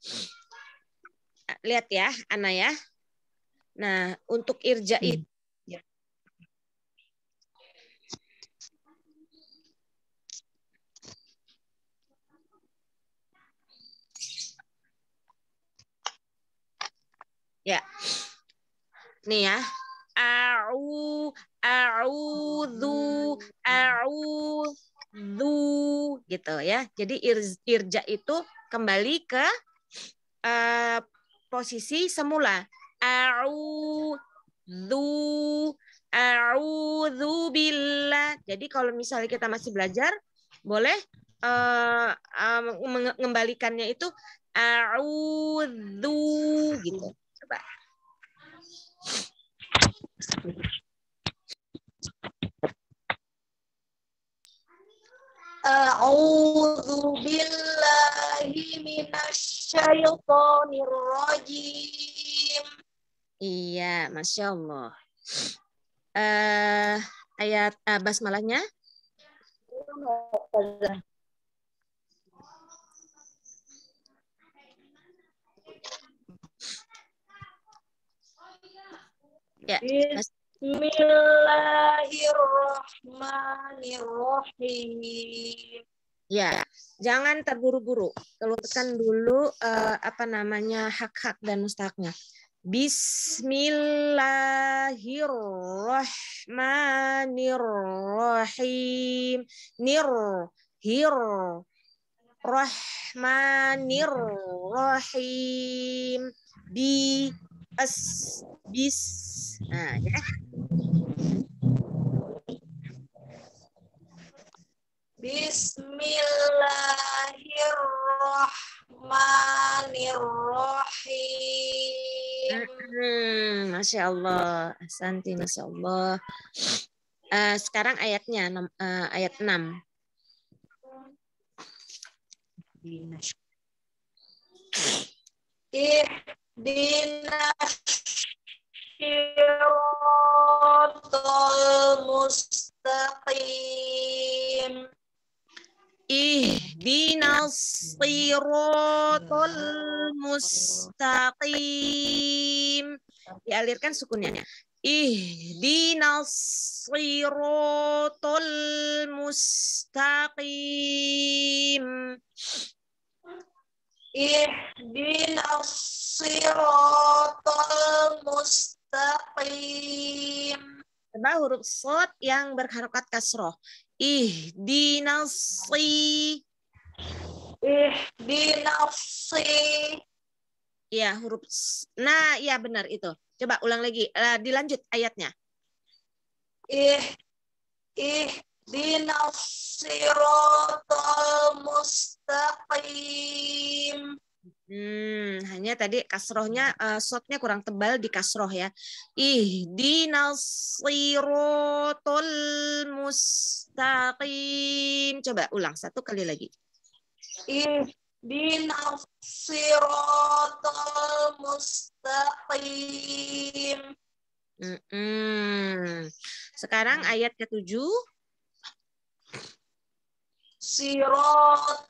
Lihat ya, Ana ya. Nah, untuk irja hmm. itu Ya. Nih ya. A'u, a'udzu, du, gitu ya. Jadi irja itu kembali ke uh, posisi semula. A'udzu, du billah. Jadi kalau misalnya kita masih belajar, boleh uh, uh, mengembalikannya itu du, gitu. أعوذ بالله من الشيطان Iya, Masya Allah. Uh, ayat uh, basmalahnya? Iya, Ya. Bismillahirrahmanirrahim. Ya, jangan terburu-buru. Keluarkan dulu uh, apa namanya hak-hak dan mustahaknya. Bismillahirrahmanirrahim. Nir, hir, rahmanirrahim. Bi, As bis, Nah, ya. Bismillahirrahmanirrahim. Hmm, Masya Allah. Santi, Masya Allah. Uh, sekarang ayatnya, uh, ayat 6. Ihtiqu dinas mustaqim ih siratal mustaqim Dialirkan sukunnya ih siratal mustaqim ihdinas siratal mustaqim. Coba huruf sod yang berharokat kasroh. Ihdinas si. Ihdinas si. Ya, huruf Nah, ya benar itu. Coba ulang lagi. Uh, dilanjut ayatnya. Ih, ih, Ihdinas siratal mustaqim. Hmm, hanya tadi kasrohnya uh, shotnya kurang tebal di kasroh ya. Ih, dinasirotol mustaqim. Coba ulang satu kali lagi. Ih, dinasirotol mustaqim. Mm -mm. Sekarang ayat ketujuh. Sirotol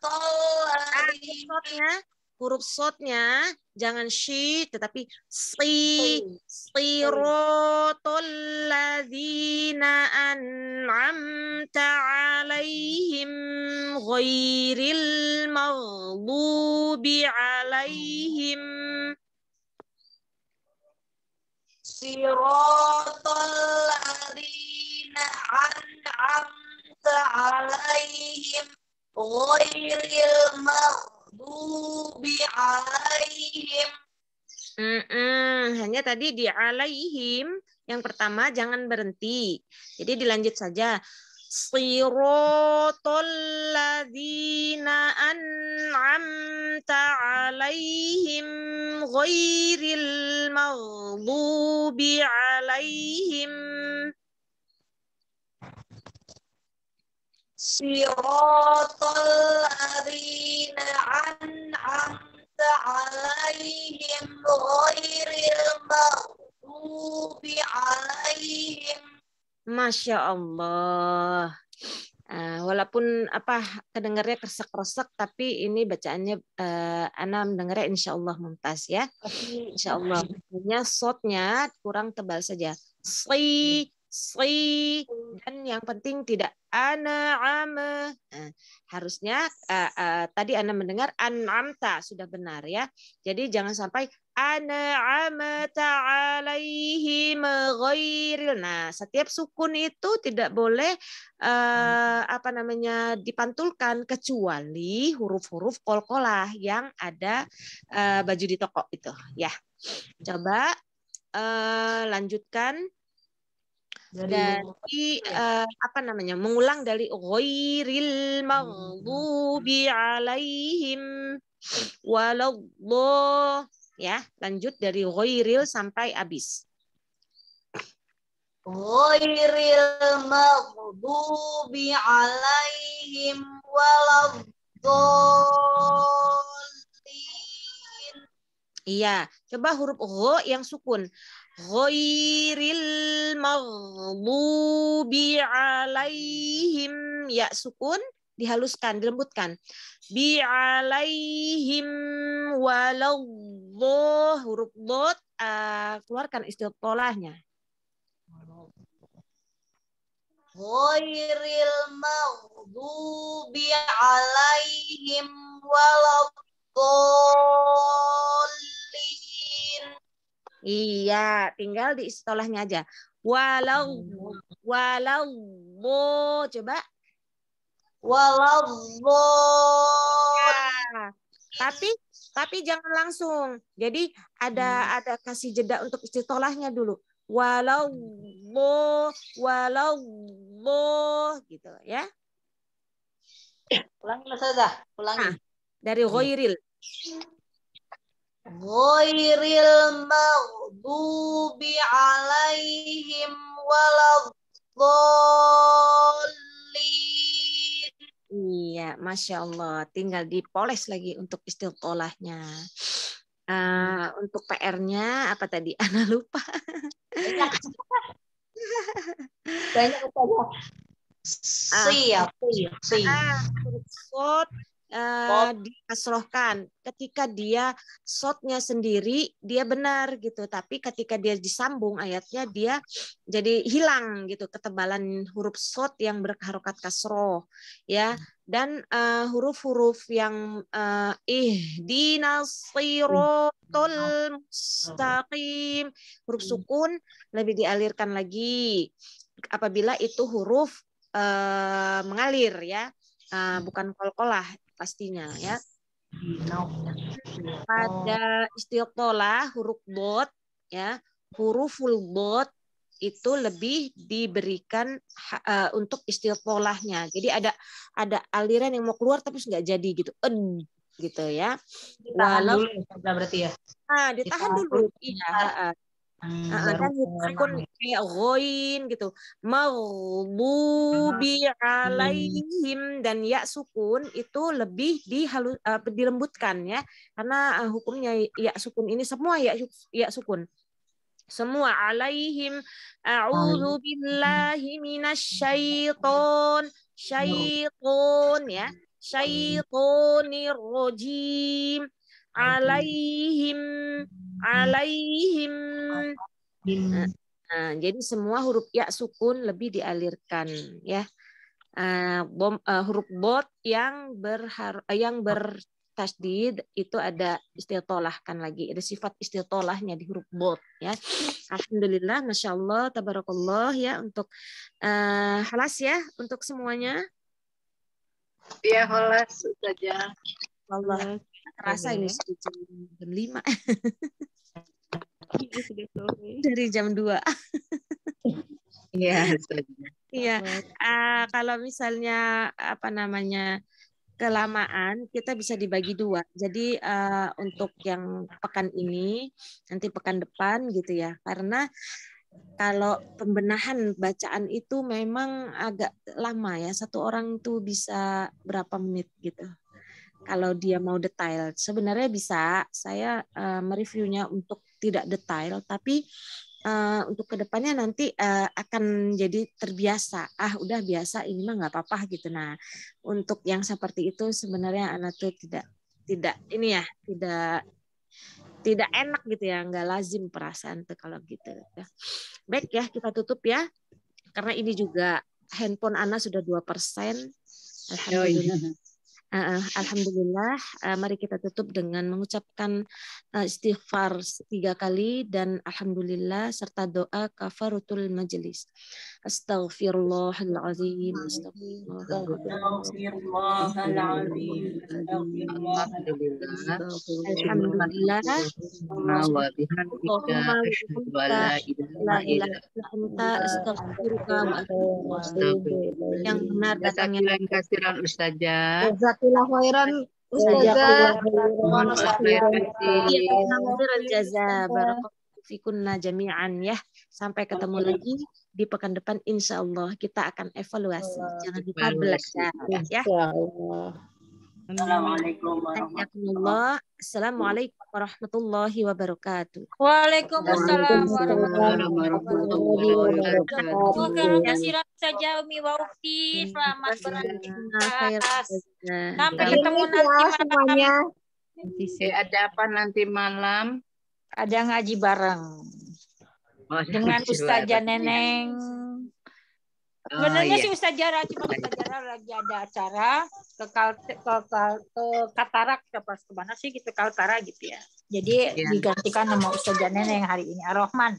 sotnya huruf sotnya jangan shi tetapi si sirotol ladina an'amta alaihim ghairil maghdubi alaihim sirotol ladina an'amta عليهم غير المغضوب عليهم Mm -mm. Hanya tadi di alaihim yang pertama jangan berhenti. Jadi dilanjut saja. Sirotol ladina an'amta alaihim ghairil maghdubi alaihim Siratal ladzina an'amta 'alaihim ghairil maghdubi 'alaihim Masya Allah. Uh, walaupun apa kedengarnya kresek-kresek tapi ini bacaannya uh, eh, Ana mendengarnya insya Allah mumtaz ya. Insya Allah. Hanya sotnya kurang tebal saja. Si Sri dan yang penting tidak ana ame. Nah, harusnya uh, uh, tadi Anda mendengar an'amta sudah benar ya. Jadi jangan sampai ana amata alaihi maghairil Nah, setiap sukun itu tidak boleh uh, apa namanya dipantulkan kecuali huruf-huruf kolkolah yang ada uh, baju di toko itu ya. Coba uh, lanjutkan dari, uh, apa namanya mengulang dari ghairil maghdubi hmm. alaihim waladhdall ya lanjut dari ghairil sampai habis ghairil maghdubi alaihim waladdallin iya coba huruf gho yang sukun ghairil maghdubi alaihim ya sukun dihaluskan dilembutkan bi alaihim walau huruf dot uh, eh, keluarkan istilahnya ghairil maghdubi alaihim kulin Iya, tinggal di istilahnya aja. Walau hmm. walau bo coba. Walau bo. Ya. Tapi tapi jangan langsung. Jadi ada hmm. ada kasih jeda untuk istilahnya dulu. Walau bo hmm. walau bo gitu ya. Ulangi Mas Ulangi. Nah, dari Ghoiril. Iya. Hmm. Ghairil maghdubi alaihim waladhdallin. Iya, Masya Allah. Tinggal dipoles lagi untuk istitolahnya. Uh, eh, untuk PR-nya apa tadi? Ana lupa. Banyak. Banyak apa? Ya? Ah. Siap, siap, siap. Ah, Eh, dikasrohkan. Ketika dia shotnya sendiri dia benar gitu, tapi ketika dia disambung ayatnya dia jadi hilang gitu ketebalan huruf shot yang berharokat kasroh ya hmm. dan huruf eh, huruf-huruf yang uh, ih dinasirotol mustaqim huruf hmm. sukun lebih dialirkan lagi apabila itu huruf uh, mengalir ya uh, bukan kol-kolah pastinya ya. Pada istiqolah huruf bot ya huruf full bot itu lebih diberikan uh, untuk polanya Jadi ada ada aliran yang mau keluar tapi nggak jadi gitu. En gitu ya. Ditahan Walau, dulu ya, berarti ya. Nah, ditahan, ditahan dulu. Iya, Hmm, uh, kan kan kayak gitu. Hmm. alaihim dan ya sukun itu lebih dihalu, eh, dilembutkan ya. Karena eh, hukumnya ya sukun ini semua ya ya sukun. Semua alaihim a'udzu billahi minasyaiton syaiton ya. Hmm. Syaitonir rajim alaihim Hmm. alaihim. Nah, jadi semua huruf ya sukun lebih dialirkan ya. Uh, bom, uh, huruf bot yang berhar yang bertasdid itu ada istiltolahkan lagi ada sifat istiltolahnya di huruf bot ya alhamdulillah masya allah tabarakallah ya untuk uh, halas ya untuk semuanya ya halas saja Allah Rasa ini mhm. sudah jam lima iya dari jam dua Iya. Iya. Eh, kalau misalnya apa namanya kelamaan kita bisa dibagi dua. Jadi uh, untuk yang pekan ini nanti pekan depan gitu ya. Karena kalau pembenahan bacaan itu memang agak lama ya. Satu orang tuh bisa berapa menit gitu kalau dia mau detail. Sebenarnya bisa, saya uh, mereviewnya untuk tidak detail, tapi uh, untuk kedepannya nanti uh, akan jadi terbiasa. Ah, udah biasa ini mah nggak apa-apa gitu. Nah, untuk yang seperti itu sebenarnya anak tuh tidak tidak ini ya tidak tidak enak gitu ya nggak lazim perasaan tuh kalau gitu ya. baik ya kita tutup ya karena ini juga handphone anak sudah dua persen alhamdulillah Uh, Alhamdulillah, uh, mari kita tutup dengan mengucapkan uh, istighfar tiga kali dan Alhamdulillah serta doa kafaratul majelis. Astaghfirullahaladzim. Astaghfirullahaladzim. Alhamdulillah. Yang benar datangnya. Kasiran Ustazah. Ustazah. Mohon Ustazah. Sampai ketemu lagi di pekan depan insya Allah kita akan evaluasi. Oh, Jangan lupa belajar. Ya. Assalamualaikum warahmatullahi Assalamualaikum warahmatullahi wabarakatuh. Waalaikumsalam warahmatullahi wabarakatuh. Terima saja Umi waufi Selamat beraktivitas. Sampai ketemu nanti ya semuanya. Ada apa nanti malam? Ada ngaji bareng dengan Ustazah Neneng. Oh, iya. sih Ustazah Rara, cuma Ustazah lagi ada acara ke Kal ke, Katarak ke pas ke mana sih gitu Kaltara gitu ya. Jadi ya. digantikan sama Ustazah Neneng hari ini Ar-Rahman.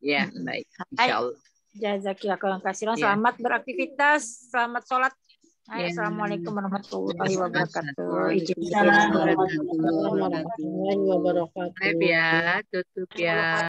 Ya, baik. Insyaallah. Jazakallahu khairan. Selamat ya. beraktivitas, selamat sholat Ya. Assalamualaikum warahmatullahi wabarakatuh. Waalaikumsalam warahmatullahi wabarakatuh. Baik ya, tutup ya.